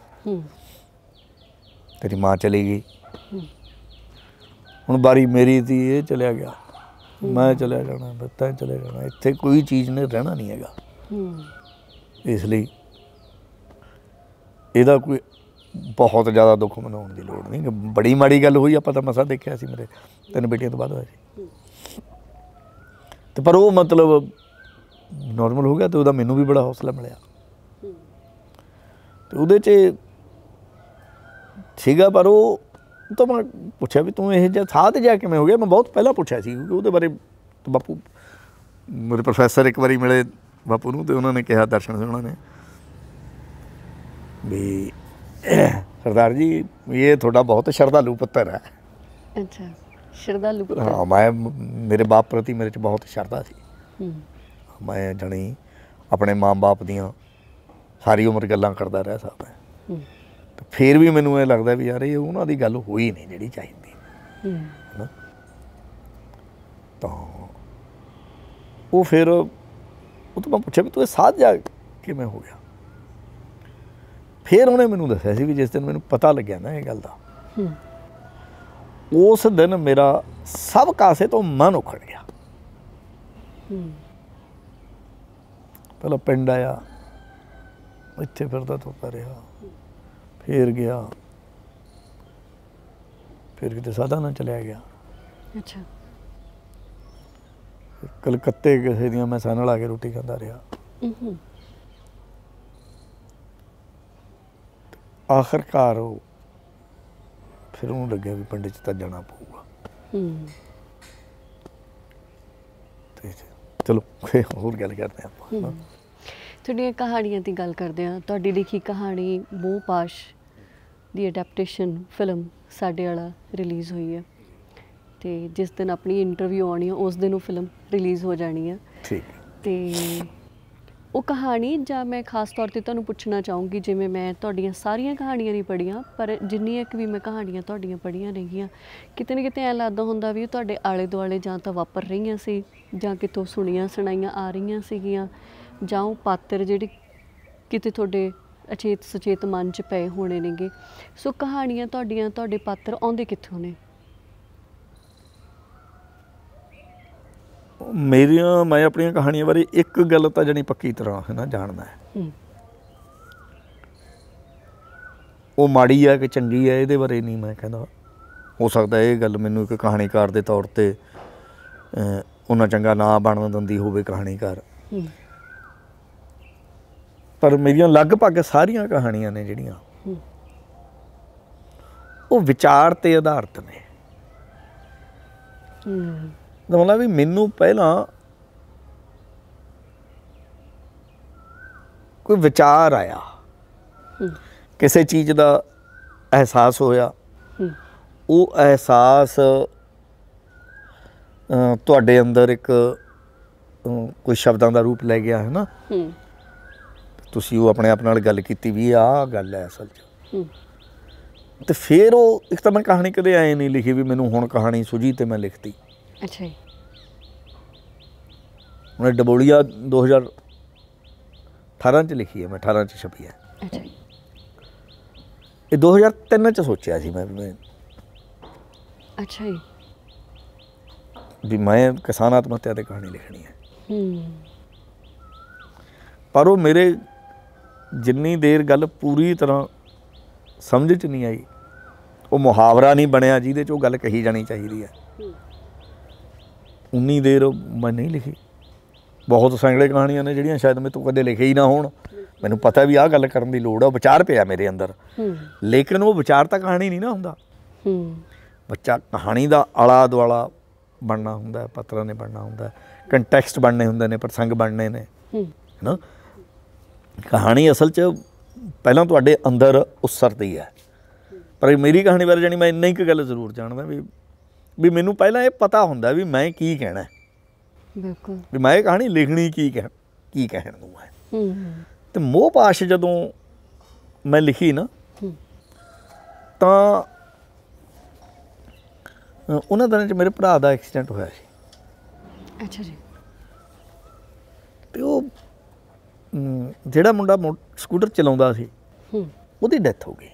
ਤੇਰੀ ਮਾਂ ਚਲੀ ਗਈ ਹੁਣ ਬਾਰੀ ਮੇਰੀ ਦੀ ਇਹ ਚਲਿਆ ਗਿਆ ਮੈਂ ਚਲਿਆ ਜਾਣਾ ਬੱਤਾਂ ਚਲੇ ਜਾਣਾ ਇੱਥੇ ਕੋਈ ਚੀਜ਼ ਨੇ ਰਹਿਣਾ ਨਹੀਂ ਹੈਗਾ ਇਸ ਲਈ ਇਹਦਾ ਕੋਈ ਬਹੁਤ ਜ਼ਿਆਦਾ ਦੁੱਖ ਮਨਾਉਣ ਦੀ ਲੋੜ ਨਹੀਂ ਬੜੀ ਮਾੜੀ ਗੱਲ ਹੋਈ ਆਪਾਂ ਤਾਂ ਮਸਾ ਦੇਖਿਆ ਸੀ ਮੇਰੇ ਤਿੰਨ ਬੇਟੀਆਂ ਤੋਂ ਬਾਅਦ ਹੋਇਆ ਸੀ ਤੇ ਪਰ ਉਹ ਮਤਲਬ ਨਾਰਮਲ ਹੋ ਗਿਆ ਤੇ ਉਹਦਾ ਮੈਨੂੰ ਵੀ ਬੜਾ ਹੌਸਲਾ ਮਿਲਿਆ ਤੇ ਉਹਦੇ 'ਚ ਠੀਕਾ ਪਰ ਉਹ ਤਾਂ ਮੈਂ ਪੁੱਛਿਆ ਵੀ ਤੂੰ ਇਹ ਜਿਹਾ ਸਾਥ ਤੇ ਜਾ ਕਿਵੇਂ ਹੋ ਗਿਆ ਮੈਂ ਬਹੁਤ ਪਹਿਲਾਂ ਪੁੱਛਿਆ ਸੀ ਕਿਉਂਕਿ ਉਹਦੇ ਬਾਰੇ ਬਾਪੂ ਮੇਰੇ ਪ੍ਰੋਫੈਸਰ ਇੱਕ ਵਾਰੀ ਮਿਲੇ ਬਾਪੂ ਨੂੰ ਤੇ ਉਹਨਾਂ ਨੇ ਕਿਹਾ ਦਰਸ਼ਨ ਸਿੰਘ ਉਹਨਾਂ ਨੇ ਵੀ ਸਰਦਾਰ ਜੀ ਇਹ ਤੁਹਾਡਾ ਬਹੁਤ ਸ਼ਰਧਾਲੂ ਪੁੱਤਰ ਹੈ ਅੱਛਾ ਸ਼ਰਧਾਲੂ ਪੁੱਤਰ ਹਾਂ ਮੈਂ ਮੇਰੇ ਬਾਪ ਪ੍ਰਤੀ ਮੇਰੇ 'ਚ ਬਹੁਤ ਸ਼ਰਧਾ ਸੀ ਮੈਂ ਜਣੀ ਆਪਣੇ ਮਾਂ-ਬਾਪ ਦੀਆਂ ਸਾਰੀ ਉਮਰ ਗੱਲਾਂ ਕਰਦਾ ਰਹਿ ਸਕਦਾ ਤੇ ਫਿਰ ਵੀ ਮੈਨੂੰ ਇਹ ਲੱਗਦਾ ਵੀ ਯਾਰ ਇਹ ਉਹਨਾਂ ਦੀ ਗੱਲ ਹੋਈ ਨਹੀਂ ਜਿਹੜੀ ਚਾਹੀਦੀ ਹਨਾ ਤਾਂ ਉਹ ਫਿਰ ਉਹ ਤੋਂ ਮੈਂ ਪੁੱਛਿਆ ਵੀ ਤੂੰ ਇਹ ਸਾਥ ਜਾ ਕਿਵੇਂ ਹੋ ਗਿਆ ਫਿਰ ਉਹਨੇ ਮੈਨੂੰ ਦੱਸਿਆ ਸੀ ਵੀ ਜਿਸ ਦਿਨ ਮੈਨੂੰ ਪਤਾ ਲੱਗਿਆ ਨਾ ਇਹ ਗੱਲ ਦਾ ਹੂੰ ਉਸ ਦਿਨ ਮੇਰਾ ਸਭ ਕਾਸੇ ਤੋਂ ਮਨ ਉਖੜ ਗਿਆ ਪਹਿਲਾ ਪਿੰਡ ਆਇਆ ਇੱਥੇ ਫਿਰਦਾ ਤੁਰਦਾ ਰਿਹਾ ਫੇਰ ਗਿਆ ਫਿਰ ਕਿਤੇ ਸਾਧਾ ਨਾਲ ਚਲਿਆ ਗਿਆ ਅੱਛਾ ਕਲਕੱਤੇ ਕਿਸੇ ਦੀਆਂ ਮੈਂ ਸਾਨਾਂ ਲਾ ਕੇ ਰੋਟੀ ਖਾਂਦਾ ਰਿਹਾ ਆਖਰਕਾਰ ਉਹ ਫਿਰ ਉਹਨੂੰ ਲੱਗਿਆ ਵੀ ਪਿੰਡ 'ਚ ਤਾਂ ਜਾਣਾ ਪਊਗਾ ਹੂੰ ਚਲੋ ਹੋਰ ਗੱਲ ਕਰਦੇ ਆਪਾਂ ਤੁਹਾਡੀਆਂ ਕਹਾਣੀਆਂ ਦੀ ਗੱਲ ਕਰਦੇ ਆ ਤੁਹਾਡੀ ਲਿਖੀ ਕਹਾਣੀ ਮੋਹ ਪਾਸ਼ ਦੀ ਅਡਾਪਟੇਸ਼ਨ ਫਿਲਮ ਸਾਡੇ ਵਾਲਾ ਰਿਲੀਜ਼ ਹੋਈ ਹੈ ਤੇ ਜਿਸ ਦਿਨ ਆਪਣੀ ਇੰਟਰਵਿਊ ਆਣੀ ਹੈ ਉਸ ਦਿਨ ਉਹ ਫਿਲਮ ਰਿਲੀਜ਼ ਹੋ ਜਾਣੀ ਹੈ ਠੀਕ ਤੇ ਉਹ ਕਹਾਣੀ ਜਾਂ ਮੈਂ ਖਾਸ ਤੌਰ ਤੇ ਤੁਹਾਨੂੰ ਪੁੱਛਣਾ ਚਾਹੂੰਗੀ ਜਿਵੇਂ ਮੈਂ ਤੁਹਾਡੀਆਂ ਸਾਰੀਆਂ ਕਹਾਣੀਆਂ ਨਹੀਂ ਪੜੀਆਂ ਪਰ ਜਿੰਨੀਆਂ ਕਿ ਵੀ ਮੈਂ ਕਹਾਣੀਆਂ ਤੁਹਾਡੀਆਂ ਪੜੀਆਂ ਨੇਗੀਆਂ ਕਿਤੇ ਨਾ ਕਿਤੇ ਐ ਲੱਗਦਾ ਹੁੰਦਾ ਵੀ ਤੁਹਾਡੇ ਆਲੇ ਦੁਆਲੇ ਜਾਂ ਤਾਂ ਵਾਪਰ ਰਹੀਆਂ ਸੀ ਜਾਂ ਕਿਤੋਂ ਸੁਣੀਆਂ ਸੁਣਾਈਆਂ ਆ ਰਹੀਆਂ ਸੀਗੀਆਂ ਜਾਂ ਉਹ ਪਾਤਰ ਜਿਹੜੇ ਕਿਤੇ ਤੁਹਾਡੇ ਅਚੇਤ ਸੁਚੇਤ ਮਨ 'ਚ ਪਏ ਹੋਣੇ ਨੇਗੇ ਸੋ ਕਹਾਣੀਆਂ ਤੁਹਾਡੀਆਂ ਤੁਹਾਡੇ ਪਾਤਰ ਆਉਂਦੇ ਕਿੱਥੋਂ ਨੇ ਮੇਰੀਆਂ ਮੈਂ ਆਪਣੀਆਂ ਕਹਾਣੀਆਂ ਬਾਰੇ ਇੱਕ ਗੱਲ ਤਾਂ ਜਣੀ ਪੱਕੀ ਤਰ੍ਹਾਂ ਹੈ ਨਾ ਜਾਣਦਾ ਹੈ ਉਹ ਮਾੜੀ ਆ ਕਿ ਚੰਗੀ ਆ ਇਹਦੇ ਬਾਰੇ ਨਹੀਂ ਮੈਂ ਕਹਿੰਦਾ ਹੋ ਸਕਦਾ ਇਹ ਗੱਲ ਮੈਨੂੰ ਇੱਕ ਕਹਾਣੀਕਾਰ ਦੇ ਤੌਰ ਤੇ ਉਹਨਾਂ ਚੰਗਾ ਨਾਮ ਬਣਨ ਦਿੰਦੀ ਹੋਵੇ ਕਹਾਣੀਕਾਰ ਪਰ ਮੇਰੀਆਂ ਲਗਭਗ ਸਾਰੀਆਂ ਕਹਾਣੀਆਂ ਨੇ ਜਿਹੜੀਆਂ ਉਹ ਵਿਚਾਰ ਤੇ ਆਧਾਰਿਤ ਨੇ ਹੂੰ ਤਾਂ ਮਤਲਬ ਵੀ ਮੈਨੂੰ ਪਹਿਲਾਂ ਕੋਈ ਵਿਚਾਰ ਆਇਆ ਕਿਸੇ ਚੀਜ਼ ਦਾ ਅਹਿਸਾਸ ਹੋਇਆ ਉਹ ਅਹਿਸਾਸ ਤੁਹਾਡੇ ਅੰਦਰ ਇੱਕ ਕੋਈ ਸ਼ਬਦਾਂ ਦਾ ਰੂਪ ਲੈ ਗਿਆ ਹੈ ਨਾ ਤੁਸੀਂ ਉਹ ਆਪਣੇ ਆਪ ਨਾਲ ਗੱਲ ਕੀਤੀ ਵੀ ਆ ਗੱਲ ਹੈ ਅਸਲ 'ਚ ਤੇ ਫਿਰ ਉਹ ਇੱਕ ਤਾਂ ਮੈਂ ਕਹਾਣੀ ਕਦੇ ਆਏ ਨਹੀਂ ਲਿਖੀ ਵੀ ਮੈਨੂੰ ਹੁਣ ਕਹਾਣੀ ਸੁਝੀ ਤੇ ਮੈਂ ਲਿਖਤੀ ਅੱਛਾ ਜੀ ਉਹਨੇ ਡਬੋਲੀਆ 2018 ਚ ਲਿਖੀ ਹੈ ਮੈਂ 18 ਚ ਛਪੀ ਹੈ ਅੱਛਾ ਜੀ ਇਹ 2003 ਚ ਸੋਚਿਆ ਸੀ ਮੈਂ ਅੱਛਾ ਜੀ ਵੀ ਮੈਂ ਕਿਸਾਨ ਆਤਮ ਹੱਤਿਆ ਤੇ ਕਹਾਣੀ ਲਿਖਣੀ ਹੈ ਹੂੰ ਪਰ ਉਹ ਮੇਰੇ ਜਿੰਨੀ ਦੇਰ ਗੱਲ ਪੂਰੀ ਤਰ੍ਹਾਂ ਸਮਝ ਚ ਨਹੀਂ ਆਈ ਉਹ ਮੁਹਾਵਰਾ ਨਹੀਂ ਬਣਿਆ ਜਿਹਦੇ ਚ ਉਹ ਗੱਲ ਕਹੀ ਜਾਣੀ ਚਾਹੀਦੀ ਹੈ ਹੂੰ ਉਨੀ ਦੇਰ ਮੈਂ ਨਹੀਂ ਲਿਖੀ ਬਹੁਤ ਸੈਂਕੜੇ ਕਹਾਣੀਆਂ ਨੇ ਜਿਹੜੀਆਂ ਸ਼ਾਇਦ ਮੈਂ ਤੋਂ ਕਦੇ ਲਿਖੇ ਹੀ ਨਾ ਹੋਣ ਮੈਨੂੰ ਪਤਾ ਵੀ ਆਹ ਗੱਲ ਕਰਨ ਦੀ ਲੋੜ ਆ ਵਿਚਾਰ ਪਿਆ ਮੇਰੇ ਅੰਦਰ ਲੇਕਿਨ ਉਹ ਵਿਚਾਰ ਤਾਂ ਕਹਾਣੀ ਨਹੀਂ ਨਾ ਹੁੰਦਾ ਬੱਚਾ ਕਹਾਣੀ ਦਾ ਆਲਾ ਦੁਆਲਾ ਬਣਨਾ ਹੁੰਦਾ ਪੱਤਰਾਂ ਨੇ ਬਣਨਾ ਹੁੰਦਾ ਕੰਟੈਕਸਟ ਬਣਨੇ ਹੁੰਦੇ ਨੇ ਪ੍ਰਸੰਗ ਬਣਨੇ ਨੇ ਹੈਨਾ ਕਹਾਣੀ ਅਸਲ 'ਚ ਪਹਿਲਾਂ ਤੁਹਾਡੇ ਅੰਦਰ ਉਸਰਦੀ ਹੈ ਪਰ ਮੇਰੀ ਕਹਾਣੀ ਬਾਰੇ ਜਾਨੀ ਮੈਂ ਇੰਨਾ ਹੀ ਇੱਕ ਗੱਲ ਜ਼ਰੂਰ ਜਾਣਦਾ ਵੀ ਵੀ ਮੈਨੂੰ ਪਹਿਲਾਂ ਇਹ ਪਤਾ ਹੁੰਦਾ ਵੀ ਮੈਂ ਕੀ ਕਹਿਣਾ ਬਿਲਕੁਲ ਵੀ ਮੈਂ ਇਹ ਕਹਾਣੀ ਲਿਖਣੀ ਕੀ ਕਹਿ ਕੀ ਕਹਿਣ ਨੂੰ ਹੈ ਤੇ ਮੋਹ ਪਾਸ਼ ਜਦੋਂ ਮੈਂ ਲਿਖੀ ਨਾ ਤਾਂ ਉਹਨਾਂ ਦਿਨਾਂ 'ਚ ਮੇਰੇ ਭਰਾ ਦਾ ਐਕਸੀਡੈਂਟ ਹੋਇਆ ਸੀ ਅੱਛਾ ਜੀ ਤੇ ਉਹ ਜਿਹੜਾ ਮੁੰਡਾ ਸਕੂਟਰ ਚਲਾਉਂਦਾ ਸੀ ਹੂੰ ਉਹਦੀ ਡੈਥ ਹੋ ਗਈ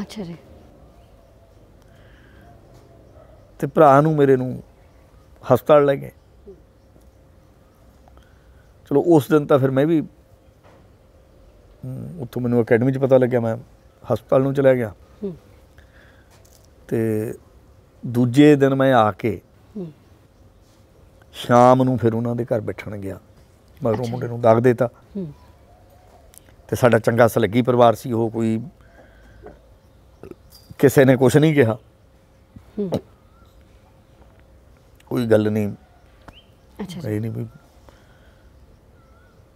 ਅੱਛਾ ਜੀ ਤੇ ਭਰਾ ਨੂੰ ਮੇਰੇ ਨੂੰ ਹਸਪਤਾਲ ਲੈ ਗਏ ਚਲੋ ਉਸ ਦਿਨ ਤਾਂ ਫਿਰ ਮੈਂ ਵੀ ਉੱਥੋਂ ਮੈਨੂੰ ਅਕੈਡਮੀ 'ਚ ਪਤਾ ਲੱਗਿਆ ਮੈਂ ਹਸਪਤਾਲ ਨੂੰ ਚਲਾ ਗਿਆ ਤੇ ਦੂਜੇ ਦਿਨ ਮੈਂ ਆ ਕੇ ਸ਼ਾਮ ਨੂੰ ਫਿਰ ਉਹਨਾਂ ਦੇ ਘਰ ਬੈਠਣ ਗਿਆ ਮਗਰੋਂ ਮੁੰਡੇ ਨੂੰ ਦਾਗ ਦੇਤਾ ਤੇ ਸਾਡਾ ਚੰਗਾ ਸਲੱਗੀ ਪਰਿਵਾਰ ਸੀ ਉਹ ਕੋਈ ਕਿਸੇ ਨੇ ਕੁਝ ਨਹੀਂ ਕਿਹਾ ਕੋਈ ਗੱਲ ਨਹੀਂ ਅੱਛਾ ਇਹ ਨਹੀਂ ਵੀ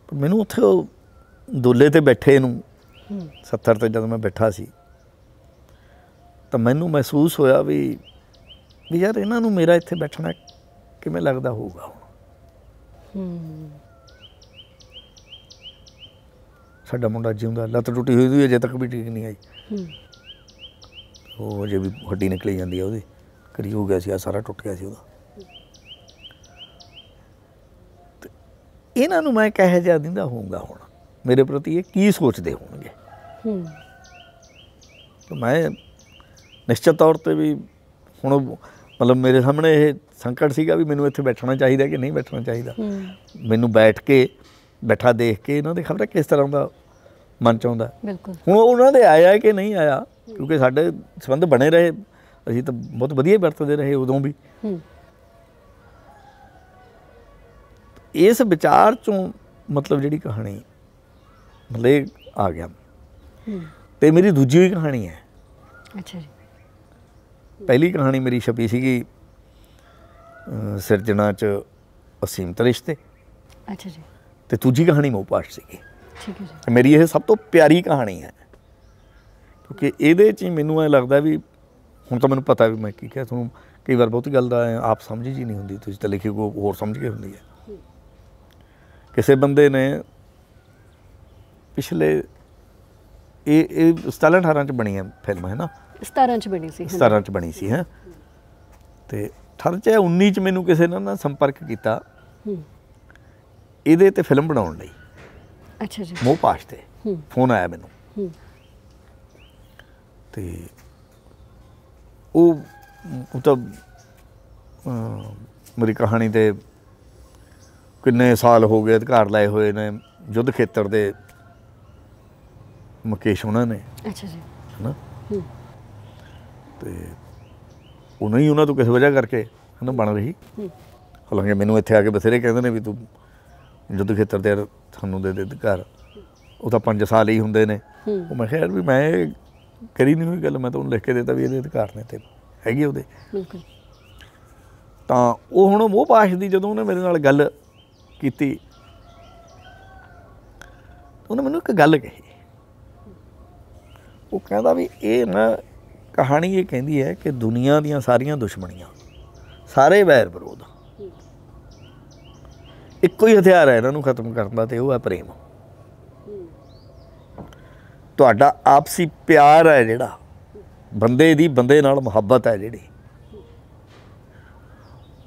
ਪਰ ਮੈਨੂੰ ਉੱਥੇ ਉਹ ਦੁੱਲੇ ਤੇ ਬੈਠੇ ਨੂੰ 70 ਤੇ ਜਦੋਂ ਮੈਂ ਬੈਠਾ ਸੀ ਤਾਂ ਮੈਨੂੰ ਮਹਿਸੂਸ ਹੋਇਆ ਵੀ ਵੀ ਯਾਰ ਇਹਨਾਂ ਨੂੰ ਮੇਰਾ ਇੱਥੇ ਬੈਠਣਾ ਕਿਵੇਂ ਲੱਗਦਾ ਹੋਊਗਾ ਹੂੰ ਸਾਡਾ ਮੁੰਡਾ ਜਿਉਂਦਾ ਲੱਤ ਟੁੱਟੀ ਹੋਈ ਦੀ ਅਜੇ ਤੱਕ ਵੀ ਠੀਕ ਨਹੀਂ ਆਈ ਹੂੰ ਉਹ ਜੇ ਵੀ ਹੱਡੀ ਨਿਕਲੀ ਜਾਂਦੀ ਆ ਉਹਦੀ ਕਰੀ ਹੋ ਗਿਆ ਸੀ ਆ ਸਾਰਾ ਟੁੱਟ ਗਿਆ ਸੀ ਉਹਦਾ ਇਹਨਾਂ ਨੂੰ ਮੈਂ ਕਹਿ ਜਾ ਦਿੰਦਾ ਹੋਊਗਾ ਹੁਣ ਮੇਰੇ ਪ੍ਰਤੀ ਇਹ ਕੀ ਸੋਚਦੇ ਹੋਣਗੇ ਹੂੰ ਤਾਂ ਮੈਂ ਨਿਸ਼ਚਿਤ ਤੌਰ ਤੇ ਵੀ ਹੁਣ ਮਤਲਬ ਮੇਰੇ ਸਾਹਮਣੇ ਇਹ ਸੰਕਟ ਸੀਗਾ ਵੀ ਮੈਨੂੰ ਇੱਥੇ ਬੈਠਣਾ ਚਾਹੀਦਾ ਕਿ ਨਹੀਂ ਬੈਠਣਾ ਚਾਹੀਦਾ ਮੈਨੂੰ ਬੈਠ ਕੇ ਬੈਠਾ ਦੇਖ ਕੇ ਇਹਨਾਂ ਦੇ ਖਬਰ ਕਿਸ ਤਰ੍ਹਾਂ ਦਾ ਮਨ ਚ ਆਉਂਦਾ ਬਿਲਕੁਲ ਹੁਣ ਉਹਨਾਂ ਦੇ ਆਇਆ ਕਿ ਨਹੀਂ ਆਇਆ ਕਿਉਂਕਿ ਸਾਡੇ ਸੰਬੰਧ ਬਣੇ ਰਹੇ ਅਸੀਂ ਤਾਂ ਬਹੁਤ ਵਧੀਆ ਵਰਤਦੇ ਰਹੇ ਉਦੋਂ ਵੀ ਹੂੰ ਇਸ ਵਿਚਾਰ ਚੋਂ ਮਤਲਬ ਜਿਹੜੀ ਕਹਾਣੀ ਮਲੇ ਆ ਗਿਆ ਤੇ ਮੇਰੀ ਦੂਜੀ ਵੀ ਕਹਾਣੀ ਹੈ ਅੱਛਾ ਜੀ ਪਹਿਲੀ ਕਹਾਣੀ ਮੇਰੀ ਛਪੀ ਸੀਗੀ ਸਿਰਜਣਾ ਚ ਅਸੀਮਤ ਰਿਸ਼ਤੇ ਅੱਛਾ ਜੀ ਤੇ ਦੂਜੀ ਕਹਾਣੀ ਮੋਪਾਸ਼ ਸੀਗੀ ਠੀਕ ਹੈ ਜੀ ਮੇਰੀ ਇਹ ਸਭ ਤੋਂ ਪਿਆਰੀ ਕਹਾਣੀ ਹੈ ਕਿਉਂਕਿ ਇਹਦੇ ਚ ਮੈਨੂੰ ਐ ਲੱਗਦਾ ਵੀ ਹੁਣ ਤਾਂ ਮੈਨੂੰ ਪਤਾ ਵੀ ਮੈਂ ਕੀ ਕਿਹਾ ਤੁਹਾਨੂੰ ਕਈ ਵਾਰ ਬਹੁਤੀ ਗੱਲ ਦਾ ਆਪ ਸਮਝੀ ਜੀ ਨਹੀਂ ਹੁੰਦੀ ਤੁਸੀਂ ਤਾਂ ਲਿਖੀ ਕੋ ਹੋਰ ਸਮਝ ਕੇ ਹੁੰਦੀ ਹੈ ਕਿਸੇ ਬੰਦੇ ਨੇ ਪਿਛਲੇ ਇਹ ਇਹ 17 18 ਚ ਬਣੀ ਹੈ ਫਿਲਮ ਹੈ ਨਾ 17 ਚ ਬਣੀ ਸੀ 17 ਚ ਬਣੀ ਸੀ ਹੈ ਤੇ 18 ਚ 19 ਚ ਮੈਨੂੰ ਕਿਸੇ ਨੇ ਨਾ ਸੰਪਰਕ ਕੀਤਾ ਇਹਦੇ ਤੇ ਫਿਲਮ ਬਣਾਉਣ ਲਈ ਅੱਛਾ ਜੀ ਮੋਹ ਪਾਸ਼ ਤੇ ਫੋਨ ਆਇਆ ਮੈਨੂੰ ਤੇ ਉਹ ਉਹ ਤਾਂ ਮੇਰੀ ਕਹਾਣੀ ਤੇ ਕਿੰਨੇ ਸਾਲ ਹੋ ਗਏ ਅਧਿਕਾਰ ਲਏ ਹੋਏ ਨੇ ਯੁੱਧ ਖੇਤਰ ਦੇ ਮੁਕੇਸ਼ ਉਹਨਾਂ ਨੇ ਅੱਛਾ ਜੀ ਹਨਾ ਤੇ ਉਹਨਾਂ ਹੀ ਉਹਨਾਂ ਤੋਂ ਕਿਸੇ ਵਜ੍ਹਾ ਕਰਕੇ ਹਨਾ ਬਣ ਰਹੀ ਹਾਲਾਂਕਿ ਮੈਨੂੰ ਇੱਥੇ ਆ ਕੇ ਬਥੇਰੇ ਕਹਿੰਦੇ ਨੇ ਵੀ ਤੂੰ ਯੁੱਧ ਖੇਤਰ ਦੇ ਤੁਹਾਨੂੰ ਦੇ ਦੇ ਅਧਿਕਾਰ ਉਹ ਤਾਂ 5 ਸਾਲ ਹੀ ਹੁੰਦੇ ਨੇ ਉਹ ਮੈਂ ਖੈਰ ਵੀ ਮੈਂ ਕਰੀ ਨਹੀਂ ਹੋਈ ਗੱਲ ਮੈਂ ਤਾਂ ਉਹਨੂੰ ਲਿਖ ਕੇ ਦਿੱਤਾ ਵੀ ਇਹਦੇ ਅਧਿਕਾਰ ਨੇ ਤੇ ਹੈਗੇ ਉਹਦੇ ਬਿਲਕੁਲ ਤਾਂ ਉਹ ਹੁਣ ਉਹ ਬਾਸ਼ ਦੀ ਜਦੋਂ ਉਹਨੇ ਮੇਰੇ ਨਾਲ ਗੱਲ ਕੀਤੀ ਉਹਨੇ ਮੈਨੂੰ ਇੱਕ ਗੱਲ ਕਹੀ ਉਹ ਕਹਿੰਦਾ ਵੀ ਇਹ ਨਾ ਕਹਾਣੀ ਇਹ ਕਹਿੰਦੀ ਹੈ ਕਿ ਦੁਨੀਆ ਦੀਆਂ ਸਾਰੀਆਂ ਦੁਸ਼ਮਣੀਆਂ ਸਾਰੇ ਵੈਰ ਵਿਰੋਧ ਇੱਕੋ ਹੀ ਹਥਿਆਰ ਹੈ ਇਹਨਾਂ ਨੂੰ ਖਤਮ ਕਰਨ ਦਾ ਤੇ ਉਹ ਹੈ ਪ੍ਰੇਮ ਤੁਹਾਡਾ ਆਪਸੀ ਪਿਆਰ ਹੈ ਜਿਹੜਾ ਬੰਦੇ ਦੀ ਬੰਦੇ ਨਾਲ ਮੁਹੱਬਤ ਹੈ ਜਿਹੜੀ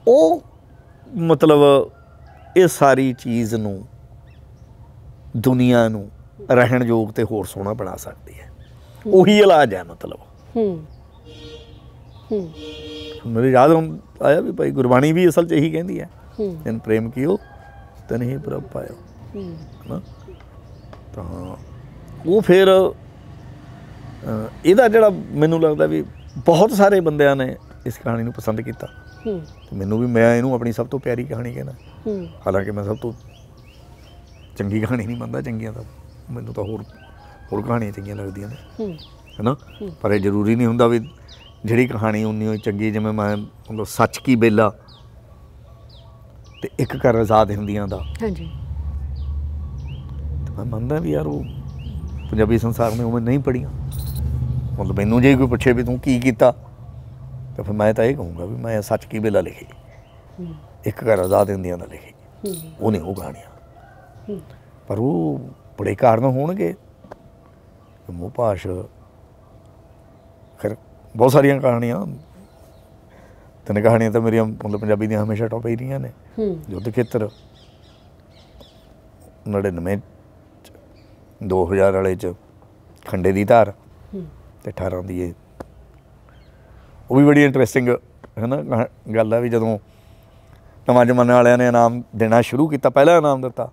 ਉਹ ਮਤਲਬ ਇਹ ਸਾਰੀ ਚੀਜ਼ ਨੂੰ ਦੁਨੀਆ ਨੂੰ ਰਹਿਣ ਯੋਗ ਤੇ ਹੋਰ ਸੋਹਣਾ ਬਣਾ ਸਕਦੀ ਹੈ ਉਹੀ ਇਲਾਜ ਹੈ ਮਤਲਬ ਹੂੰ ਹੂੰ ਮੇਰੇ ਯਾਦ ਆਇਆ ਵੀ ਭਾਈ ਗੁਰਬਾਣੀ ਵੀ ਅਸਲ 'ਚ ਇਹੀ ਕਹਿੰਦੀ ਹੈ ਜਨ ਪ੍ਰੇਮ ਕੀਓ ਤਨ ਹੀ ਪ੍ਰਭ ਪਾਇਓ ਹੂੰ ਤਾਂ ਉਹ ਫਿਰ ਇਹਦਾ ਜਿਹੜਾ ਮੈਨੂੰ ਲੱਗਦਾ ਵੀ ਬਹੁਤ ਸਾਰੇ ਬੰਦਿਆਂ ਨੇ ਇਸ ਕਹਾਣੀ ਨੂੰ ਪਸੰਦ ਕੀਤਾ ਤੇ ਮੈਨੂੰ ਵੀ ਮੈਂ ਇਹਨੂੰ ਆਪਣੀ ਸਭ ਤੋਂ ਪਿਆਰੀ ਕਹਾਣੀ ਕਹਿੰਦਾ ਹਾਲਾਂਕਿ ਮੈਂ ਸਭ ਤੋਂ ਚੰਗੀ ਕਹਾਣੀ ਨਹੀਂ ਮੰਨਦਾ ਚੰਗੀਆਂ ਤਾਂ ਮੈਨੂੰ ਤਾਂ ਹੋਰ ਹੋਰ ਕਹਾਣੀਆਂ ਚੰਗੀਆਂ ਲੱਗਦੀਆਂ ਨੇ ਹੈਨਾ ਪਰ ਇਹ ਜ਼ਰੂਰੀ ਨਹੀਂ ਹੁੰਦਾ ਵੀ ਜਿਹੜੀ ਕਹਾਣੀ ਉਨੀ ਹੋਈ ਚੰਗੀ ਜਿਵੇਂ ਮੈਂ ਮਤਲਬ ਸੱਚ ਕੀ ਬੇਲਾ ਤੇ ਇੱਕ ਕਰ ਆਜ਼ਾਦ ਹਿੰਦੀਆਂ ਦਾ ਹਾਂਜੀ ਮੈਂ ਮੰਨਦਾ ਵੀ ਯਾਰ ਉਹ ਪੰਜਾਬੀ ਸੰਸਾਰ ਨੇ ਉਹ ਨਹੀਂ ਪੜੀਆਂ ਮਤਲਬ ਮੈਨੂੰ ਜੇ ਕੋਈ ਪੁੱਛੇ ਵੀ ਤੂੰ ਕੀ ਕੀਤਾ ਤਾਂ ਫਿਰ ਮੈਂ ਤਾਂ ਇਹ ਕਹੂੰਗਾ ਵੀ ਮੈਂ ਸੱਚ ਕੀ ਬੇਲਾ ਲਿਖੀ ਇੱਕ ਘਰ ਆਜ਼ਾਦ ਇੰਦੀਆਂ ਦਾ ਲਿਖੀ ਉਹ ਨਹੀਂ ਉਹ ਕਹਾਣੀਆਂ ਪਰ ਉਹ ਬੜੇ ਕਾਰਨ ਹੋਣਗੇ ਮੋਪਾਸ਼ ਫਿਰ ਬਹੁਤ ਸਾਰੀਆਂ ਕਹਾਣੀਆਂ ਤਨ ਕਹਾਣੀਆਂ ਤਾਂ ਮੇਰੀਆਂ ਮਤਲਬ ਪੰਜਾਬੀ ਦੀਆਂ ਹਮੇਸ਼ਾ ਟੌਪ ਹੀ ਰਹੀਆਂ ਨੇ ਯੁੱਧ ਖੇਤਰ 99 2000 ਵਾਲੇ ਚ ਖੰਡੇ ਦੀ ਧਾਰ ਤੇ 18 ਦੀ ਇਹ ਉਹ ਵੀ ਬੜੀ ਇੰਟਰਸਟਿੰਗ ਹੈ ਨਾ ਗੱਲ ਆ ਵੀ ਜਦੋਂ ਨਵਾਂ ਜਮਾਨੇ ਵਾਲਿਆਂ ਨੇ ਇਨਾਮ ਦੇਣਾ ਸ਼ੁਰੂ ਕੀਤਾ ਪਹਿਲਾ ਇਨਾਮ ਦਿੱਤਾ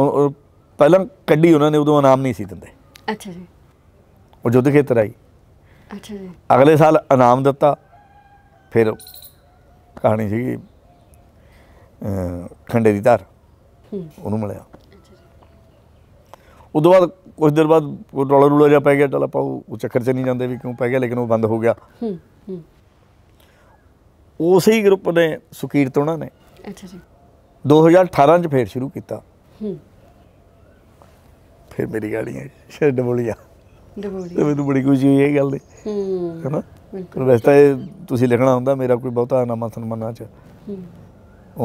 ਉਹ ਪਹਿਲਾਂ ਕੱਢੀ ਉਹਨਾਂ ਨੇ ਉਦੋਂ ਇਨਾਮ ਨਹੀਂ ਸੀ ਦਿੰਦੇ ਅੱਛਾ ਜੀ ਉਹ ਜੁੱਧ ਖੇਤਰ ਆਈ ਅੱਛਾ ਜੀ ਅਗਲੇ ਸਾਲ ਇਨਾਮ ਦਿੱਤਾ ਫਿਰ ਕਹਾਣੀ ਸੀਗੀ ਖੰਡੇ ਦੀ ਧਾਰ ਉਹਨੂੰ ਮਿਲਿਆ ਉਦੋਂ ਬਾਅਦ ਕੁਝ ਦਿਨ ਬਾਅਦ ਉਹ ਡਾਲਰ ਰੂਲਾ ਜਾ ਪੈ ਗਿਆ ਚਲ ਆਪਾਂ ਉਹ ਚੱਕਰ 'ਚ ਨਹੀਂ ਜਾਂਦੇ ਵੀ ਕਿਉਂ ਪੈ ਗਿਆ ਲੇਕਿਨ ਉਹ ਬੰਦ ਹੋ ਗਿਆ ਹੂੰ ਹੂੰ ਉਸੇ ਗਰੁੱਪ ਨੇ ਸੁਕੀਰ ਤੋਂ ਉਹਨਾਂ ਨੇ ਅੱਛਾ ਜੀ 2018 'ਚ ਫੇਰ ਸ਼ੁਰੂ ਕੀਤਾ ਹੂੰ ਫੇਰ ਮੇਰੀ ਗਾੜੀਆਂ ਸ਼ੇਰ ਡਬੋਲੀਆ ਡਬੋਲੀਆ ਮੈਨੂੰ ਬੜੀ ਖੁਸ਼ੀ ਹੋਈ ਇਹ ਗੱਲ ਦੀ ਹੂੰ ਹੈਨਾ ਬਿਲਕੁਲ ਵੈਸੇ ਤੁਸੀਂ ਲਿਖਣਾ ਹੁੰਦਾ ਮੇਰਾ ਕੋਈ ਬਹੁਤਾ ਨਾਮਾ ਸਨਮਾਨਾ ਚ ਹੂੰ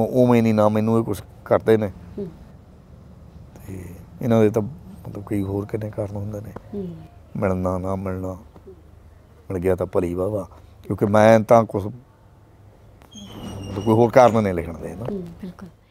ਉਹ ਉਵੇਂ ਨਹੀਂ ਨਾ ਮੈਨੂੰ ਇਹ ਕੁਝ ਕਰਦੇ ਨੇ ਹੂੰ ਤੇ ਇਹਨਾਂ ਦੇ ਤਾਂ ਮਤਲਬ ਕਈ ਹੋਰ ਕਿੰਨੇ ਕਾਰਨ ਹੁੰਦੇ ਨੇ ਮਿਲਣਾ ਨਾ ਮਿਲਣਾ ਮਿਲ ਗਿਆ ਤਾਂ ਭਲੀ ਵਾਵਾ ਕਿਉਂਕਿ ਮੈਂ ਤਾਂ ਕੁਝ ਕੋਈ ਹੋਰ ਕਾਰਨ ਨਹੀਂ ਲਿਖਣ ਦੇ ਨਾ ਬਿਲਕੁਲ